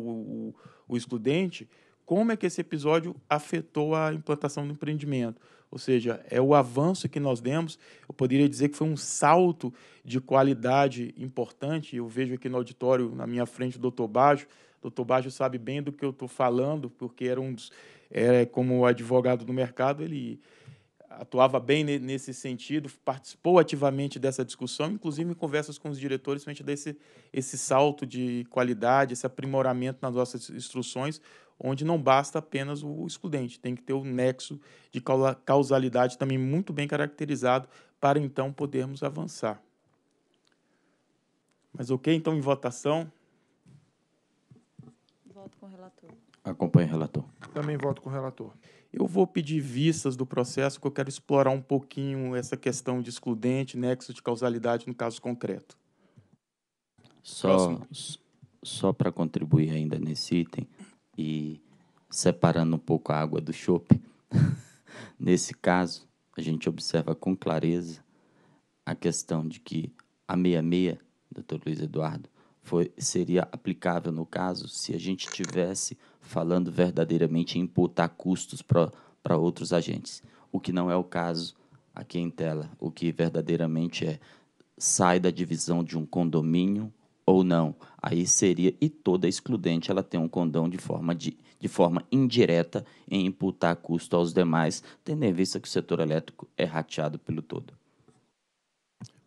o, o excludente, como é que esse episódio afetou a implantação do empreendimento. Ou seja, é o avanço que nós demos. Eu poderia dizer que foi um salto de qualidade importante. Eu vejo aqui no auditório, na minha frente, o doutor Bajo. O doutor Bajo sabe bem do que eu estou falando, porque era um dos, era como advogado do mercado, ele atuava bem nesse sentido, participou ativamente dessa discussão, inclusive em conversas com os diretores, frente desse esse salto de qualidade, esse aprimoramento nas nossas instruções, onde não basta apenas o excludente, tem que ter o nexo de causalidade também muito bem caracterizado para então podermos avançar. Mas ok, então em votação. Voto com o relator. Acompanhe o relator. Também voto com o relator. Eu vou pedir vistas do processo, que eu quero explorar um pouquinho essa questão de excludente, nexo de causalidade no caso concreto. Só, só para contribuir ainda nesse item, e separando um pouco a água do chope. [LAUGHS] Nesse caso, a gente observa com clareza a questão de que a 66, doutor Luiz Eduardo, foi, seria aplicável no caso se a gente tivesse falando verdadeiramente em imputar custos para outros agentes, o que não é o caso aqui em tela. O que verdadeiramente é sai da divisão de um condomínio ou não. Aí seria, e toda excludente, ela tem um condão de forma, de, de forma indireta em imputar custo aos demais, tendo em vista que o setor elétrico é rateado pelo todo.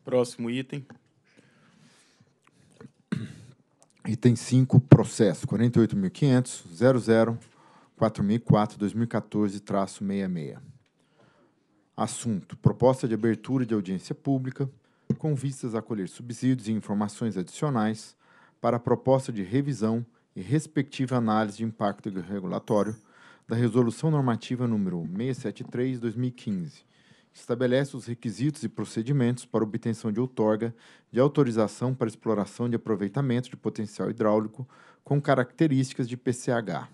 Próximo item. [COUGHS] Item 5, processo 48.500, 2014 66 Assunto: proposta de abertura de audiência pública com vistas a colher subsídios e informações adicionais para a proposta de revisão e respectiva análise de impacto regulatório da Resolução Normativa número 673/2015, que estabelece os requisitos e procedimentos para obtenção de outorga de autorização para exploração de aproveitamento de potencial hidráulico com características de PCH.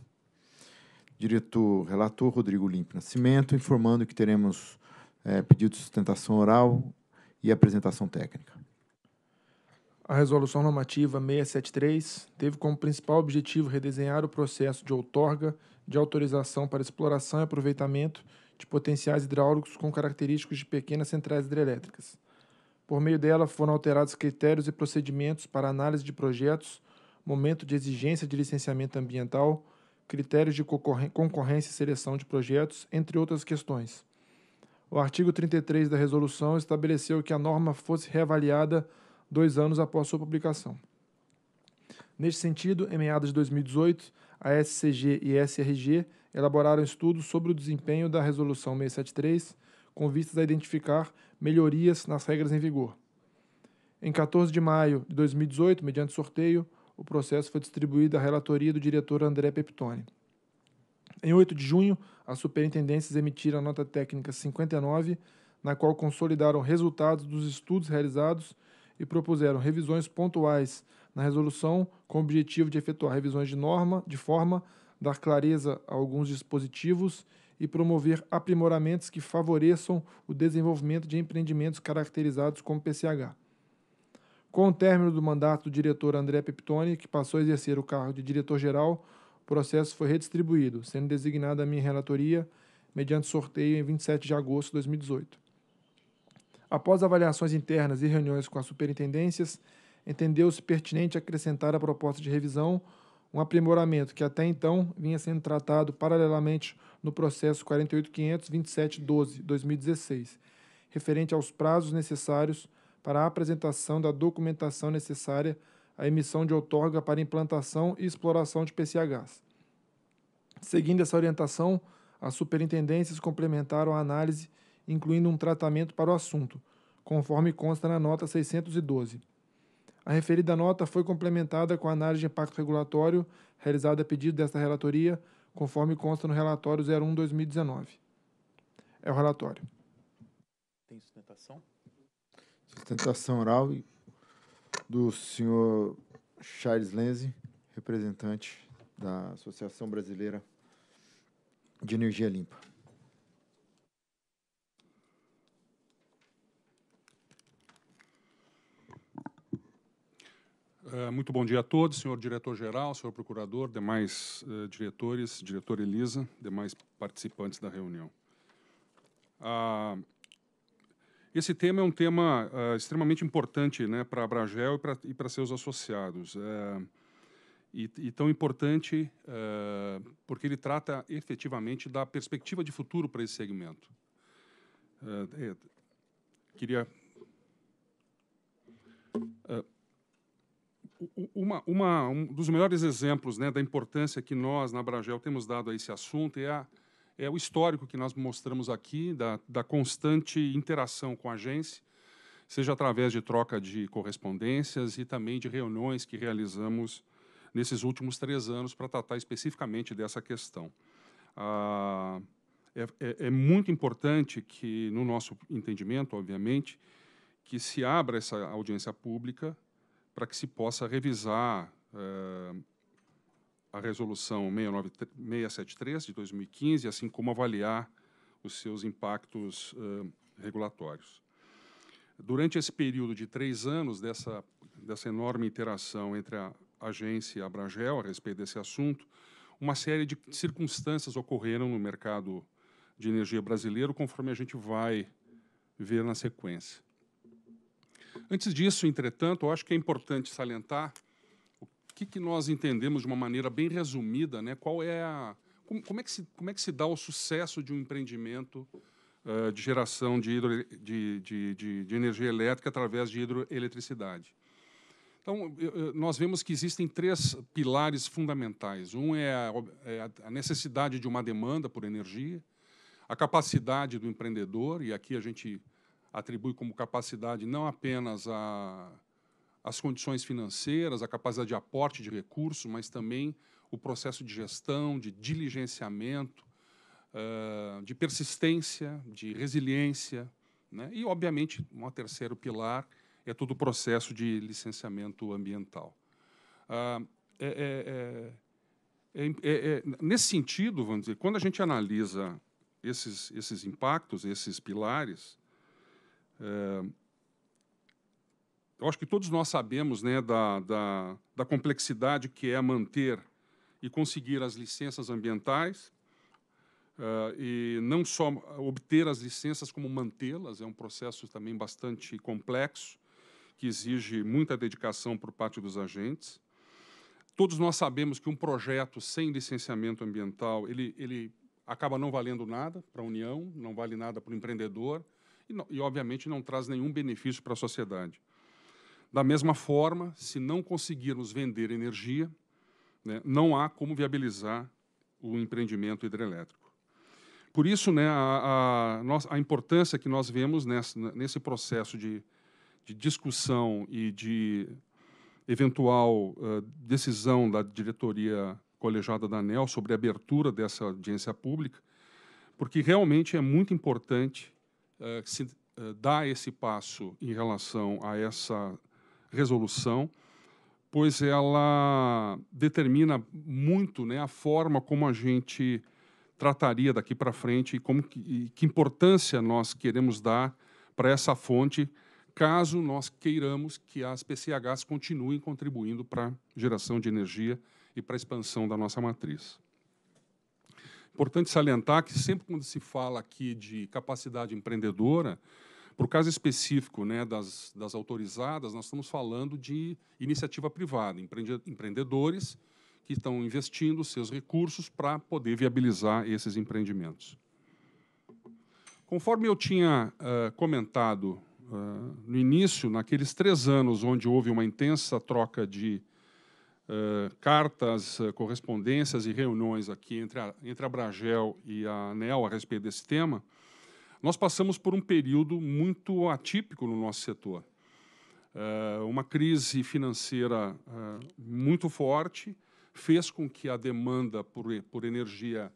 Diretor relator Rodrigo Limpo Nascimento informando que teremos é, pedido de sustentação oral e apresentação técnica. A resolução normativa 673 teve como principal objetivo redesenhar o processo de outorga de autorização para exploração e aproveitamento de potenciais hidráulicos com características de pequenas centrais hidrelétricas. Por meio dela foram alterados critérios e procedimentos para análise de projetos, momento de exigência de licenciamento ambiental, critérios de concorrência e seleção de projetos, entre outras questões. O artigo 33 da resolução estabeleceu que a norma fosse reavaliada dois anos após sua publicação. Neste sentido, em meados de 2018, a SCG e a SRG elaboraram estudos sobre o desempenho da Resolução 673, com vistas a identificar melhorias nas regras em vigor. Em 14 de maio de 2018, mediante sorteio, o processo foi distribuído à relatoria do diretor André Peptoni. Em 8 de junho, as superintendências emitiram a nota técnica 59, na qual consolidaram resultados dos estudos realizados e propuseram revisões pontuais na resolução com o objetivo de efetuar revisões de norma, de forma dar clareza a alguns dispositivos e promover aprimoramentos que favoreçam o desenvolvimento de empreendimentos caracterizados como PCH. Com o término do mandato do diretor André Peptoni, que passou a exercer o cargo de diretor-geral, o processo foi redistribuído, sendo designada a minha relatoria mediante sorteio em 27 de agosto de 2018. Após avaliações internas e reuniões com as superintendências, entendeu-se pertinente acrescentar à proposta de revisão um aprimoramento que até então vinha sendo tratado paralelamente no processo 48.500.27.12.2016, referente aos prazos necessários para a apresentação da documentação necessária a emissão de outorga para implantação e exploração de PCHs. Seguindo essa orientação, as superintendências complementaram a análise, incluindo um tratamento para o assunto, conforme consta na nota 612. A referida nota foi complementada com a análise de impacto regulatório realizada a pedido desta relatoria, conforme consta no relatório 01/2019. É o relatório. Tem sustentação? Sustentação oral e do senhor Charles Lenzi, representante da Associação Brasileira de Energia Limpa. É, muito bom dia a todos, senhor diretor-geral, senhor procurador, demais é, diretores, diretor Elisa, demais participantes da reunião. A ah, esse tema é um tema uh, extremamente importante né, para a Bragel e para seus associados. Eh, e, e, tão importante uh, porque ele trata efetivamente da perspectiva de futuro para esse segmento. É, queria. Uma, uma, um dos melhores exemplos né, da importância que nós, na Bragel temos dado a esse assunto é a é o histórico que nós mostramos aqui, da, da constante interação com a agência, seja através de troca de correspondências e também de reuniões que realizamos nesses últimos três anos para tratar especificamente dessa questão. Ah, é, é, é, muito importante que, no nosso entendimento, obviamente, que se abra essa audiência pública para que se possa revisar eh, a resolução 673 de 2015, assim como avaliar os seus impactos uh, regulatórios. Durante esse período de três anos dessa, dessa enorme interação entre a agência e a Bragel a respeito desse assunto, uma série de circunstâncias ocorreram no mercado de energia brasileiro, conforme a gente vai ver na sequência. Antes disso, entretanto, eu acho que é importante salientar que, que nós entendemos de uma maneira bem resumida, né? Qual é a como, como é que se como é que se dá o sucesso de um empreendimento uh, de geração de, hidro, de, de, de, de, energia elétrica através de hidroeletricidade? Então nós vemos que existem três pilares fundamentais. Um é a, é a necessidade de uma demanda por energia, a capacidade do empreendedor e aqui a gente atribui como capacidade não apenas a as condições financeiras, a capacidade de aporte de recursos, mas também o processo de gestão, de diligenciamento, uh, de persistência, de resiliência. Né? E, obviamente, um terceiro pilar é todo o processo de licenciamento ambiental. Uh, é, é, é, nesse sentido, vamos dizer, quando a gente analisa esses, esses impactos, esses pilares, uh, eu acho que todos nós sabemos né, da, da, da complexidade que é manter e conseguir as licenças ambientais, Uh, e não só obter as licenças, como mantê-las. É um processo também bastante complexo, que exige muita dedicação por parte dos agentes. Todos nós sabemos que um projeto sem licenciamento ambiental, ele, ele acaba não valendo nada para a União, não vale nada para o empreendedor e, não, e, obviamente, não traz nenhum benefício para a sociedade. Da mesma forma, se não conseguirmos vender energia, né, não há como viabilizar o empreendimento hidrelétrico. Por isso, né, a, a, a, importância que nós vemos nesse processo de, de, discussão e de eventual uh, decisão da diretoria colegiada da ANEL sobre a abertura dessa audiência pública, porque realmente é muito importante uh, se, uh, dar esse passo em relação a essa resolução, pois ela determina muito né, a forma como a gente trataria daqui para frente e, como que, e que importância nós queremos dar para essa fonte, caso nós queiramos que as PCHs continuem contribuindo para a geração de energia e para a expansão da nossa matriz. Importante salientar que sempre quando se fala aqui de capacidade empreendedora, para o caso específico né, das, das autorizadas, nós estamos falando de iniciativa privada, empreendedores que estão investindo seus recursos para poder viabilizar esses empreendimentos. Conforme eu tinha uh, comentado uh, no início, naqueles três anos onde houve uma intensa troca de uh, cartas, correspondências e reuniões aqui entre a, entre a Bragel e a ANEL a respeito desse tema, nós passamos por um período muito atípico no nosso setor. Eh, uma crise financeira eh, muito forte fez com que a demanda por, por energia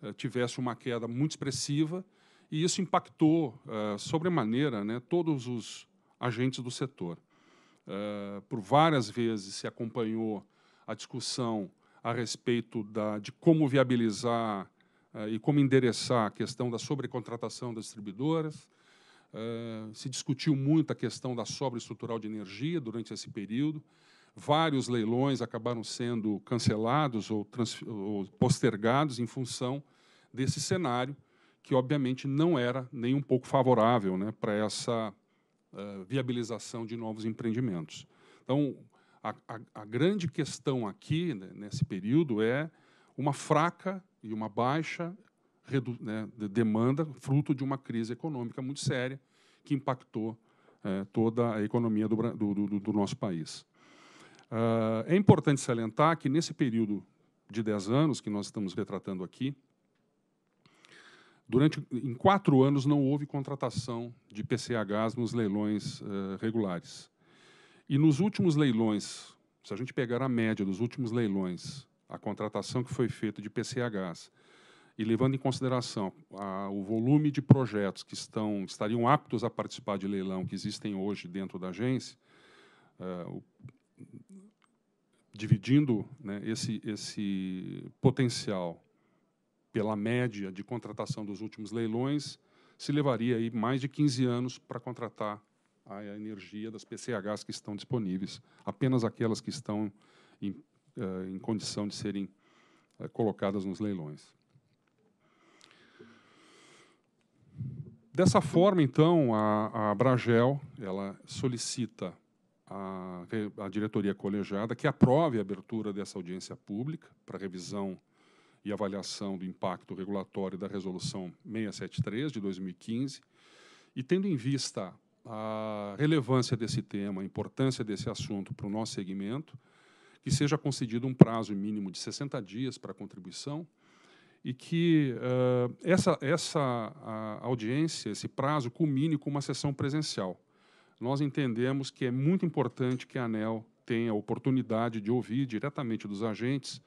eh, tivesse uma queda muito expressiva e isso impactou sobremaneira né, todos os agentes do setor. por várias vezes se acompanhou a discussão a respeito da, de como viabilizar eh, e como endereçar a questão da sobrecontratação das distribuidoras. Eh, se discutiu muito a questão da sobra estrutural de energia durante esse período. Vários leilões acabaram sendo cancelados ou, postergados em função desse cenário, que obviamente não era nem um pouco favorável né, para essa eh, viabilização de novos empreendimentos. Então, a, a, a grande questão aqui, né, nesse período, é uma fraca e uma baixa né, de demanda, fruto de uma crise econômica muito séria que impactou é, toda a economia do, do, do nosso país. Uh, é importante salientar que, nesse período de 10 anos que nós estamos retratando aqui, durante em quatro anos não houve contratação de PCHs nos leilões uh, regulares. E nos últimos leilões, se a gente pegar a média dos últimos leilões a contratação que foi feita de PCHs e levando em consideração a, o volume de projetos que estão estariam aptos a participar de leilão que existem hoje dentro da agência, uh, o, dividindo né, esse, esse potencial pela média de contratação dos últimos leilões, se levaria aí mais de 15 anos para contratar a energia das PCHs que estão disponíveis, apenas aquelas que estão em uh, em condição de serem uh, colocadas nos leilões. Dessa forma, então, a, a Bragel ela solicita a à diretoria colegiada que aprove a abertura dessa audiência pública para revisão e avaliação do impacto regulatório da Resolução 673 de 2015, e tendo em vista a relevância desse tema, a importância desse assunto para o nosso segmento, que seja concedido um prazo mínimo de 60 dias para contribuição e que uh, essa, essa audiência, esse prazo, culmine com uma sessão presencial. Nós entendemos que é muito importante que a ANEL tenha a oportunidade de ouvir diretamente dos agentes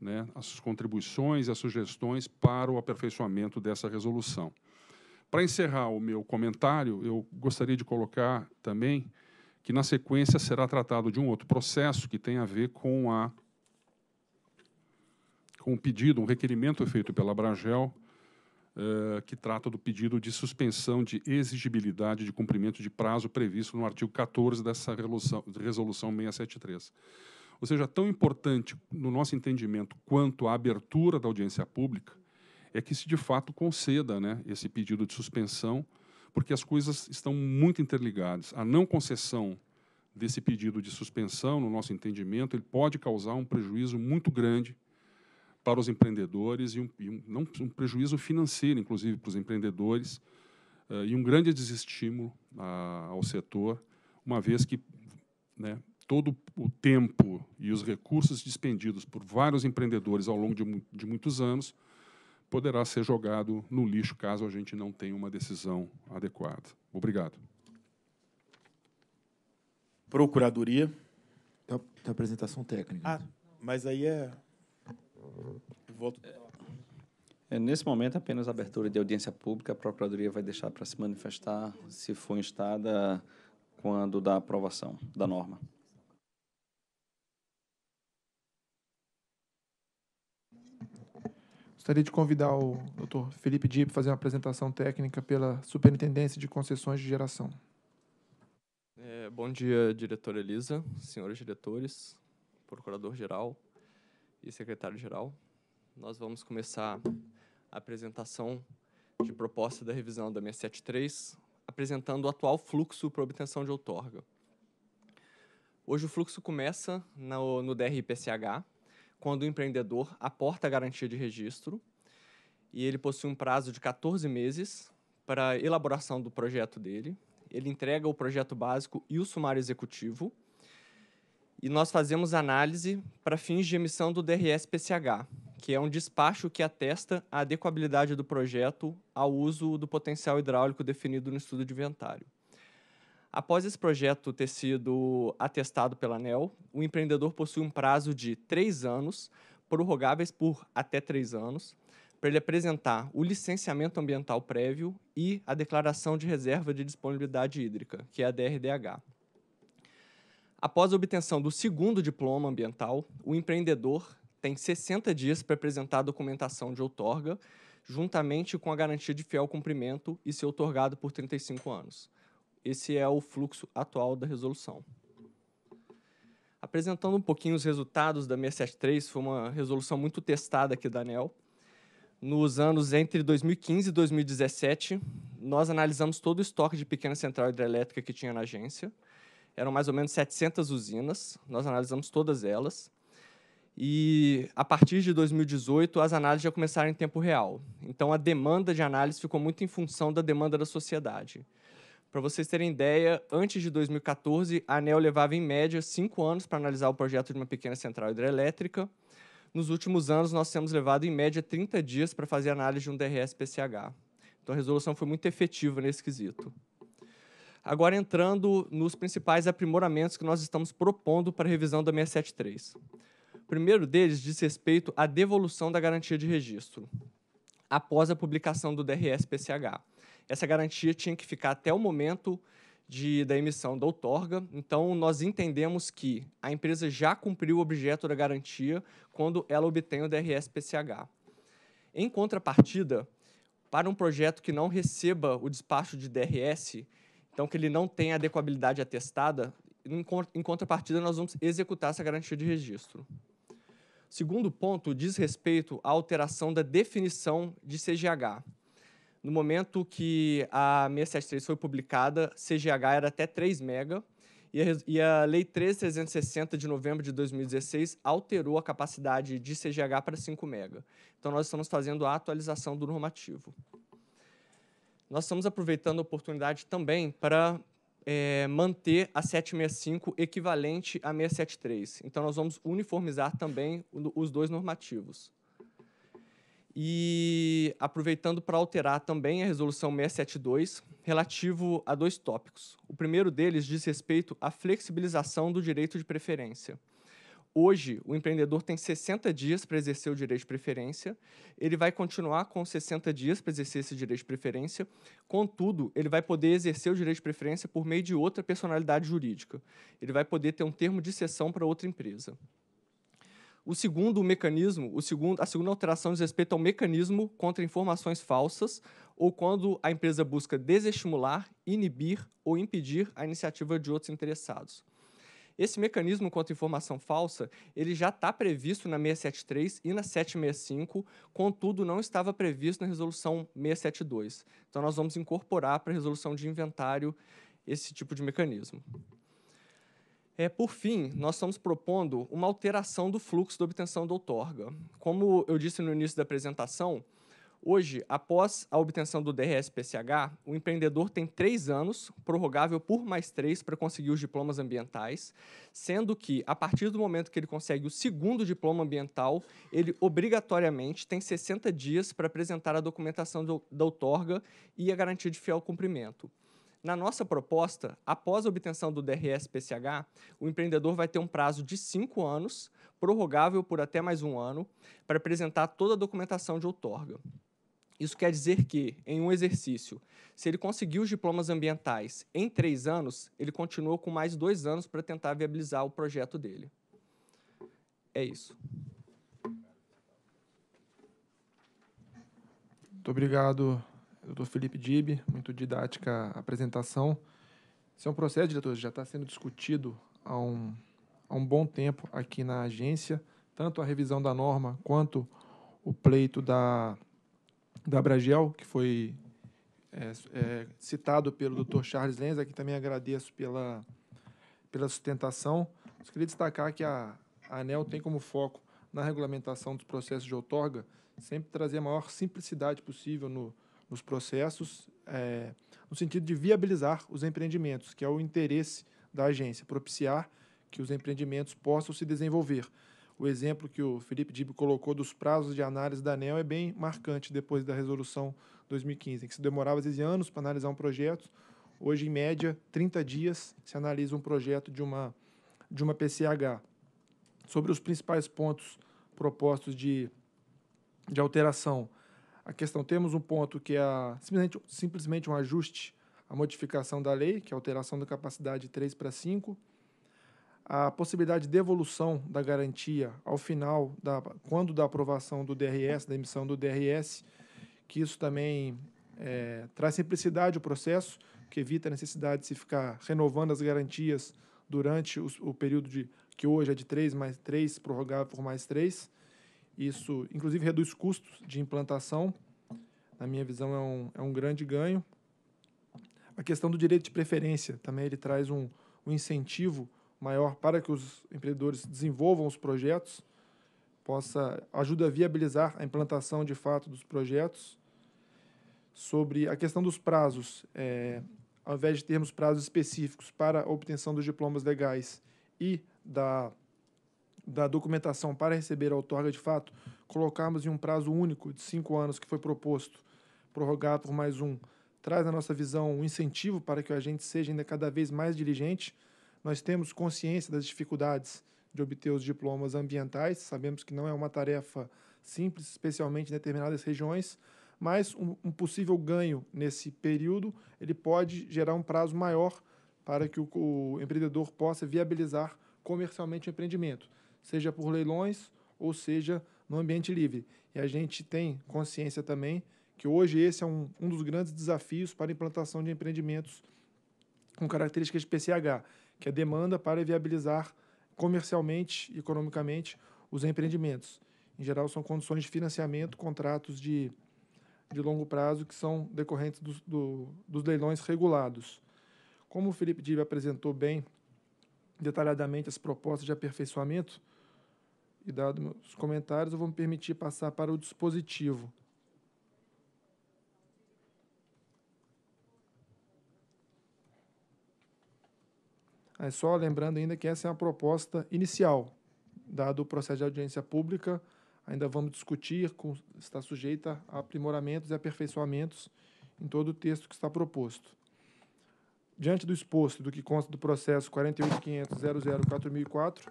né, as contribuições e as sugestões para o aperfeiçoamento dessa resolução. Para encerrar o meu comentário, eu gostaria de colocar também que na sequência será tratado de um outro processo que tem a ver com a com um pedido, um requerimento feito pela Bragel, eh, que trata do pedido de suspensão de exigibilidade de cumprimento de prazo previsto no artigo 14 dessa resolução, resolução 673. Ou seja, tão importante no nosso entendimento quanto a abertura da audiência pública é que se de fato conceda né, esse pedido de suspensão porque as coisas estão muito interligadas. A não concessão desse pedido de suspensão, no nosso entendimento, ele pode causar um prejuízo muito grande para os empreendedores e um, e um, não, um prejuízo financeiro, inclusive, para os empreendedores uh, e um grande desestímulo a, ao setor, uma vez que né, todo o tempo e os recursos dispendidos por vários empreendedores ao longo de, de muitos anos poderá ser jogado no lixo caso a gente não tenha uma decisão adequada. Obrigado. Procuradoria. Tem tá, apresentação técnica. Ah, mas aí é. É, nesse momento, apenas abertura de audiência pública, a Procuradoria vai deixar para se manifestar, se for instada, quando da aprovação da norma. Gostaria de convidar o Dr. Felipe Dipp para fazer uma apresentação técnica pela Superintendência de Concessões de Geração. É, bom dia, diretora Elisa, senhores diretores, procurador-geral e secretário-geral. Nós vamos começar a apresentação de proposta da revisão da 673, apresentando o atual fluxo para obtenção de outorga. Hoje o fluxo começa no, no DRPCH, quando o empreendedor aporta a garantia de registro e ele possui um prazo de 14 meses para elaboração do projeto dele. Ele entrega o projeto básico e o sumário executivo. E nós fazemos análise para fins de emissão do DRS-PCH, que é um despacho que atesta a adequabilidade do projeto ao uso do potencial hidráulico definido no estudo de inventário. Após esse projeto ter sido atestado pela ANEL, o empreendedor possui um prazo de três anos, prorrogáveis por até três anos, para ele apresentar o licenciamento ambiental prévio e a declaração de reserva de disponibilidade hídrica, que é a DRDH. Após a obtenção do segundo diploma ambiental, o empreendedor tem 60 dias para apresentar a documentação de outorga, juntamente com a garantia de fiel cumprimento e ser outorgado por 35 anos esse é o fluxo atual da resolução. Apresentando um pouquinho os resultados da 673, foi uma resolução muito testada aqui da ANEL. Nos anos entre 2015 e 2017, nós analisamos todo o estoque de pequena central hidrelétrica que tinha na agência. Eram mais ou menos 700 usinas, nós analisamos todas elas. E a partir de 2018, as análises já começaram em tempo real. Então, a demanda de análise ficou muito em função da demanda da sociedade. Para vocês terem ideia, antes de 2014, a ANEL levava em média cinco anos para analisar o projeto de uma pequena central hidrelétrica. Nos últimos anos, nós temos levado em média 30 dias para fazer análise de um DRS-PCH. Então, a resolução foi muito efetiva nesse quesito. Agora, entrando nos principais aprimoramentos que nós estamos propondo para a revisão da 673. O primeiro deles diz respeito à devolução da garantia de registro, após a publicação do DRS-PCH essa garantia tinha que ficar até o momento de, da emissão da outorga. Então, nós entendemos que a empresa já cumpriu o objeto da garantia quando ela obtém o DRS-PCH. Em contrapartida, para um projeto que não receba o despacho de DRS, então que ele não tenha adequabilidade atestada, em, em contrapartida, nós vamos executar essa garantia de registro. Segundo ponto diz respeito à alteração da definição de CGH. No momento que a 673 foi publicada, CGH era até 3 mega, e a, Lei 13360 de novembro de 2016 alterou a capacidade de CGH para 5 mega. Então, nós estamos fazendo a atualização do normativo. Nós estamos aproveitando a oportunidade também para é, manter a 765 equivalente à 673. Então, nós vamos uniformizar também os dois normativos e aproveitando para alterar também a resolução 672 relativo a dois tópicos. O primeiro deles diz respeito à flexibilização do direito de preferência. Hoje, o empreendedor tem 60 dias para exercer o direito de preferência. Ele vai continuar com 60 dias para exercer esse direito de preferência. Contudo, ele vai poder exercer o direito de preferência por meio de outra personalidade jurídica. Ele vai poder ter um termo de cessão para outra empresa. O segundo mecanismo, o segundo, a segunda alteração diz respeito ao mecanismo contra informações falsas ou quando a empresa busca desestimular, inibir ou impedir a iniciativa de outros interessados. Esse mecanismo contra informação falsa, ele já está previsto na 673 e na 765, contudo não estava previsto na resolução 672. Então nós vamos incorporar para a resolução de inventário esse tipo de mecanismo. É, por fim, nós estamos propondo uma alteração do fluxo de obtenção da outorga. Como eu disse no início da apresentação, hoje, após a obtenção do DRS-PCH, o empreendedor tem três anos, prorrogável por mais três, para conseguir os diplomas ambientais, sendo que, a partir do momento que ele consegue o segundo diploma ambiental, ele obrigatoriamente tem 60 dias para apresentar a documentação do, da outorga e a garantia de fiel cumprimento. Na nossa proposta, após a obtenção do DRS-PCH, o empreendedor vai ter um prazo de cinco anos, prorrogável por até mais um ano, para apresentar toda a documentação de outorga. Isso quer dizer que, em um exercício, se ele conseguir os diplomas ambientais em três anos, ele continua com mais dois anos para tentar viabilizar o projeto dele. É isso. Muito obrigado, Doutor Felipe Dibe, muito didática a apresentação. Esse é um processo, diretor, já está sendo discutido há um, há um bom tempo aqui na agência, tanto a revisão da norma quanto o pleito da, da Abragel, que foi é, é, citado pelo doutor Charles Lenz, aqui também agradeço pela, pela sustentação. Eu queria destacar que a, a ANEL tem como foco na regulamentação dos processos de outorga sempre trazer a maior simplicidade possível no, nos processos, é, no sentido de viabilizar os empreendimentos, que é o interesse da agência, propiciar que os empreendimentos possam se desenvolver. O exemplo que o Felipe Dib colocou dos prazos de análise da ANEL é bem marcante depois da resolução 2015, em que se demorava às vezes anos para analisar um projeto. Hoje, em média, 30 dias se analisa um projeto de uma, de uma PCH. Sobre os principais pontos propostos de, de alteração, a questão. Temos um ponto que é simplesmente, simplesmente um ajuste, a modificação da lei, que é a alteração da capacidade de 3 para 5, a possibilidade de devolução da garantia ao final, da, quando da aprovação do DRS, da emissão do DRS, que isso também é, traz simplicidade ao processo, que evita a necessidade de se ficar renovando as garantias durante o período de que hoje é de 3 mais 3, prorrogado por mais 3. Isso, inclusive, reduz custos de implantação. Na minha visão, é um, é um grande ganho. A questão do direito de preferência também ele traz um, um incentivo maior para que os empreendedores desenvolvam os projetos, possa ajuda a viabilizar a implantação de fato dos projetos. Sobre a questão dos prazos, é, ao invés de termos prazos específicos para a obtenção dos diplomas legais e da da documentação para receber a outorga de fato, colocarmos em um prazo único de cinco anos que foi proposto, prorrogado por mais um, traz na nossa visão um incentivo para que o agente seja ainda cada vez mais diligente. Nós temos consciência das dificuldades de obter os diplomas ambientais, sabemos que não é uma tarefa simples, especialmente em determinadas regiões, mas um, um possível ganho nesse período, ele pode gerar um prazo maior para que o, o empreendedor possa viabilizar comercialmente o empreendimento seja por leilões ou seja no ambiente livre. E a gente tem consciência também que hoje esse é um, um dos grandes desafios para a implantação de empreendimentos com características de PCH, que é a demanda para viabilizar comercialmente e economicamente os empreendimentos. Em geral, são condições de financiamento, contratos de, de longo prazo que são decorrentes do, do, dos leilões regulados. Como o Felipe Dive apresentou bem detalhadamente as propostas de aperfeiçoamento, e dado meus comentários, eu vou me permitir passar para o dispositivo. É só lembrando ainda que essa é a proposta inicial, dado o processo de audiência pública, ainda vamos discutir, com, está sujeita a aprimoramentos e aperfeiçoamentos em todo o texto que está proposto. Diante do exposto do que consta do processo 48.500.00.4004,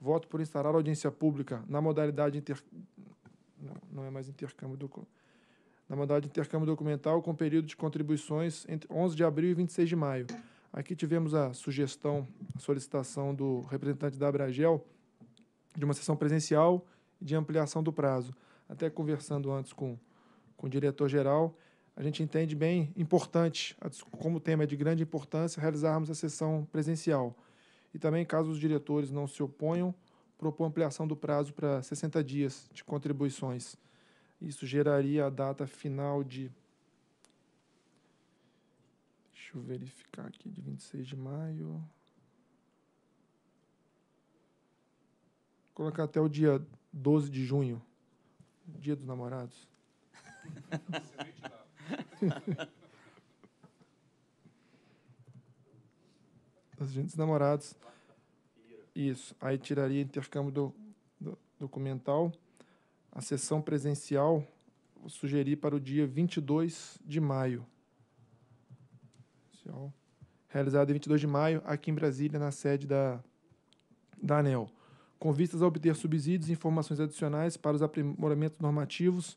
Voto por instalar audiência pública na modalidade inter... não, não é mais intercâmbio do na modalidade intercâmbio documental com período de contribuições entre 11 de abril e 26 de maio. Aqui tivemos a sugestão, a solicitação do representante da Abragel de uma sessão presencial e de ampliação do prazo. Até conversando antes com, com o diretor-geral, a gente entende bem importante, como o tema é de grande importância, realizarmos a sessão presencial. E também, caso os diretores não se oponham, propor ampliação do prazo para 60 dias de contribuições. Isso geraria a data final de. Deixa eu verificar aqui, de 26 de maio. Colocar até o dia 12 de junho, dia dos namorados. [LAUGHS] agentes namorados. Isso. Aí tiraria intercâmbio do, do, documental. A sessão presencial sugeri para o dia 22 de maio. Realizada em 22 de maio, aqui em Brasília, na sede da, da ANEL. Com vistas a obter subsídios e informações adicionais para os aprimoramentos normativos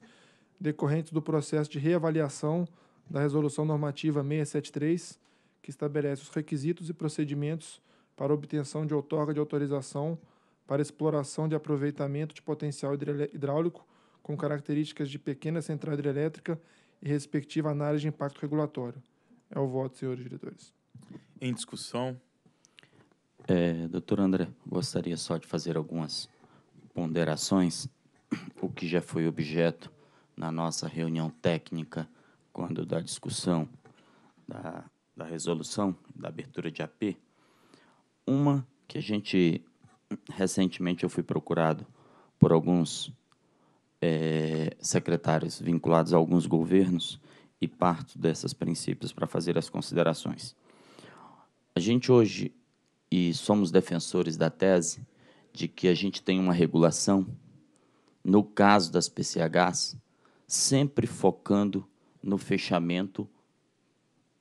decorrentes do processo de reavaliação da Resolução Normativa 673 que estabelece os requisitos e procedimentos para obtenção de outorga de autorização para exploração de aproveitamento de potencial hidráulico com características de pequena central hidrelétrica e respectiva análise de impacto regulatório. É o voto, senhores diretores. Em discussão. É, doutor André, gostaria só de fazer algumas ponderações, o que já foi objeto na nossa reunião técnica, quando da discussão da da resolução, da abertura de AP. Uma que a gente, recentemente eu fui procurado por alguns é, secretários vinculados a alguns governos e parto desses princípios para fazer as considerações. A gente hoje, e somos defensores da tese, de que a gente tem uma regulação, no caso das PCHs, sempre focando no fechamento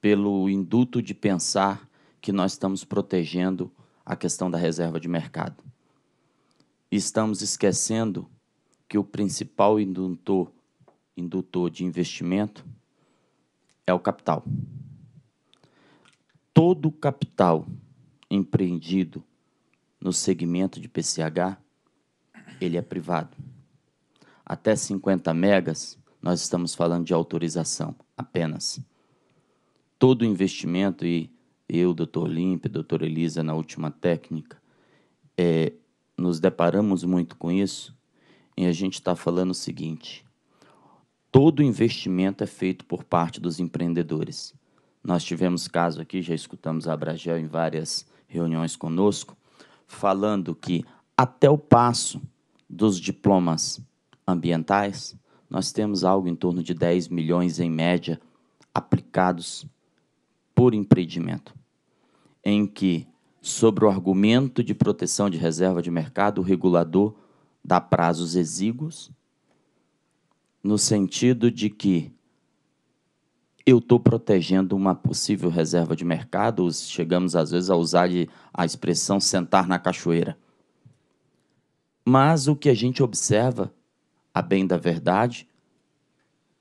pelo induto de pensar que nós estamos protegendo a questão da reserva de mercado. estamos esquecendo que o principal indutor, indutor de investimento é o capital. Todo capital empreendido no segmento de PCH, ele é privado. Até 50 megas, nós estamos falando de autorização apenas todo o investimento, e eu, doutor Limpe, doutor Elisa, na última técnica, é, nos deparamos muito com isso, e a gente está falando o seguinte: todo investimento é feito por parte dos empreendedores. Nós tivemos caso aqui, já escutamos a Abragel em várias reuniões conosco, falando que até o passo dos diplomas ambientais, nós temos algo em torno de 10 milhões em média aplicados por empreendimento, em que, sobre o argumento de proteção de reserva de mercado, o regulador dá prazos exíguos, no sentido de que eu estou protegendo uma possível reserva de mercado, chegamos às vezes a usar de, a expressão sentar na cachoeira. Mas o que a gente observa, a bem da verdade,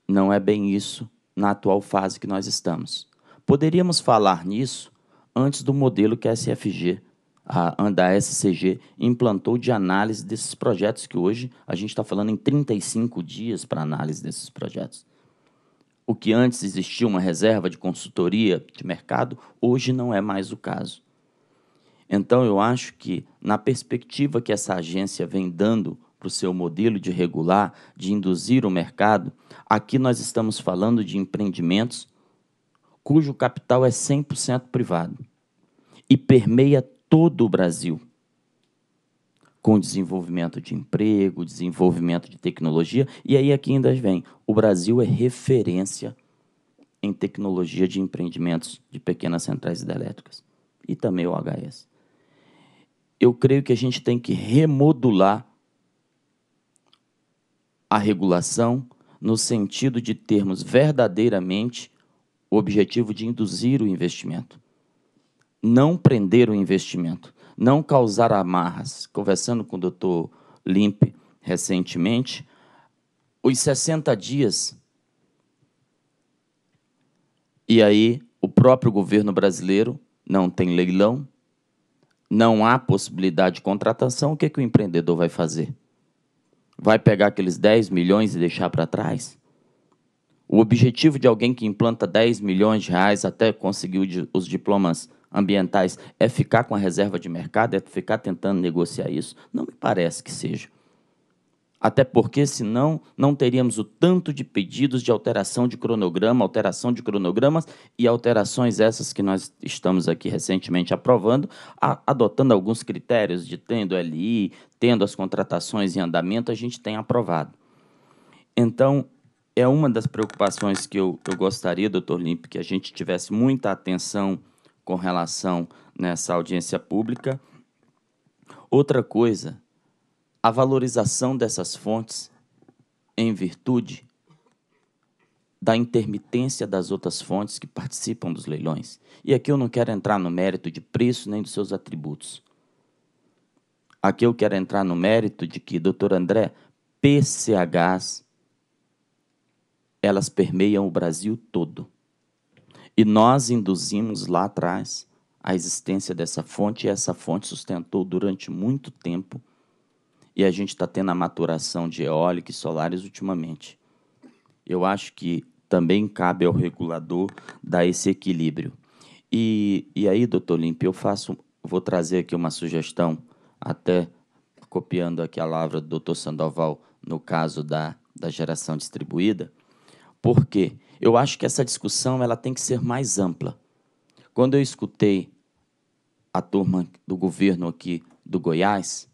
não é bem isso na atual fase que nós estamos. Poderíamos falar nisso antes do modelo que a SFG, a, da SCG, implantou de análise desses projetos, que hoje a gente está falando em 35 dias para análise desses projetos. O que antes existia uma reserva de consultoria de mercado, hoje não é mais o caso. Então, eu acho que, na perspectiva que essa agência vem dando para o seu modelo de regular, de induzir o mercado, aqui nós estamos falando de empreendimentos cujo capital é 100% privado e permeia todo o Brasil, com desenvolvimento de emprego, desenvolvimento de tecnologia. E aí aqui ainda vem: o Brasil é referência em tecnologia de empreendimentos de pequenas centrais hidrelétricas e também o HS. Eu creio que a gente tem que remodular a regulação no sentido de termos verdadeiramente o objetivo de induzir o investimento, não prender o investimento, não causar amarras. Conversando com o doutor Limpe recentemente, os 60 dias. E aí, o próprio governo brasileiro não tem leilão, não há possibilidade de contratação. O que, é que o empreendedor vai fazer? Vai pegar aqueles 10 milhões e deixar para trás? O objetivo de alguém que implanta 10 milhões de reais até conseguir os diplomas ambientais é ficar com a reserva de mercado, é ficar tentando negociar isso? Não me parece que seja. Até porque, senão, não teríamos o tanto de pedidos de alteração de cronograma, alteração de cronogramas e alterações essas que nós estamos aqui recentemente aprovando, a, adotando alguns critérios de tendo LI, tendo as contratações em andamento, a gente tem aprovado. Então, é uma das preocupações que eu, eu gostaria, doutor Limpe, que a gente tivesse muita atenção com relação nessa audiência pública. Outra coisa, a valorização dessas fontes em virtude da intermitência das outras fontes que participam dos leilões. E aqui eu não quero entrar no mérito de preço nem dos seus atributos. Aqui eu quero entrar no mérito de que, doutor André, PCHs elas permeiam o Brasil todo. E nós induzimos lá atrás a existência dessa fonte, e essa fonte sustentou durante muito tempo. E a gente está tendo a maturação de eólicos e solares ultimamente. Eu acho que também cabe ao regulador dar esse equilíbrio. E, e aí, doutor Limpe, eu faço, vou trazer aqui uma sugestão, até copiando aqui a palavra do doutor Sandoval no caso da, da geração distribuída, por quê? Eu acho que essa discussão ela tem que ser mais ampla. Quando eu escutei a turma do governo aqui do Goiás,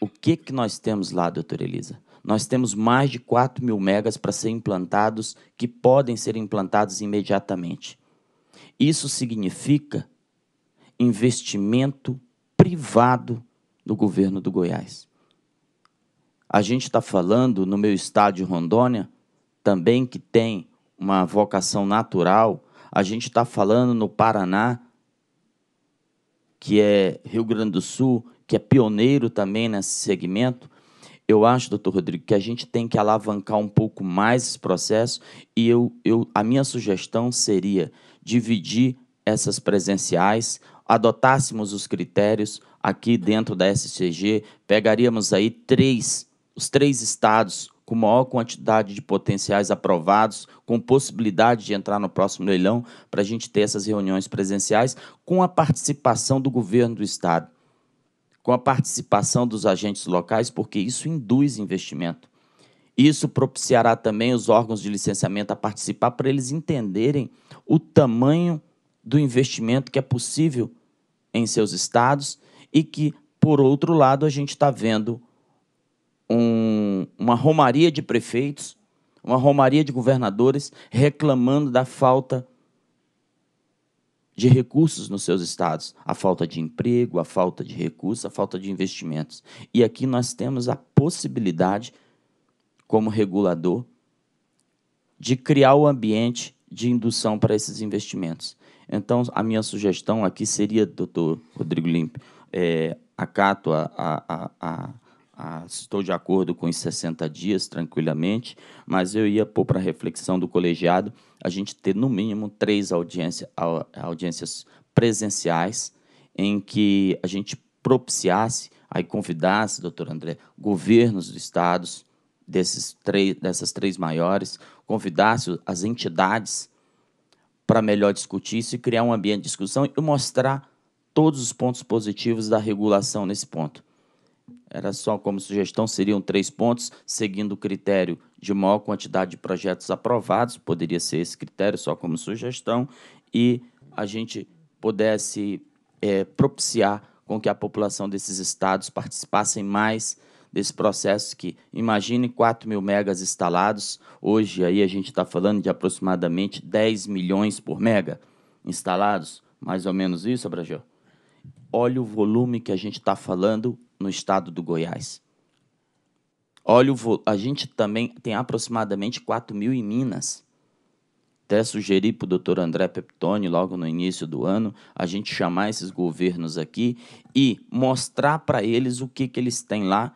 o que, que nós temos lá, doutora Elisa? Nós temos mais de 4 mil megas para ser implantados, que podem ser implantados imediatamente. Isso significa investimento privado do governo do Goiás. A gente está falando, no meu estado de Rondônia, também que tem uma vocação natural, a gente está falando no Paraná, que é Rio Grande do Sul, que é pioneiro também nesse segmento, eu acho, doutor Rodrigo, que a gente tem que alavancar um pouco mais esse processo e eu, eu, a minha sugestão seria dividir essas presenciais, adotássemos os critérios aqui dentro da SCG, pegaríamos aí três, os três estados com maior quantidade de potenciais aprovados, com possibilidade de entrar no próximo leilão, para a gente ter essas reuniões presenciais, com a participação do governo do Estado, com a participação dos agentes locais, porque isso induz investimento. Isso propiciará também os órgãos de licenciamento a participar para eles entenderem o tamanho do investimento que é possível em seus estados e que, por outro lado, a gente está vendo um, uma romaria de prefeitos, uma romaria de governadores reclamando da falta de recursos nos seus estados, a falta de emprego, a falta de recursos, a falta de investimentos. E aqui nós temos a possibilidade, como regulador, de criar o ambiente de indução para esses investimentos. Então, a minha sugestão aqui seria, doutor Rodrigo Limpe, é, acato a, a, a, a ah, estou de acordo com os 60 dias, tranquilamente, mas eu ia pôr para reflexão do colegiado a gente ter, no mínimo, três audiência, audiências presenciais em que a gente propiciasse, aí convidasse, doutor André, governos dos estados, desses três, dessas três maiores, convidasse as entidades para melhor discutir isso e criar um ambiente de discussão e mostrar todos os pontos positivos da regulação nesse ponto. Era só como sugestão, seriam três pontos, seguindo o critério de maior quantidade de projetos aprovados, poderia ser esse critério, só como sugestão, e a gente pudesse é, propiciar com que a população desses estados participassem mais desse processo que, imagine 4 mil megas instalados, hoje aí a gente está falando de aproximadamente 10 milhões por mega instalados, mais ou menos isso, Abrajão? Olha o volume que a gente está falando no estado do Goiás. Olha, a gente também tem aproximadamente 4 mil em Minas. Até sugeri para o doutor André Peptoni, logo no início do ano, a gente chamar esses governos aqui e mostrar para eles o que, que eles têm lá.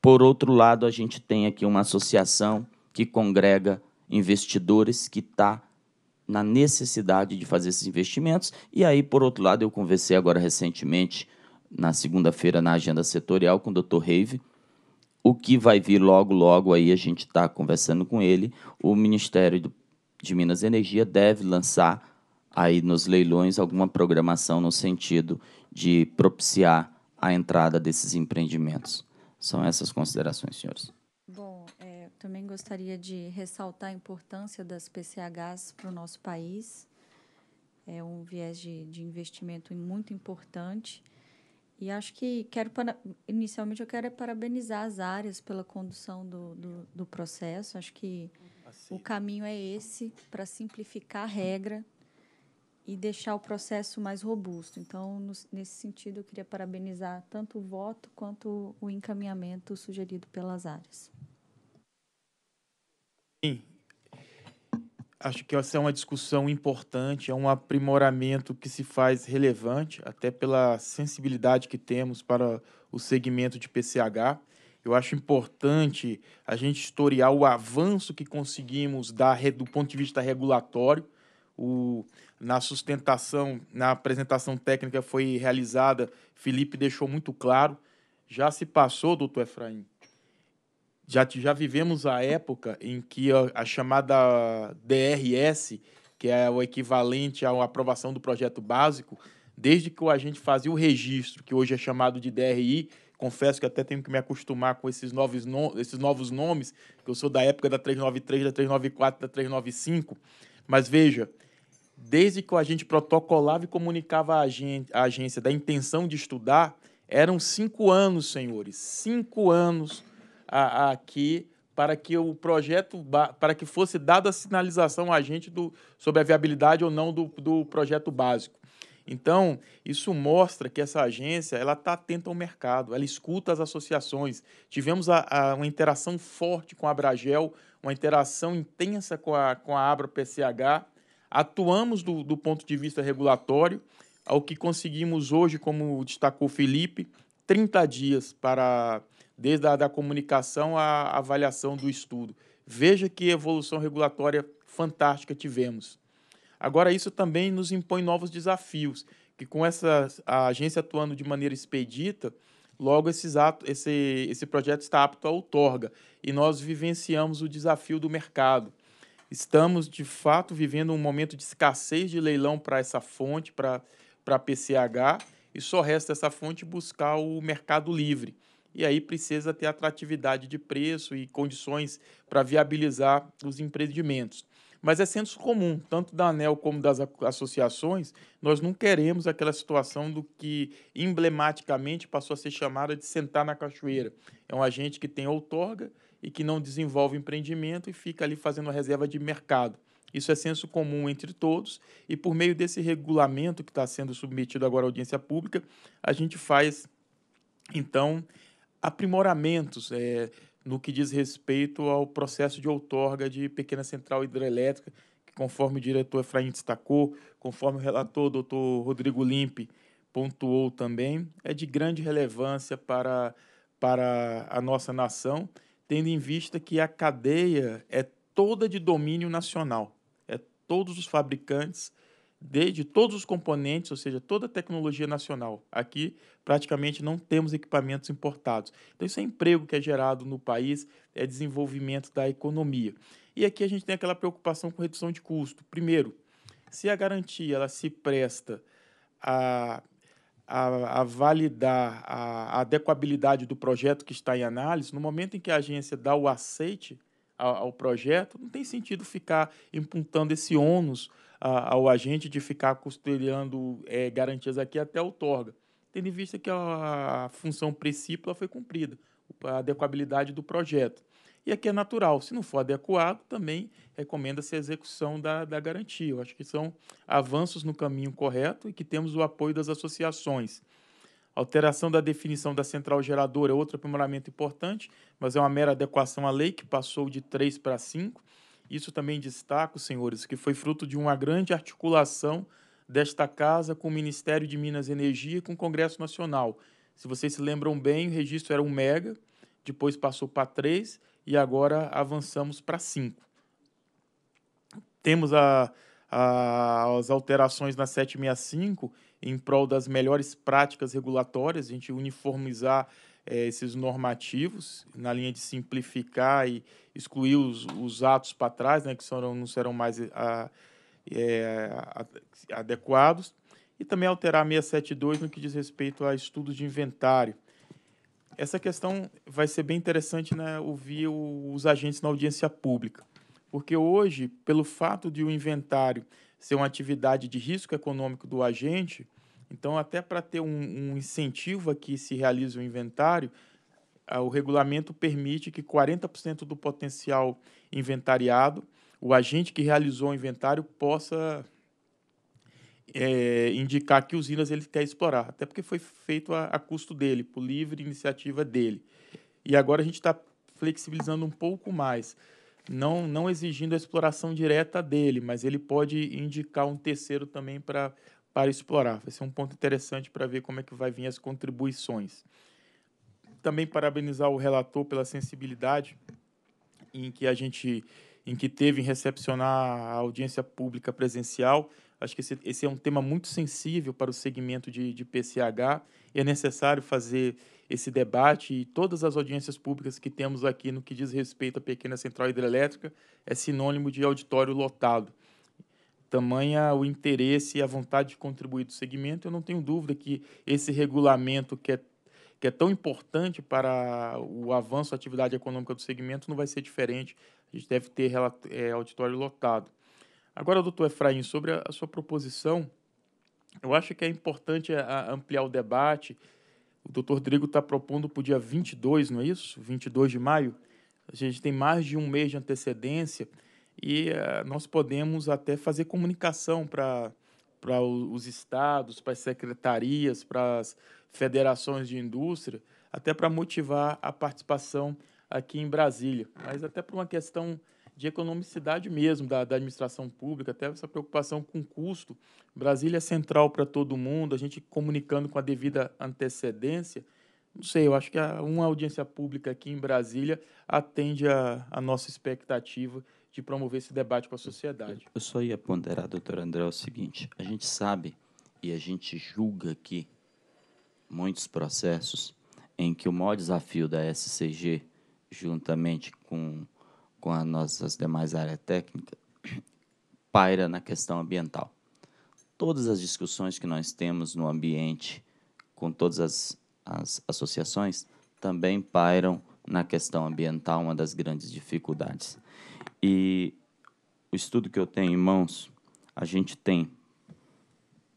Por outro lado, a gente tem aqui uma associação que congrega investidores que está na necessidade de fazer esses investimentos. E aí, por outro lado, eu conversei agora recentemente na segunda-feira na agenda setorial com o Dr. Reive. O que vai vir logo, logo aí a gente está conversando com ele. O Ministério de Minas e Energia deve lançar aí nos leilões alguma programação no sentido de propiciar a entrada desses empreendimentos. São essas considerações, senhores. Bom, é, também gostaria de ressaltar a importância das PCHs para o nosso país. É um viés de, de investimento muito importante. E acho que quero para, inicialmente eu quero é parabenizar as áreas pela condução do, do, do processo. Acho que assim. o caminho é esse para simplificar a regra e deixar o processo mais robusto. Então, no, nesse sentido, eu queria parabenizar tanto o voto quanto o encaminhamento sugerido pelas áreas. Sim, acho que essa é uma discussão importante, é um aprimoramento que se faz relevante, até pela sensibilidade que temos para o segmento de PCH. Eu acho importante a gente historiar o avanço que conseguimos dar do ponto de vista regulatório. O, na sustentação, na apresentação técnica foi realizada, Felipe deixou muito claro. Já se passou, doutor Efraim, já, já vivemos a época em que a, a chamada DRS, que é o equivalente à aprovação do projeto básico, desde que a gente fazia o registro, que hoje é chamado de DRI, confesso que até tenho que me acostumar com esses novos, no, esses novos nomes, que eu sou da época da 393, da 394, da 395, mas veja, desde que a gente protocolava e comunicava a agência, à agência da intenção de estudar, eram cinco anos, senhores, cinco anos a, a aqui para que o projeto para que fosse dada a sinalização a gente do, sobre a viabilidade ou não do, do projeto básico. Então, isso mostra que essa agência ela está atenta ao mercado, ela escuta as associações. Tivemos a, a, uma interação forte com a Abragel, uma interação intensa com a, com a Abra PCH. Atuamos do, do ponto de vista regulatório, ao que conseguimos hoje, como destacou o Felipe, 30 dias para desde a da comunicação à avaliação do estudo. Veja que evolução regulatória fantástica tivemos. Agora, isso também nos impõe novos desafios, que com essa a agência atuando de maneira expedita, logo esses esse, esse projeto está apto à outorga e nós vivenciamos o desafio do mercado. Estamos, de fato, vivendo um momento de escassez de leilão para essa fonte, para a PCH, e só resta essa fonte buscar o mercado livre e aí precisa ter atratividade de preço e condições para viabilizar os empreendimentos. Mas é senso comum, tanto da ANEL como das associações, nós não queremos aquela situação do que emblematicamente passou a ser chamada de sentar na cachoeira. É um agente que tem outorga e que não desenvolve empreendimento e fica ali fazendo a reserva de mercado. Isso é senso comum entre todos e, por meio desse regulamento que está sendo submetido agora à audiência pública, a gente faz, então, aprimoramentos é, no que diz respeito ao processo de outorga de pequena central hidrelétrica, que, conforme o diretor Efraim destacou, conforme o relator doutor Rodrigo Limpe pontuou também, é de grande relevância para, para a nossa nação, tendo em vista que a cadeia é toda de domínio nacional. É todos os fabricantes desde todos os componentes, ou seja, toda a tecnologia nacional. Aqui praticamente não temos equipamentos importados. Então isso é emprego que é gerado no país, é desenvolvimento da economia. E aqui a gente tem aquela preocupação com redução de custo. Primeiro, se a garantia ela se presta a, a, a validar a, adequabilidade do projeto que está em análise, no momento em que a agência dá o aceite ao, ao projeto, não tem sentido ficar impuntando esse ônus a, ao agente de ficar custodiando é, garantias aqui até outorga, tendo em vista que a, a função principal foi cumprida, a adequabilidade do projeto. E aqui é natural, se não for adequado, também recomenda-se a execução da, da garantia. Eu acho que são avanços no caminho correto e que temos o apoio das associações. Alteração da definição da central geradora é outro aprimoramento importante, mas é uma mera adequação à lei que passou de 3 para 5. Isso também destaco, senhores, que foi fruto de uma grande articulação desta casa com o Ministério de Minas e Energia e com o Congresso Nacional. Se vocês se lembram bem, o registro era um mega, depois passou para 3 e agora avançamos para 5. Temos a, a, as alterações na 765 em prol das melhores práticas regulatórias, a gente uniformizar é, esses normativos, na linha de simplificar e excluir os, os atos para trás, né, que serão, não serão mais a, é, a, adequados, e também alterar a 672 no que diz respeito a estudos de inventário. Essa questão vai ser bem interessante né, ouvir o, os agentes na audiência pública, porque hoje, pelo fato de o inventário ser uma atividade de risco econômico do agente, então, até para ter um, um incentivo a que se realize o inventário, o regulamento permite que 40% do potencial inventariado, o agente que realizou o inventário possa é, indicar que usinas ele quer explorar, até porque foi feito a, a custo dele, por livre iniciativa dele. E agora a gente está flexibilizando um pouco mais, não, não exigindo a exploração direta dele, mas ele pode indicar um terceiro também para para explorar. Vai ser um ponto interessante para ver como é que vai vir as contribuições. Também parabenizar o relator pela sensibilidade em que a gente em que teve em recepcionar a audiência pública presencial. Acho que esse, esse é um tema muito sensível para o segmento de, de PCH. É necessário fazer esse debate e todas as audiências públicas que temos aqui no que diz respeito à pequena central hidrelétrica é sinônimo de auditório lotado tamanha o interesse e a vontade de contribuir do segmento, eu não tenho dúvida que esse regulamento que é, que é tão importante para o avanço da atividade econômica do segmento não vai ser diferente. A gente deve ter é, auditório lotado. Agora, doutor Efraim, sobre a, a sua proposição, eu acho que é importante a, é, a ampliar o debate. O doutor Rodrigo está propondo para o dia 22, não é isso? 22 de maio. A gente tem mais de um mês de antecedência e uh, nós podemos até fazer comunicação para para os estados, para as secretarias, para as federações de indústria, até para motivar a participação aqui em Brasília, mas até por uma questão de economicidade mesmo da, da administração pública, até essa preocupação com custo. Brasília é central para todo mundo, a gente comunicando com a devida antecedência. Não sei, eu acho que uma audiência pública aqui em Brasília atende a, a nossa expectativa de promover esse debate com a sociedade. Eu, só ia ponderar, doutor André, o seguinte: a gente sabe e a gente julga que muitos processos em que o maior desafio da SCG, juntamente com, com as nossas demais áreas técnicas, paira na questão ambiental. Todas as discussões que nós temos no ambiente com todas as, as associações também pairam na questão ambiental, uma das grandes dificuldades. E o estudo que eu tenho em mãos, a gente tem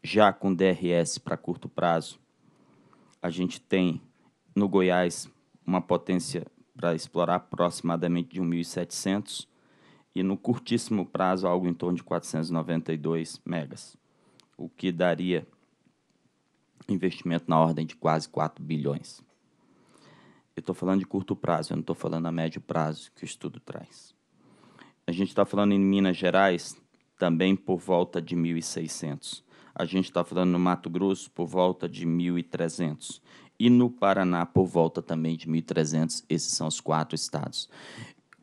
já com DRS para curto prazo, a gente tem no Goiás uma potência para explorar aproximadamente de 1.700 e no curtíssimo prazo algo em torno de 492 megas, o que daria investimento na ordem de quase 4 bilhões. Eu estou falando de curto prazo, eu não estou falando a médio prazo que o estudo traz a gente está falando em Minas Gerais também por volta de 1.600. A gente está falando no Mato Grosso por volta de 1.300. E no Paraná por volta também de 1.300. Esses são os quatro estados.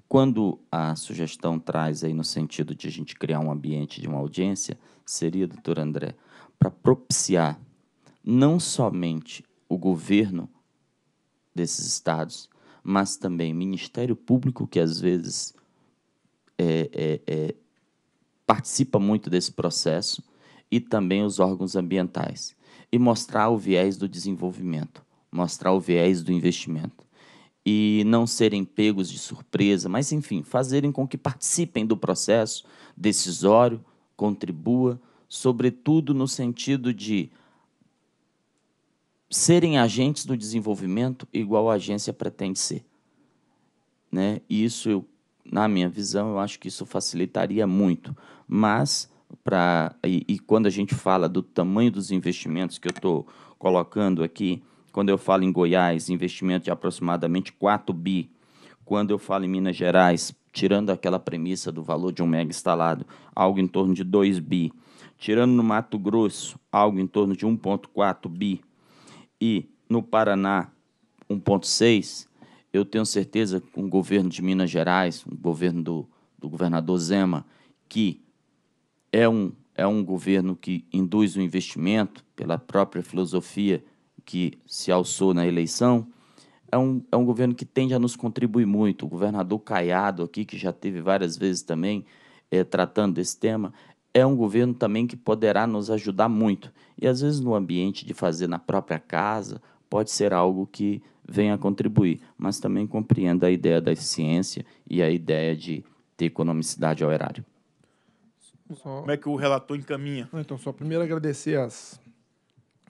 Quando a sugestão traz aí no sentido de a gente criar um ambiente de uma audiência, seria, doutor André, para propiciar não somente o governo desses estados, mas também Ministério Público, que às vezes é, é, é, participa muito desse processo, e também os órgãos ambientais, e mostrar o viés do desenvolvimento, mostrar o viés do investimento. E não serem pegos de surpresa, mas, enfim, fazerem com que participem do processo decisório, contribua, sobretudo no sentido de serem agentes do desenvolvimento igual a agência pretende ser. Né? isso eu na minha visão, eu acho que isso facilitaria muito. Mas, pra, e, e quando a gente fala do tamanho dos investimentos que eu estou colocando aqui, quando eu falo em Goiás, investimento de aproximadamente 4 bi, quando eu falo em Minas Gerais, tirando aquela premissa do valor de um mega instalado, algo em torno de 2 bi, tirando no Mato Grosso, algo em torno de 1,4 bi, e no Paraná, 1,6, eu tenho certeza, com o governo de Minas Gerais, o governo do, do governador Zema, que é um, é um governo que induz o investimento pela própria filosofia que se alçou na eleição, é um, é um governo que tende a nos contribuir muito. O governador Caiado aqui, que já teve várias vezes também é, tratando desse tema, é um governo também que poderá nos ajudar muito. E às vezes no ambiente de fazer na própria casa, pode ser algo que venha contribuir, mas também compreenda a ideia da eficiência e a ideia de ter economicidade ao erário. Só... Como é que o relator encaminha? Então, só primeiro agradecer as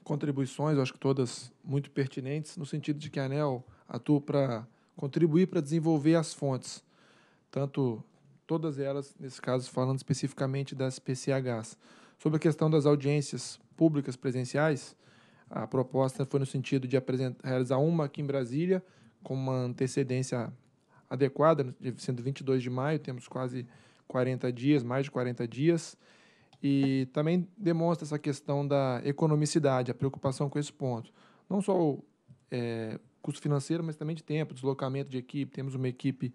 contribuições, acho que todas muito pertinentes, no sentido de que a ANEL atua para contribuir para desenvolver as fontes, tanto todas elas, nesse caso, falando especificamente das PCHs. Sobre a questão das audiências públicas presenciais, a proposta foi no sentido de realizar uma aqui em Brasília, com uma antecedência adequada, sendo 22 de maio, temos quase 40 dias, mais de 40 dias, e também demonstra essa questão da economicidade, a preocupação com esse ponto. Não só o é, custo financeiro, mas também de tempo, deslocamento de equipe. Temos uma equipe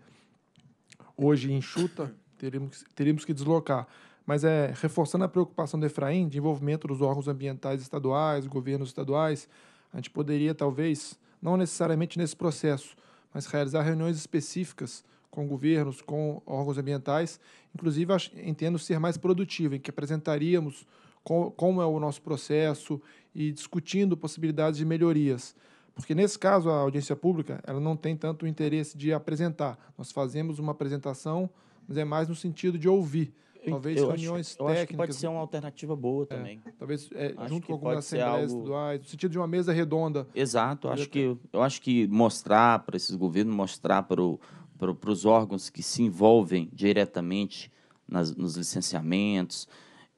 hoje enxuta, teríamos, teríamos que deslocar mas é reforçando a preocupação do Efraim de envolvimento dos órgãos ambientais estaduais, governos estaduais. A gente poderia, talvez, não necessariamente nesse processo, mas realizar reuniões específicas com governos, com órgãos ambientais, inclusive entendo ser mais produtivo, em que apresentaríamos como é o nosso processo e discutindo possibilidades de melhorias. Porque, nesse caso, a audiência pública ela não tem tanto interesse de apresentar. Nós fazemos uma apresentação, mas é mais no sentido de ouvir. Talvez eu reuniões acho, técnicas. Eu acho que pode ser uma alternativa boa é, também. É, talvez é, junto com algumas assembleias algo... estaduais, no sentido de uma mesa redonda. Exato. Acho que, eu acho que mostrar para esses governos, mostrar para, o, para, os órgãos que se envolvem diretamente nas, nos licenciamentos,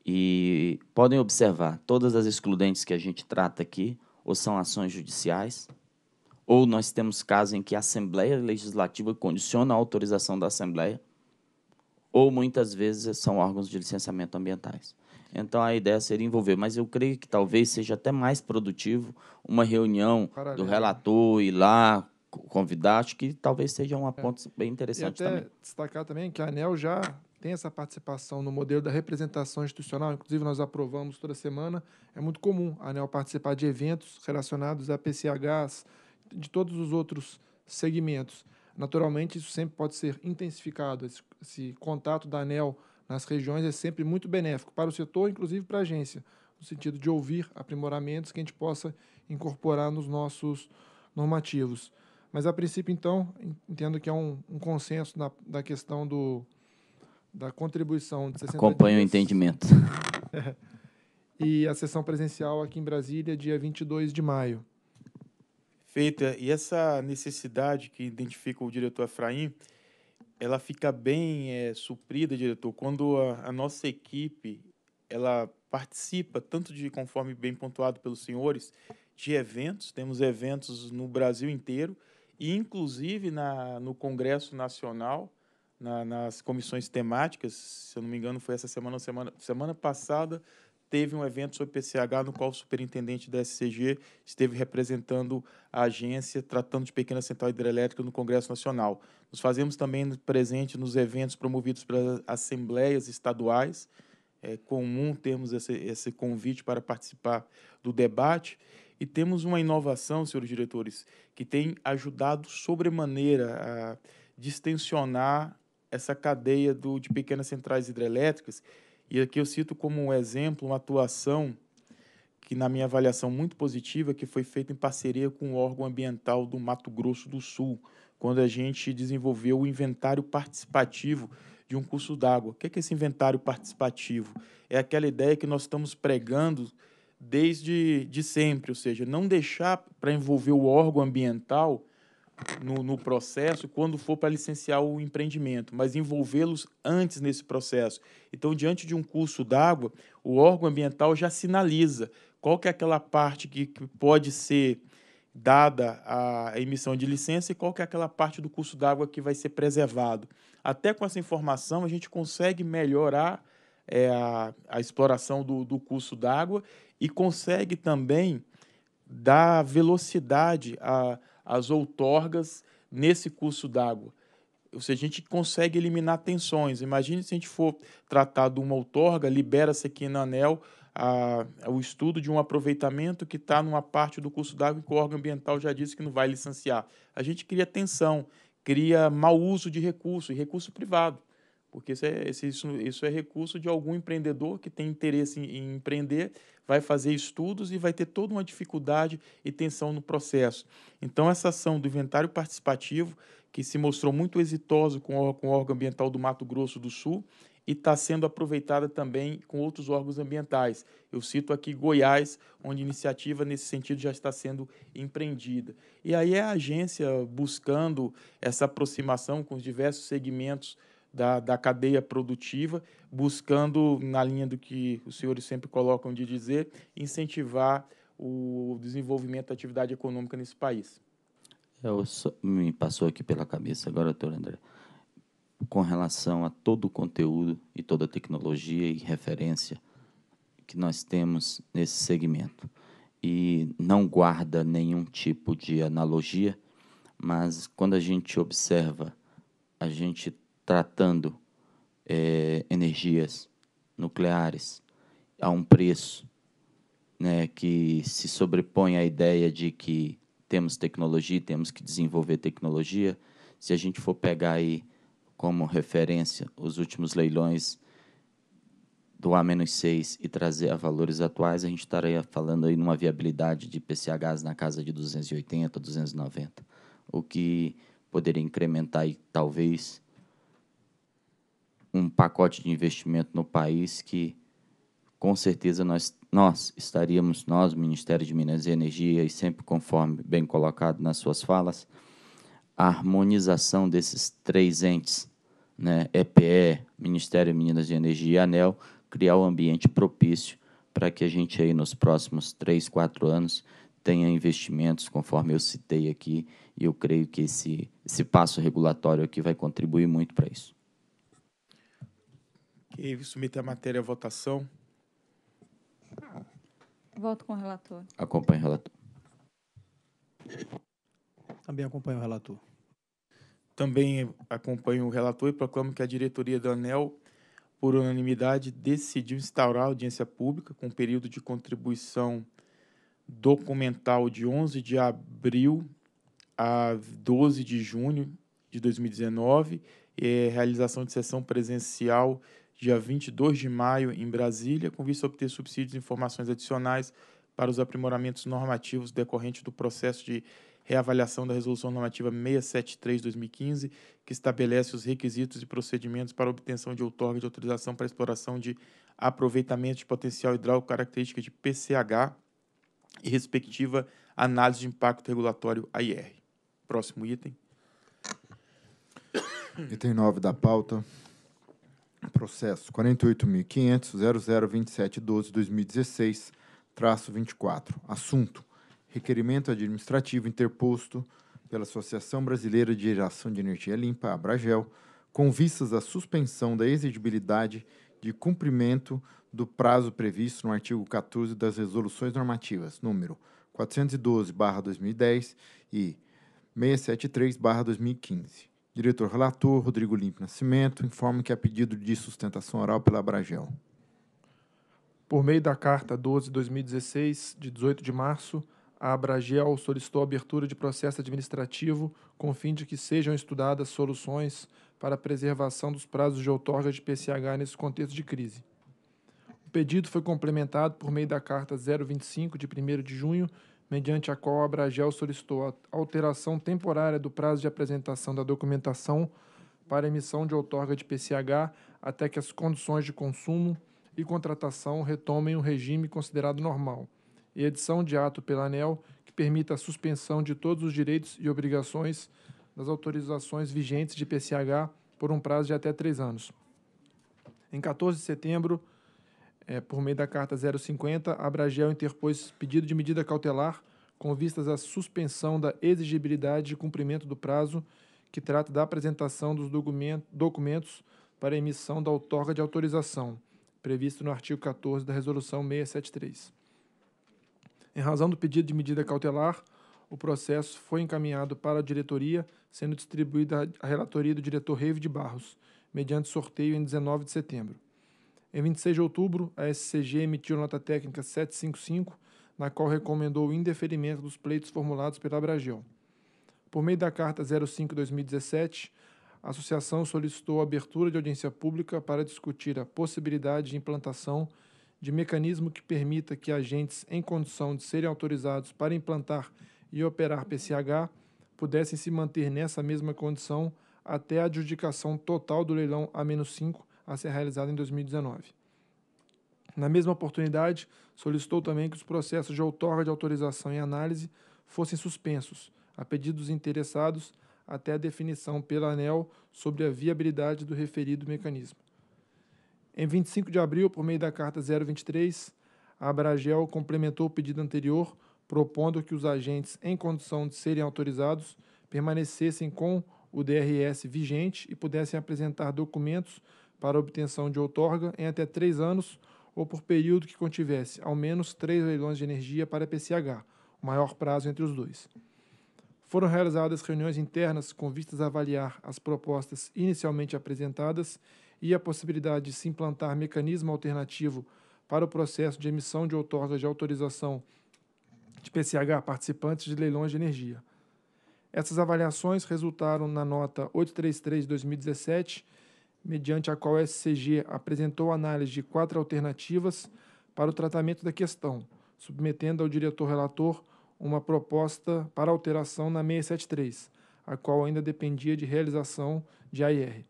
e podem observar, todas as excludentes que a gente trata aqui, ou são ações judiciais, ou nós temos casos em que a Assembleia Legislativa condiciona a autorização da Assembleia ou muitas vezes são órgãos de licenciamento ambientais. Então a ideia seria envolver, mas eu creio que talvez seja até mais produtivo uma reunião Paralelo. do relator ir lá convidar, acho que talvez seja um é. ponto bem interessante e até também. destacar também que a ANEL já tem essa participação no modelo da representação institucional, inclusive nós aprovamos toda semana, é muito comum a ANEL participar de eventos relacionados a PCHs, de todos os outros segmentos. Naturalmente, isso sempre pode ser intensificado. Esse, esse contato da ANEL nas regiões é sempre muito benéfico para o setor, inclusive para a agência, no sentido de ouvir aprimoramentos que a gente possa incorporar nos nossos normativos. Mas, a princípio, então, entendo que há é um, um consenso na, da questão do, da contribuição de 60 Acompanho o entendimento. [LAUGHS] É. E a sessão presencial aqui em Brasília, dia 22 de maio. Perfeita. E essa necessidade que identifica o diretor Efraim, ela fica bem é, suprida, diretor, quando a, a, nossa equipe ela participa, tanto de, conforme bem pontuado pelos senhores, de eventos. Temos eventos no Brasil inteiro e, inclusive, na, no Congresso Nacional, na, nas comissões temáticas. Se eu não me engano, foi essa semana, semana, semana passada, teve um evento sobre PCH no qual o superintendente da SCG esteve representando a agência, tratando de pequena central hidrelétrica no Congresso Nacional. Nos fazemos também presente nos eventos promovidos pelas assembleias estaduais. É comum termos esse, esse convite para participar do debate. E temos uma inovação, senhores diretores, que tem ajudado sobremaneira a distensionar essa cadeia do, de pequenas centrais hidrelétricas, e aqui eu cito como um exemplo uma atuação que, na minha avaliação, muito positiva, que foi feita em parceria com o órgão ambiental do Mato Grosso do Sul, quando a gente desenvolveu o inventário participativo de um curso d'água. O que é esse inventário participativo? É aquela ideia que nós estamos pregando desde de sempre, ou seja, não deixar para envolver o órgão ambiental no, no processo quando for para licenciar o empreendimento, mas envolvê-los antes nesse processo. Então, diante de um curso d'água, o órgão ambiental já sinaliza qual que é aquela parte que, que pode ser dada a emissão de licença e qual que é aquela parte do curso d'água que vai ser preservado. Até com essa informação, a gente consegue melhorar é, a, a, exploração do, do curso d'água e consegue também dar velocidade a as outorgas nesse curso d'água. Ou seja, a gente consegue eliminar tensões. Imagine se a gente for tratar de uma outorga, libera-se aqui no anel a, a, o estudo de um aproveitamento que está numa parte do curso d'água que o órgão ambiental já disse que não vai licenciar. A gente cria tensão, cria mau uso de recurso, e recurso privado porque isso é, isso, isso é recurso de algum empreendedor que tem interesse em, em, empreender, vai fazer estudos e vai ter toda uma dificuldade e tensão no processo. Então, essa ação do inventário participativo, que se mostrou muito exitoso com, com o órgão ambiental do Mato Grosso do Sul, e está sendo aproveitada também com outros órgãos ambientais. Eu cito aqui Goiás, onde iniciativa nesse sentido já está sendo empreendida. E aí é a agência buscando essa aproximação com os diversos segmentos da, da cadeia produtiva, buscando, na linha do que os senhores sempre colocam de dizer, incentivar o desenvolvimento da atividade econômica nesse país. Eu é, só, me passou aqui pela cabeça agora, doutor André, com relação a todo o conteúdo e toda a tecnologia e referência que nós temos nesse segmento. E não guarda nenhum tipo de analogia, mas quando a gente observa, a gente tratando é, energias nucleares a um preço né, que se sobrepõe à ideia de que temos tecnologia, temos que desenvolver tecnologia. Se a gente for pegar aí como referência os últimos leilões do A-6 e trazer a valores atuais, a gente estaria falando aí numa viabilidade de PCH na casa de 280, 290, o que poderia incrementar aí, talvez um pacote de investimento no país que com certeza nós, nós estaríamos, nós, Ministério de Minas e Energia, e sempre conforme bem colocado nas suas falas, a harmonização desses três entes, né, EPE, Ministério de Minas e Energia e ANEL, criar o um ambiente propício para que a gente aí nos próximos três, quatro anos tenha investimentos, conforme eu citei aqui, e eu creio que esse, esse passo regulatório aqui vai contribuir muito para isso. Que submeter a matéria à votação. Voto com o relator. Acompanho o relator. Também acompanho o relator. Também acompanho o relator e proclamo que a diretoria da ANEL, por unanimidade, decidiu instaurar audiência pública com período de contribuição documental de 11 de abril a 12 de junho de 2019 e realização de sessão presencial dia 22 de maio, em Brasília, com vista a obter subsídios e informações adicionais para os aprimoramentos normativos decorrentes do processo de reavaliação da Resolução Normativa 673-2015, que estabelece os requisitos e procedimentos para obtenção de outorga de autorização para exploração de aproveitamento de potencial hidráulico característica de PCH e respectiva análise de impacto regulatório AIR. Próximo item. Item 9 da pauta, processo 485000027122016 24. Assunto: requerimento administrativo interposto pela Associação Brasileira de Geração de Energia Limpa, Abragel, com vistas à suspensão da exigibilidade de cumprimento do prazo previsto no artigo 14 das resoluções normativas número 412/2010 e 673/2015. Diretor relator, Rodrigo Limpo Nascimento, informa que há é pedido de sustentação oral pela Abragel. Por meio da carta 12/2016 de 18 de março, a Abragel solicitou a abertura de processo administrativo com o fim de que sejam estudadas soluções para a preservação dos prazos de outorga de PCH nesse contexto de crise. O pedido foi complementado por meio da carta 025 de 1 de junho mediante a qual a Bragel solicitou a alteração temporária do prazo de apresentação da documentação para emissão de outorga de PCH até que as condições de consumo e contratação retomem o regime considerado normal, e edição de ato pela ANEL que permita a suspensão de todos os direitos e obrigações das autorizações vigentes de PCH por um prazo de até três anos. Em 14 de setembro, é, por meio da carta 050, a Abragel interpôs pedido de medida cautelar com vistas à suspensão da exigibilidade de cumprimento do prazo que trata da apresentação dos documentos para emissão da outorga de autorização, previsto no artigo 14 da Resolução 673. Em razão do pedido de medida cautelar, o processo foi encaminhado para a diretoria, sendo distribuída a relatoria do diretor Reve de Barros, mediante sorteio em 19 de setembro. Em 26 de outubro, a SCG emitiu nota técnica 755, na qual recomendou o indeferimento dos pleitos formulados pela Abragel. Por meio da Carta 05-2017, a associação solicitou a abertura de audiência pública para discutir a possibilidade de implantação de mecanismo que permita que agentes em condição de serem autorizados para implantar e operar PCH pudessem se manter nessa mesma condição até a adjudicação total do leilão A-5, a ser realizada em 2019. Na mesma oportunidade, solicitou também que os processos de outorga de autorização e análise fossem suspensos, a pedido dos interessados, até a definição pela ANEL sobre a viabilidade do referido mecanismo. Em 25 de abril, por meio da Carta 023, a Abragel complementou o pedido anterior, propondo que os agentes em condição de serem autorizados permanecessem com o DRS vigente e pudessem apresentar documentos para obtenção de outorga em até três anos ou por período que contivesse ao menos três leilões de energia para PCH, o maior prazo entre os dois. Foram realizadas reuniões internas com vistas a avaliar as propostas inicialmente apresentadas e a possibilidade de se implantar mecanismo alternativo para o processo de emissão de outorga de autorização de PCH participantes de leilões de energia. Essas avaliações resultaram na nota 833 de 2017, mediante a qual o SCG apresentou análise de quatro alternativas para o tratamento da questão, submetendo ao diretor relator uma proposta para alteração na 673, a qual ainda dependia de realização de AIR.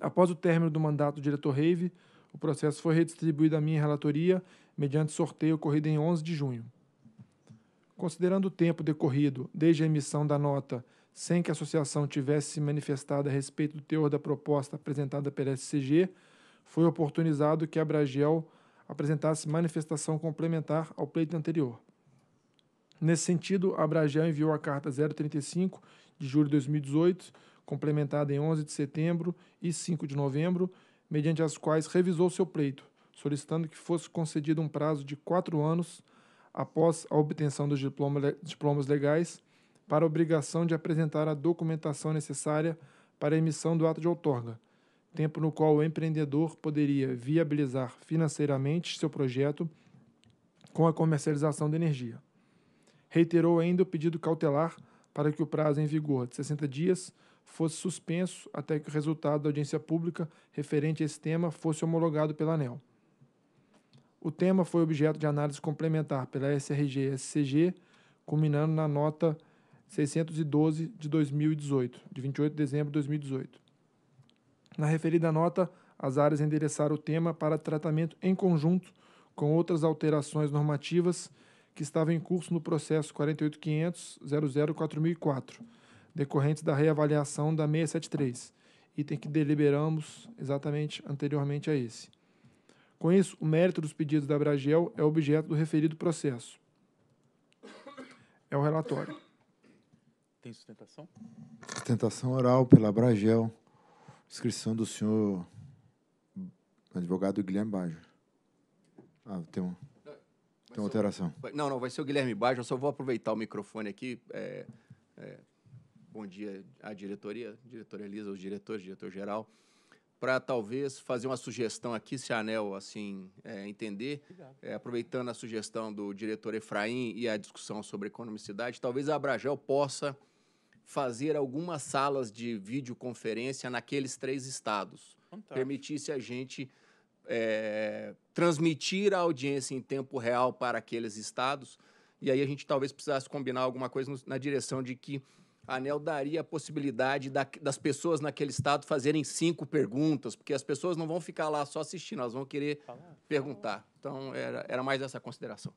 Após o término do mandato do diretor Reive, o processo foi redistribuído à minha relatoria mediante sorteio ocorrido em 11 de junho. Considerando o tempo decorrido desde a emissão da nota sem que a associação tivesse se manifestado a respeito do teor da proposta apresentada pela SCG, foi oportunizado que a Bragel apresentasse manifestação complementar ao pleito anterior. Nesse sentido, a Bragel enviou a carta 035 de julho de 2018, complementada em 11 de setembro e 5 de novembro, mediante as quais revisou seu pleito, solicitando que fosse concedido um prazo de quatro anos após a obtenção dos diplomas legais para a obrigação de apresentar a documentação necessária para a emissão do ato de outorga, tempo no qual o empreendedor poderia viabilizar financeiramente seu projeto com a comercialização da energia. Reiterou ainda o pedido cautelar para que o prazo em vigor de 60 dias fosse suspenso até que o resultado da audiência pública referente a esse tema fosse homologado pela ANEL. O tema foi objeto de análise complementar pela SRG SCG, culminando na nota 612 de 2018, de 28 de dezembro de 2018. Na referida nota, as áreas endereçaram o tema para tratamento em conjunto com outras alterações normativas que estavam em curso no processo 48.500.004004, decorrentes da reavaliação da 673, item que deliberamos exatamente anteriormente a esse. Com isso, o mérito dos pedidos da Bragel é objeto do referido processo. É o relatório. Tem sustentação? Sustentação oral pela Bragel. Inscrição do senhor advogado Guilherme Bajo. Ah, tem um. tem uma alteração. O, não, não, vai ser o Guilherme Baggio. Eu só vou aproveitar o microfone aqui. É, é, bom dia à diretoria, diretora Elisa, os diretores, diretor-geral, para talvez fazer uma sugestão aqui, se a ANEL assim é, entender, é, aproveitando a sugestão do diretor Efraim e a discussão sobre economicidade, talvez a Abragel possa fazer algumas salas de videoconferência naqueles três estados. Fantástico. Permitisse a gente é, transmitir a audiência em tempo real para aqueles estados. E aí a gente talvez precisasse combinar alguma coisa no, na direção de que a ANEL daria a possibilidade da, das pessoas naquele estado fazerem cinco perguntas, porque as pessoas não vão ficar lá só assistindo, elas vão querer Fala. perguntar. Então, era, era mais essa consideração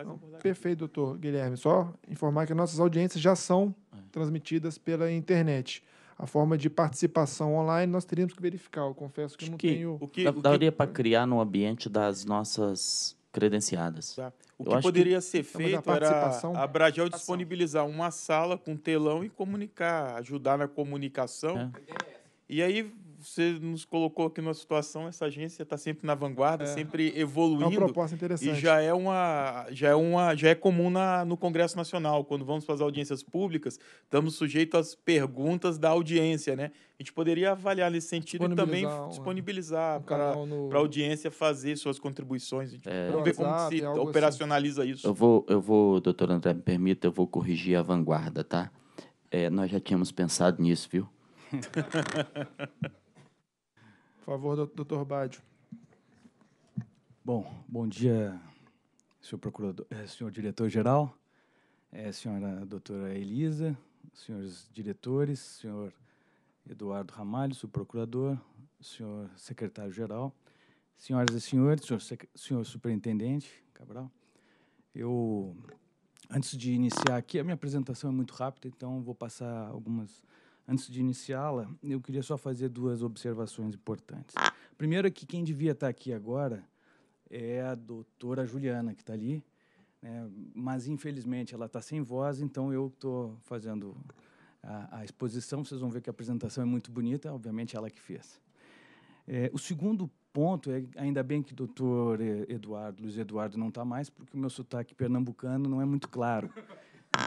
um perfeito, doutor Guilherme. Só informar que nossas audiências já são é. transmitidas pela internet. A forma de participação online nós teríamos que verificar. Eu confesso que, não tenho. O que, daria que... para criar no ambiente das nossas credenciadas. Tá. O Eu que poderia que... ser então, feito a era a Bragel disponibilizar uma sala com telão e comunicar, ajudar na comunicação. É. E aí você nos colocou aqui numa situação, essa agência está sempre na vanguarda, é. sempre evoluindo. É uma proposta interessante. E já é uma, já é uma, já é comum na, no Congresso Nacional, quando vamos fazer audiências públicas, estamos sujeitos às perguntas da audiência, né? A gente poderia avaliar nesse sentido e também disponibilizar um para no... a audiência fazer suas contribuições. É. Vamos ver como WhatsApp, se assim. operacionaliza assim. isso. Eu vou, eu vou, doutor André, me permita, eu vou corrigir a vanguarda, tá? É, nós já tínhamos pensado nisso, viu? [LAUGHS] Por favor, doutor Bádio. Bom, bom dia, senhor procurador, eh, senhor diretor-geral, eh, senhora doutora Elisa, senhores diretores, senhor Eduardo Ramalho, subprocurador, senhor secretário-geral, senhoras e senhores, senhor, senhor superintendente Cabral. Eu, antes de iniciar aqui, a minha apresentação é muito rápida, então vou passar algumas Antes de iniciá-la, eu queria só fazer duas observações importantes. Primeiro é que quem devia estar aqui agora é a doutora Juliana, que está ali, né? mas infelizmente ela está sem voz, então eu estou fazendo a, a, exposição. Vocês vão ver que a apresentação é muito bonita, obviamente ela que fez. É, o segundo ponto é, ainda bem que o doutor Eduardo, Luiz Eduardo não está mais, porque o meu sotaque pernambucano não é muito claro.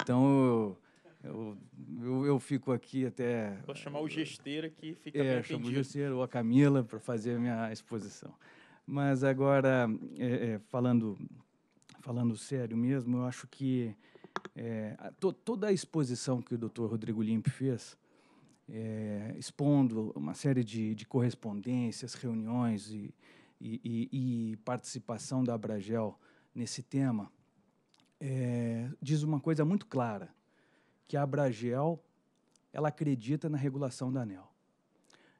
Então, eu, eu, eu, eu, fico aqui até. Vou chamar o Gesteira que fica é, bem chamo o Gesteira ou a Camila para fazer a minha exposição. Mas agora, é, é, falando, falando sério mesmo, eu acho que é, to, toda a exposição que o Dr. Rodrigo Limpe fez, é, expondo uma série de, de correspondências, reuniões e, e, e, e participação da Abragel nesse tema, é, diz uma coisa muito clara que a Abragel ela acredita na regulação da ANEL.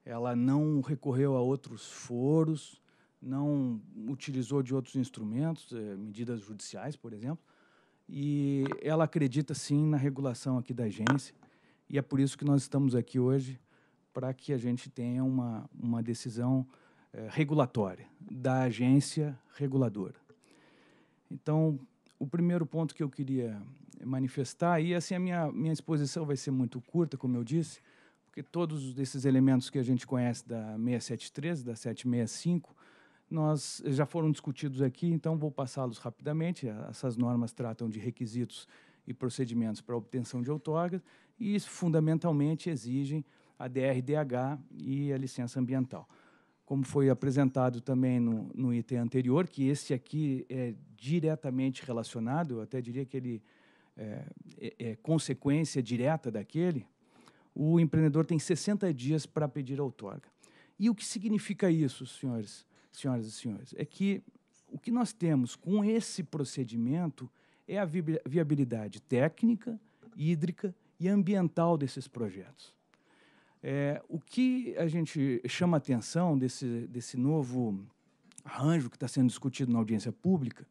Ela não recorreu a outros foros, não utilizou de outros instrumentos, eh, medidas judiciais, por exemplo, e ela acredita sim na regulação aqui da agência, e é por isso que nós estamos aqui hoje para que a gente tenha uma, uma decisão eh, regulatória da agência reguladora. Então, o primeiro ponto que eu queria manifestar, e assim a minha, minha exposição vai ser muito curta, como eu disse, porque todos esses elementos que a gente conhece da 673, da 765, nós já foram discutidos aqui, então vou passá-los rapidamente. Essas normas tratam de requisitos e procedimentos para obtenção de outorgas e isso, fundamentalmente exigem a DRDH e a licença ambiental como foi apresentado também no, no item anterior, que esse aqui é diretamente relacionado, eu até diria que ele é, é, é consequência direta daquele, o empreendedor tem 60 dias para pedir a outorga. E o que significa isso, senhores, senhoras e senhores? É que o que nós temos com esse procedimento é a viabilidade técnica, hídrica e ambiental desses projetos. É, o que a gente chama atenção desse, desse novo arranjo que está sendo discutido na audiência pública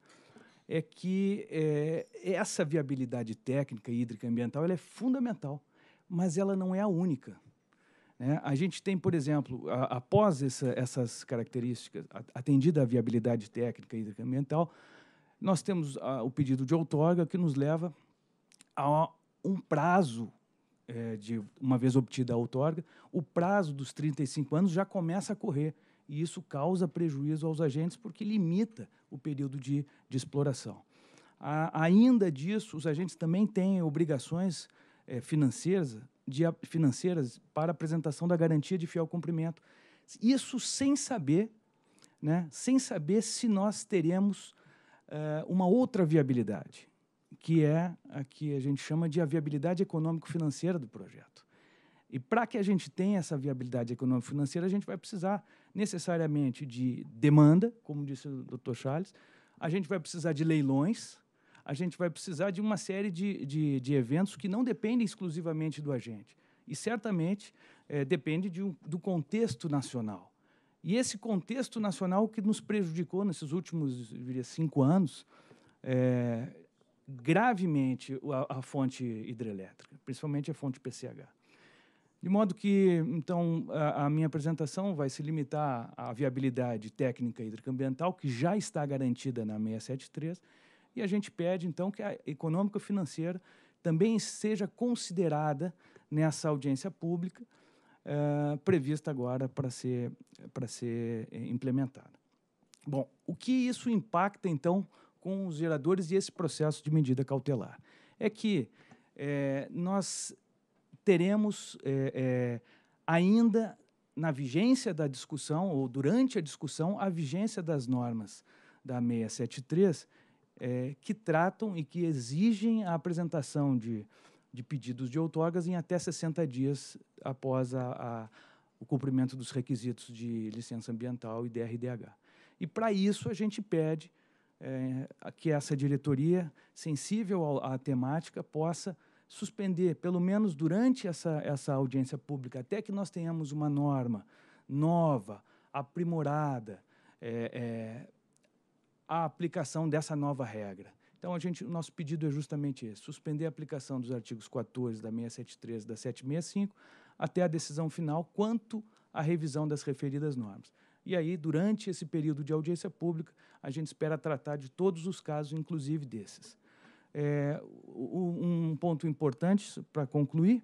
é que é, essa viabilidade técnica, hídrica e ambiental ela é fundamental, mas ela não é a única. Né? A gente tem, por exemplo, a, após essa, essas características, atendida a viabilidade técnica, hídrica e ambiental, nós temos a, o pedido de outorga que nos leva a um prazo é, de uma vez obtida a outorga, o prazo dos 35 anos já começa a correr. E isso causa prejuízo aos agentes porque limita o período de, de exploração. A, ainda disso, os agentes também têm obrigações é, financeiras, de, financeiras para apresentação da garantia de fiel cumprimento. Isso sem saber, né, sem saber se nós teremos é, uma outra viabilidade que é a que a gente chama de a viabilidade econômico-financeira do projeto. E para que a gente tenha essa viabilidade econômico-financeira, a gente vai precisar necessariamente de demanda, como disse o Dr. Charles, a gente vai precisar de leilões, a gente vai precisar de uma série de, de, de eventos que não dependem exclusivamente do agente. E certamente é, depende de um, do contexto nacional. E esse contexto nacional que nos prejudicou nesses últimos diria, cinco anos, é, gravemente a, a fonte hidrelétrica, principalmente a fonte PCH. De modo que, então, a, a, minha apresentação vai se limitar à viabilidade técnica hídrica ambiental, que já está garantida na 673, e a gente pede, então, que a econômica financeira também seja considerada nessa audiência pública, eh, prevista agora para ser, ser eh, implementada. Bom, o que isso impacta, então, com os geradores e esse processo de medida cautelar. É que é, nós teremos é, é, ainda na vigência da discussão, ou durante a discussão, a vigência das normas da 673, é, que tratam e que exigem a apresentação de, de pedidos de outorgas em até 60 dias após a, a, o cumprimento dos requisitos de licença ambiental e DRDH. E, para isso, a gente pede é, que essa diretoria, sensível à temática, possa suspender, pelo menos durante essa, essa audiência pública, até que nós tenhamos uma norma nova, aprimorada, é, é, a aplicação dessa nova regra. Então, a gente, o nosso pedido é justamente esse: suspender a aplicação dos artigos 14 da 673 e da 765 até a decisão final quanto à revisão das referidas normas. E aí, durante esse período de audiência pública, a gente espera tratar de todos os casos, inclusive desses. É, um ponto importante para concluir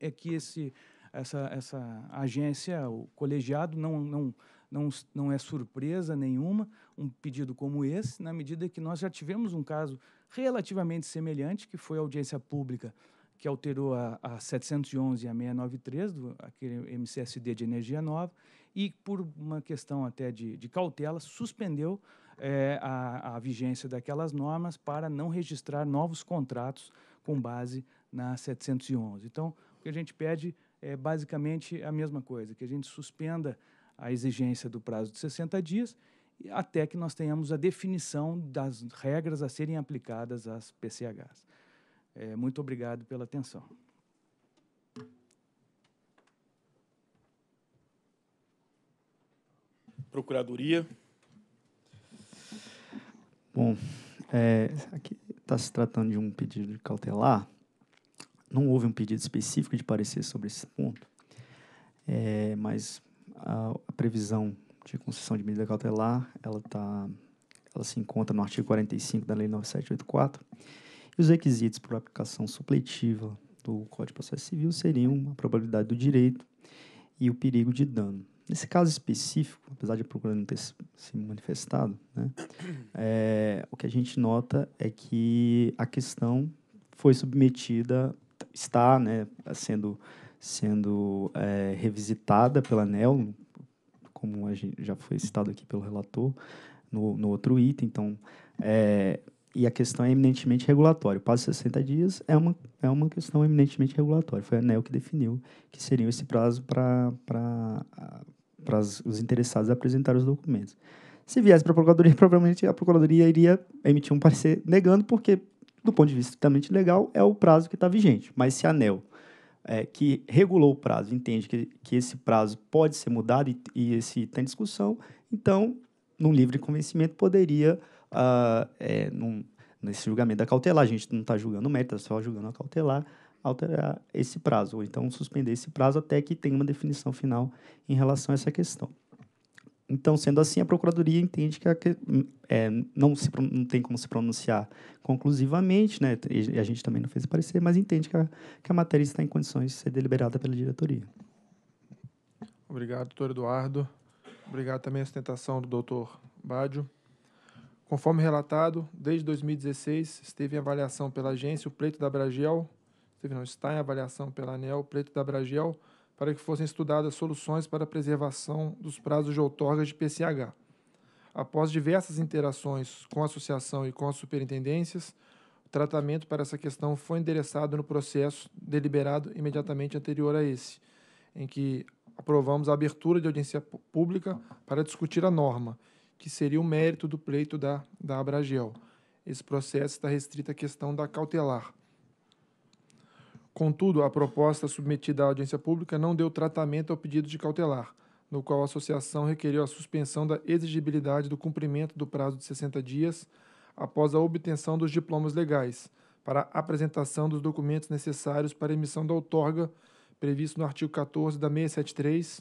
é que esse, essa, essa agência, o colegiado, não, não, não, não é surpresa nenhuma um pedido como esse, na medida que nós já tivemos um caso relativamente semelhante, que foi a audiência pública que alterou a, a 711 e a 693, do, aquele MCSD de energia nova, e, por uma questão até de, de cautela, suspendeu é, a, a vigência daquelas normas para não registrar novos contratos com base na 711. Então, o que a gente pede é basicamente a mesma coisa, que a gente suspenda a exigência do prazo de 60 dias até que nós tenhamos a definição das regras a serem aplicadas às PCHs. É, muito obrigado pela atenção. Procuradoria. Bom, é, aqui está se tratando de um pedido de cautelar. Não houve um pedido específico de parecer sobre esse ponto, é, mas a, a, previsão de concessão de medida cautelar, ela tá, ela se encontra no artigo 45 da Lei 9784. E os requisitos para aplicação supletiva do Código de Processo Civil seriam a probabilidade do direito e o perigo de dano. Nesse caso específico, apesar de a procura não ter se manifestado, né, é, o que a gente nota é que a questão foi submetida, está né, sendo, sendo é, revisitada pela ANEL, como já foi citado aqui pelo relator, no, no outro item. Então, é, e a questão é eminentemente regulatória. de 60 dias é uma, é uma questão eminentemente regulatória. Foi a ANEL que definiu que seria esse prazo para pra, para os interessados apresentar os documentos. Se viesse para a Procuradoria, [LAUGHS] provavelmente a Procuradoria iria emitir um parecer negando, porque, do ponto de vista estritamente legal, é o prazo que está vigente. Mas se a ANEL, é, que regulou o prazo, entende que, que esse prazo pode ser mudado e, e esse tem discussão, então, num livre convencimento, poderia, uh, é, num, nesse julgamento da cautelar, a gente não está julgando o mérito, está só julgando a cautelar, alterar esse prazo, ou então suspender esse prazo até que tenha uma definição final em relação a essa questão. Então, sendo assim, a Procuradoria entende que, a, é, não, se, não tem como se pronunciar conclusivamente, né? e a gente também não fez parecer, mas entende que a, que a matéria está em condições de ser deliberada pela diretoria. Obrigado, doutor Eduardo. Obrigado também à sustentação do doutor Bádio. Conforme relatado, desde 2016 esteve em avaliação pela agência o pleito da Bragel não, está em avaliação pela ANEL, pleito da Bragel, para que fossem estudadas soluções para a preservação dos prazos de outorga de PCH. Após diversas interações com a associação e com as superintendências, o tratamento para essa questão foi endereçado no processo deliberado imediatamente anterior a esse, em que aprovamos a abertura de audiência pública para discutir a norma, que seria o mérito do pleito da, da Abragel. Esse processo está restrito à questão da cautelar. Contudo, a proposta submetida à audiência pública não deu tratamento ao pedido de cautelar, no qual a associação requeriu a suspensão da exigibilidade do cumprimento do prazo de 60 dias após a obtenção dos diplomas legais, para apresentação dos documentos necessários para emissão da outorga, previsto no artigo 14 da 673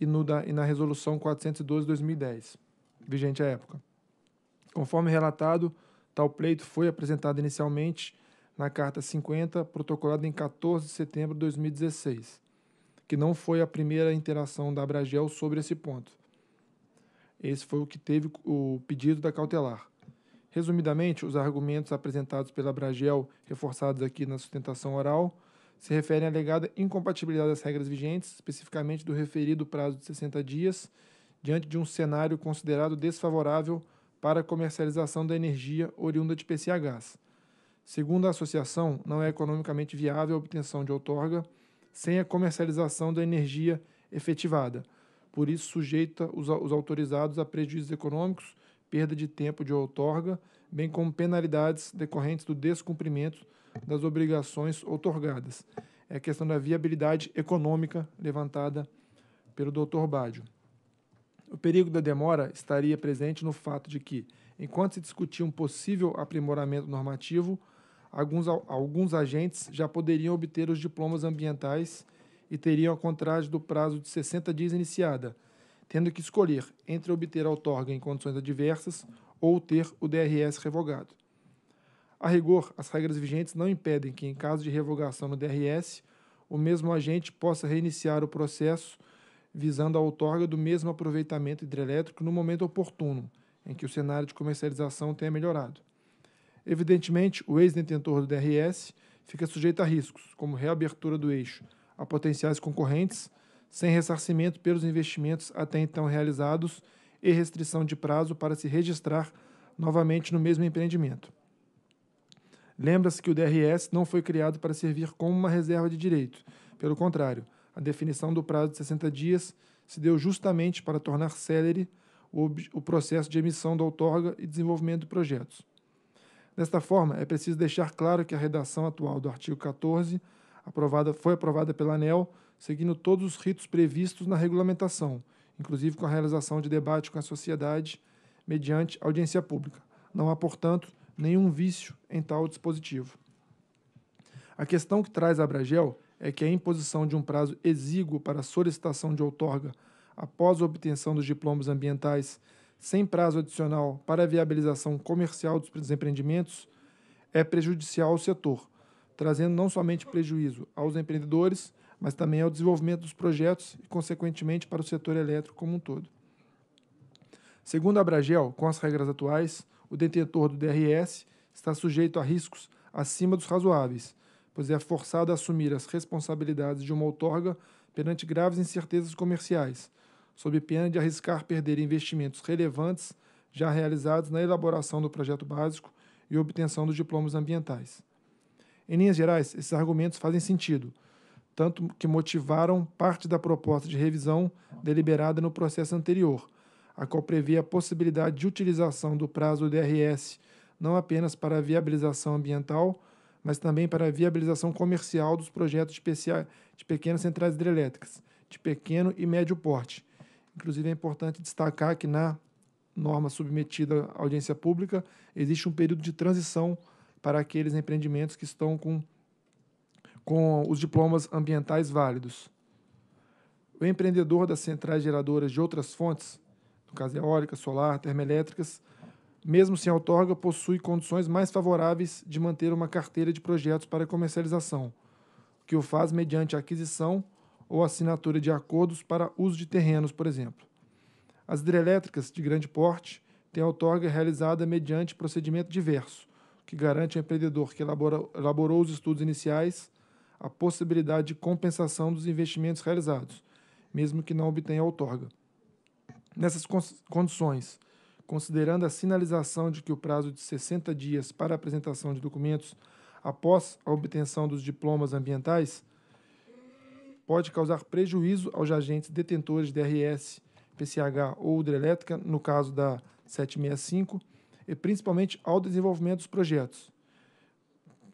e, no da, e na Resolução 412 de 2010, vigente à época. Conforme relatado, tal pleito foi apresentado inicialmente na Carta 50, protocolada em 14 de setembro de 2016, que não foi a primeira interação da Abragel sobre esse ponto. Esse foi o que teve o pedido da cautelar. Resumidamente, os argumentos apresentados pela Abragel, reforçados aqui na sustentação oral, se referem à alegada incompatibilidade das regras vigentes, especificamente do referido prazo de 60 dias, diante de um cenário considerado desfavorável para a comercialização da energia oriunda de PCHs, Segundo a associação, não é economicamente viável a obtenção de outorga sem a comercialização da energia efetivada. Por isso, sujeita os, os autorizados a prejuízos econômicos, perda de tempo de outorga, bem como penalidades decorrentes do descumprimento das obrigações outorgadas. É a questão da viabilidade econômica levantada pelo Dr. Bádio. O perigo da demora estaria presente no fato de que, enquanto se discutia um possível aprimoramento normativo, alguns, alguns agentes já poderiam obter os diplomas ambientais e teriam a contragem do prazo de 60 dias iniciada, tendo que escolher entre obter a outorga em condições adversas ou ter o DRS revogado. A rigor, as regras vigentes não impedem que, em caso de revogação no DRS, o mesmo agente possa reiniciar o processo visando a outorga do mesmo aproveitamento hidrelétrico no momento oportuno, em que o cenário de comercialização tenha melhorado. Evidentemente, o ex-detentor do DRS fica sujeito a riscos, como reabertura do eixo, a potenciais concorrentes, sem ressarcimento pelos investimentos até então realizados e restrição de prazo para se registrar novamente no mesmo empreendimento. Lembra-se que o DRS não foi criado para servir como uma reserva de direito. Pelo contrário, a definição do prazo de 60 dias se deu justamente para tornar célere o, processo de emissão da outorga e desenvolvimento de projetos. Desta forma, é preciso deixar claro que a redação atual do artigo 14 aprovada, foi aprovada pela ANEL, seguindo todos os ritos previstos na regulamentação, inclusive com a realização de debate com a sociedade mediante audiência pública. Não há, portanto, nenhum vício em tal dispositivo. A questão que traz a Abragel é que a imposição de um prazo exíguo para solicitação de outorga após a obtenção dos diplomas ambientais sem prazo adicional para a viabilização comercial dos empreendimentos é prejudicial ao setor, trazendo não somente prejuízo aos empreendedores, mas também ao desenvolvimento dos projetos e, consequentemente, para o setor elétrico como um todo. Segundo a Bragel, com as regras atuais, o detentor do DRS está sujeito a riscos acima dos razoáveis, pois é forçado a assumir as responsabilidades de uma outorga perante graves incertezas comerciais, sob pena de arriscar perder investimentos relevantes já realizados na elaboração do projeto básico e obtenção dos diplomas ambientais. Em linhas gerais, esses argumentos fazem sentido, tanto que motivaram parte da proposta de revisão deliberada no processo anterior, a qual prevê a possibilidade de utilização do prazo do DRS não apenas para a viabilização ambiental, mas também para a viabilização comercial dos projetos de pequenas centrais hidrelétricas, de pequeno e médio porte, Inclusive, é importante destacar que na norma submetida à audiência pública existe um período de transição para aqueles empreendimentos que estão com, com os diplomas ambientais válidos. O empreendedor das centrais geradoras de outras fontes, no caso eólica, solar, termoelétricas, mesmo sem outorga, possui condições mais favoráveis de manter uma carteira de projetos para comercialização, o que o faz mediante a aquisição ou assinatura de acordos para uso de terrenos, por exemplo. As hidrelétricas de grande porte têm a outorga realizada mediante procedimento diverso, que garante ao empreendedor que elaborou, elaborou os estudos iniciais a possibilidade de compensação dos investimentos realizados, mesmo que não obtenha a outorga. Nessas condições, considerando a sinalização de que o prazo de 60 dias para apresentação de documentos após a obtenção dos diplomas ambientais pode causar prejuízo aos agentes detentores de RS, PCH ou hidrelétrica, no caso da 765, e principalmente ao desenvolvimento dos projetos.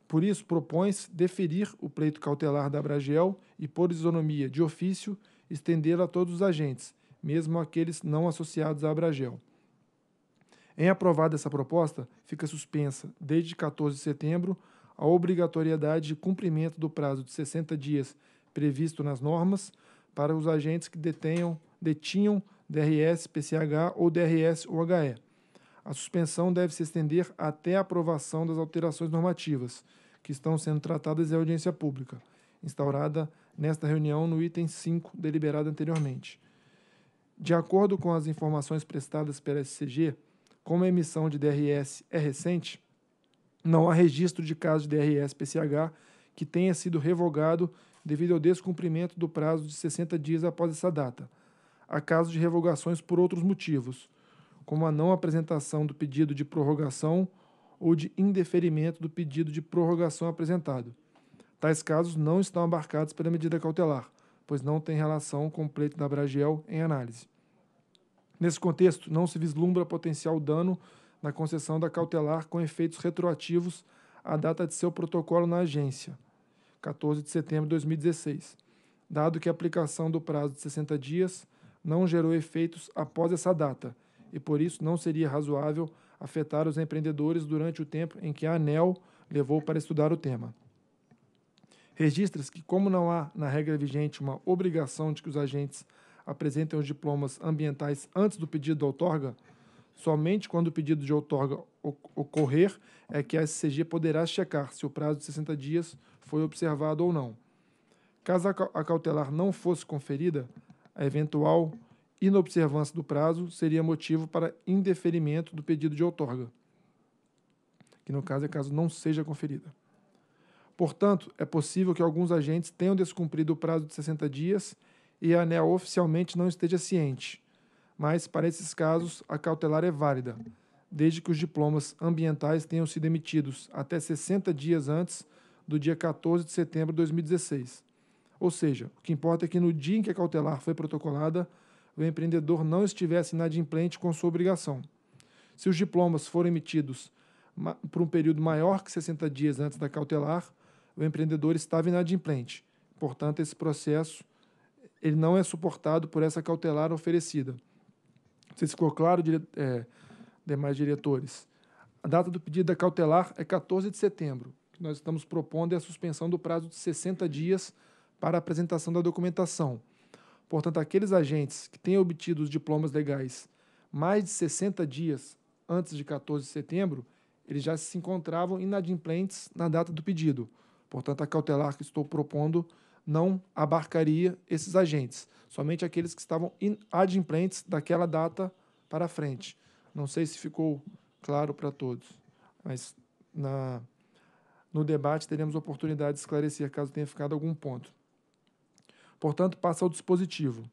Por isso, propõe-se deferir o pleito cautelar da Abragel e, por isonomia de ofício, estendê-lo a todos os agentes, mesmo aqueles não associados à Abragel. Em aprovada essa proposta, fica suspensa, desde 14 de setembro, a obrigatoriedade de cumprimento do prazo de 60 dias previsto nas normas para os agentes que detenham, detinham DRS, PCH ou DRS ou HE. A suspensão deve se estender até a aprovação das alterações normativas, que estão sendo tratadas em audiência pública, instaurada nesta reunião no item 5 deliberado anteriormente. De acordo com as informações prestadas pela SCG, como a emissão de DRS é recente, não há registro de caso de DRS PCH que tenha sido revogado devido ao descumprimento do prazo de 60 dias após essa data, a caso de revogações por outros motivos, como a não apresentação do pedido de prorrogação ou de indeferimento do pedido de prorrogação apresentado. Tais casos não estão abarcados pela medida cautelar, pois não tem relação com o pleito da Bragel em análise. Nesse contexto, não se vislumbra potencial dano na concessão da cautelar com efeitos retroativos à data de seu protocolo na agência. 14 de setembro de 2016, dado que a aplicação do prazo de 60 dias não gerou efeitos após essa data e, por isso, não seria razoável afetar os empreendedores durante o tempo em que a ANEL levou para estudar o tema. Registra-se que, como não há na regra vigente uma obrigação de que os agentes apresentem os diplomas ambientais antes do pedido de outorga, somente quando o pedido de outorga ocorrer é que a SCG poderá checar se o prazo de 60 dias foi observado ou não. Caso a cautelar não fosse conferida, a eventual inobservância do prazo seria motivo para indeferimento do pedido de outorga, que no caso é caso não seja conferida. Portanto, é possível que alguns agentes tenham descumprido o prazo de 60 dias e a ANEL oficialmente não esteja ciente, mas para esses casos a cautelar é válida desde que os diplomas ambientais tenham sido emitidos até 60 dias antes do dia 14 de setembro de 2016. Ou seja, o que importa é que no dia em que a cautelar foi protocolada, o empreendedor não estivesse inadimplente com sua obrigação. Se os diplomas forem emitidos por um período maior que 60 dias antes da cautelar, o empreendedor estava inadimplente. Portanto, esse processo ele não é suportado por essa cautelar oferecida. se ficou claro, é, demais diretores. A data do pedido da cautelar é 14 de setembro. O que nós estamos propondo é a suspensão do prazo de 60 dias para a apresentação da documentação. Portanto, aqueles agentes que tenham obtido os diplomas legais mais de 60 dias antes de 14 de setembro, eles já se encontravam inadimplentes na data do pedido. Portanto, a cautelar que estou propondo não abarcaria esses agentes, somente aqueles que estavam inadimplentes daquela data para frente. Não sei se ficou claro para todos, mas na, no debate teremos oportunidade de esclarecer caso tenha ficado algum ponto. Portanto, passa ao dispositivo.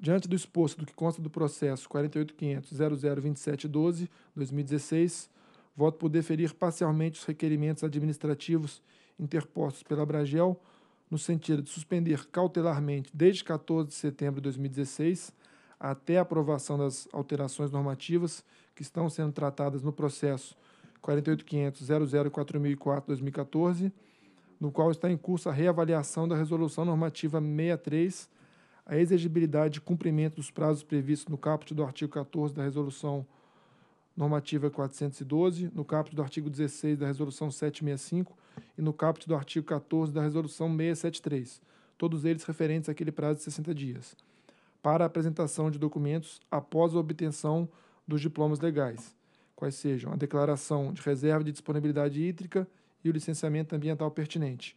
Diante do exposto do que consta do processo 48.500.002712-2016, voto por deferir parcialmente os requerimentos administrativos interpostos pela Bragel, no sentido de suspender cautelarmente, desde 14 de setembro de 2016, até a aprovação das alterações normativas que estão sendo tratadas no processo 48.500.004004-2014, no qual está em curso a reavaliação da Resolução Normativa 63, a exigibilidade de cumprimento dos prazos previstos no caput do artigo 14 da Resolução Normativa 412, no caput do artigo 16 da Resolução 765 e no caput do artigo 14 da Resolução 673, todos eles referentes àquele prazo de 60 dias para a apresentação de documentos após a obtenção dos diplomas legais, quais sejam a declaração de reserva de disponibilidade hídrica e o licenciamento ambiental pertinente.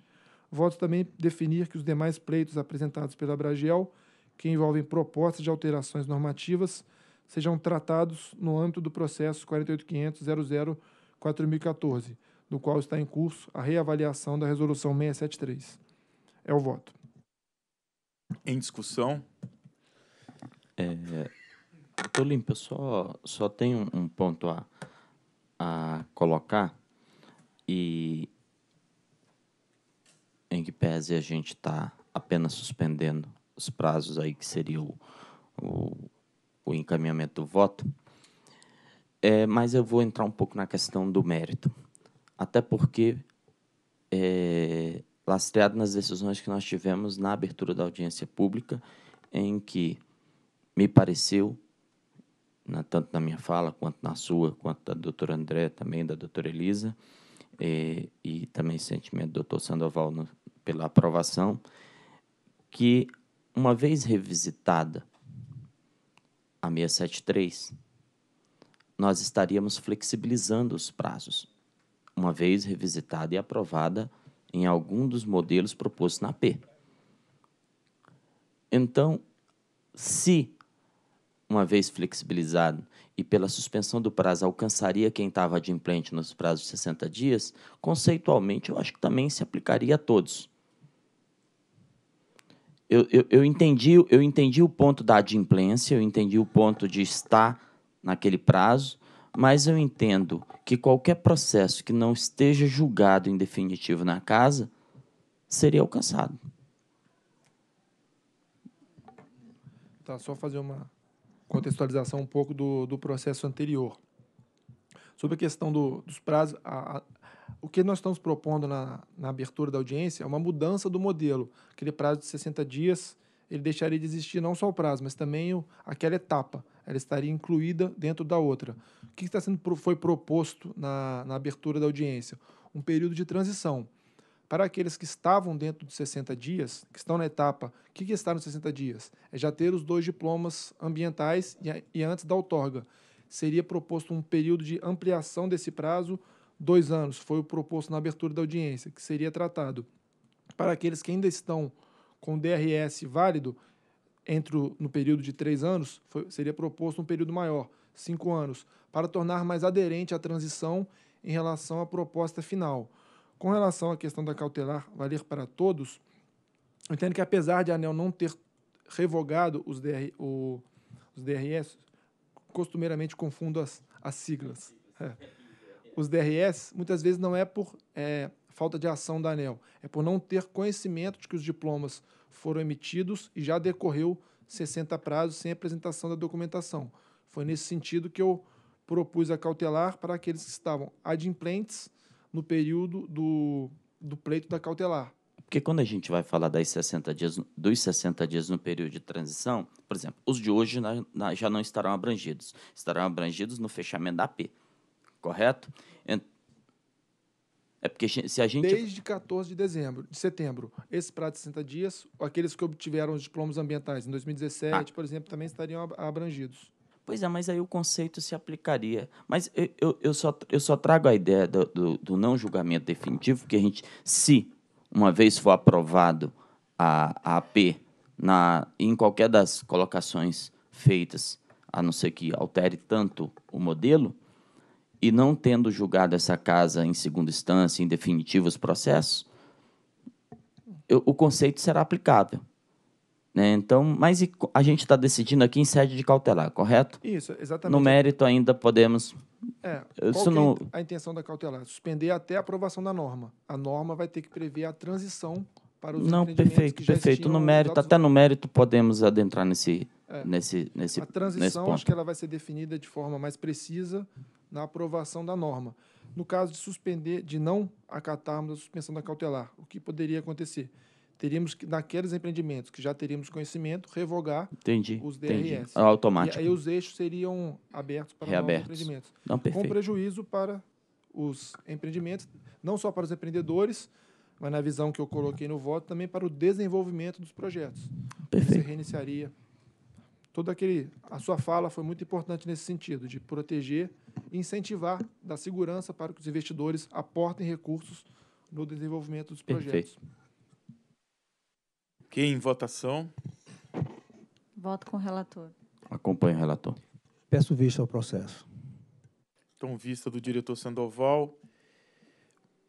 Voto também definir que os demais pleitos apresentados pela Bragel, que envolvem propostas de alterações normativas, sejam tratados no âmbito do processo 48.500.00.4014, no qual está em curso a reavaliação da Resolução 673. É o voto. Em discussão, é, Tolimpo, só, só tem um, um, ponto a, a colocar e em que pese a gente está apenas suspendendo os prazos aí que seria o, o, o encaminhamento do voto, é, mas eu vou entrar um pouco na questão do mérito, até porque é, lastreado nas decisões que nós tivemos na abertura da audiência pública, em que me pareceu, na, tanto na minha fala quanto na sua, quanto da doutora André, também da doutora Elisa, eh, e também sentimento do doutor Sandoval no, pela aprovação, que uma vez revisitada a 673, nós estaríamos flexibilizando os prazos, uma vez revisitada e aprovada em algum dos modelos propostos na P. Então, se uma vez flexibilizado e pela suspensão do prazo alcançaria quem estava adimplente nos prazos de 60 dias, conceitualmente eu acho que também se aplicaria a todos. Eu, eu, eu, entendi, eu entendi o ponto da adimplência, eu entendi o ponto de estar naquele prazo, mas eu entendo que qualquer processo que não esteja julgado em definitivo na casa seria alcançado. Tá, só fazer uma contextualização um pouco do, do processo anterior. Sobre a questão do, dos prazos, a, a, o que nós estamos propondo na, na abertura da audiência é uma mudança do modelo. Aquele prazo de 60 dias, ele deixaria de existir não só o prazo, mas também o, aquela etapa. Ela estaria incluída dentro da outra. O que está sendo, foi proposto na, na abertura da audiência? Um período de transição para aqueles que estavam dentro de 60 dias, que estão na etapa, o que, que é está nos 60 dias? É já ter os dois diplomas ambientais e, e antes da outorga. Seria proposto um período de ampliação desse prazo, dois anos, foi o proposto na abertura da audiência, que seria tratado. Para aqueles que ainda estão com DRS válido, entre o, no período de três anos, foi, seria proposto um período maior, cinco anos, para tornar mais aderente a transição em relação à proposta final. Com relação à questão da cautelar valer para todos, eu entendo que apesar de a ANEL não ter revogado os, DR, o, os DRS, costumeiramente confundo as, as siglas. É. Os DRS, muitas vezes, não é por é, falta de ação da ANEL, é por não ter conhecimento de que os diplomas foram emitidos e já decorreu 60 prazos sem apresentação da documentação. Foi nesse sentido que eu propus a cautelar para aqueles que estavam adimplentes no período do, do pleito da cautelar. Porque quando a gente vai falar das 60 dias, dos 60 dias no período de transição, por exemplo, os de hoje na, na, já não estarão abrangidos. Estarão abrangidos no fechamento da AP, correto? É porque se a gente. Desde 14 de dezembro, de setembro, esse prazo de 60 dias, aqueles que obtiveram os diplomas ambientais em 2017, ah. por exemplo, também estariam abrangidos. Pois é, mas aí o conceito se aplicaria. Mas eu, eu, eu só, eu só trago a ideia do, do, do, não julgamento definitivo, porque a gente, se uma vez for aprovado a, a AP na, em qualquer das colocações feitas, a não ser que altere tanto o modelo, e não tendo julgado essa casa em segunda instância, em definitivos processos, eu, o conceito será aplicável. Né? Então, mas a gente está decidindo aqui em sede de cautelar, correto? Isso, exatamente. No mérito ainda podemos. É, Isso é não... É a intenção da cautelar? Suspender até a aprovação da norma. A norma vai ter que prever a transição para os Não, perfeito, perfeito. No mérito, dados... até no mérito podemos adentrar nesse, é. nesse, nesse. A transição nesse ponto. acho que ela vai ser definida de forma mais precisa na aprovação da norma. No caso de suspender, de não acatarmos a suspensão da cautelar, o que poderia acontecer? teríamos que, naqueles empreendimentos que já teríamos conhecimento, revogar entendi, os DRS. Entendi. Automático. E aí é os eixos seriam abertos para Reabertos. novos empreendimentos. Não, perfeito. Com prejuízo para os empreendimentos, não só para os empreendedores, mas na visão que eu coloquei no voto, também para o desenvolvimento dos projetos. Perfeito. Você reiniciaria. Todo aquele, a sua fala foi muito importante nesse sentido, de proteger e incentivar da segurança para que os investidores aportem recursos no desenvolvimento dos projetos. Perfeito. Quem em votação? Voto com o relator. Acompanho o relator. Peço vista ao processo. Então, vista do diretor Sandoval.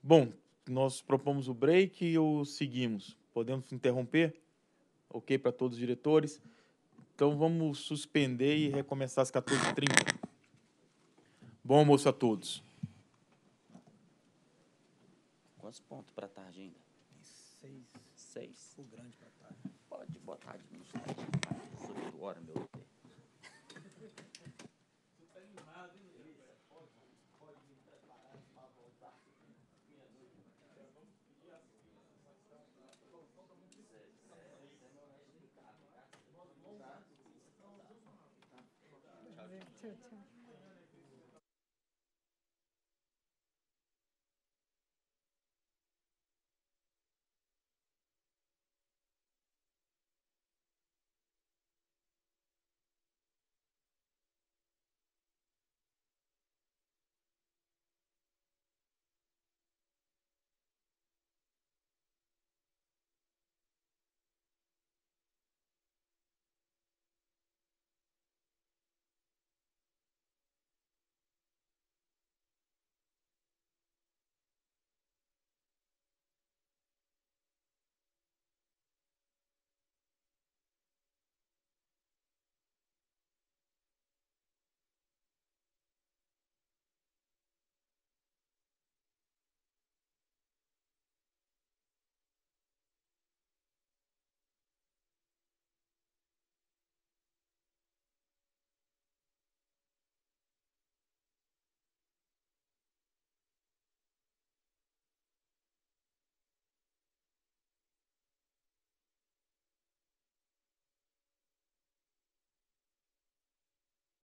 Bom, nós propomos o break e ou seguimos? Podemos interromper? Ok para todos os diretores. Então, vamos suspender e recomeçar às 14h30. Bom almoço a todos. Quantos pontos para a tarde ainda? Seis. Seis. O grande boa tarde, meus tarde, 18 horas, meu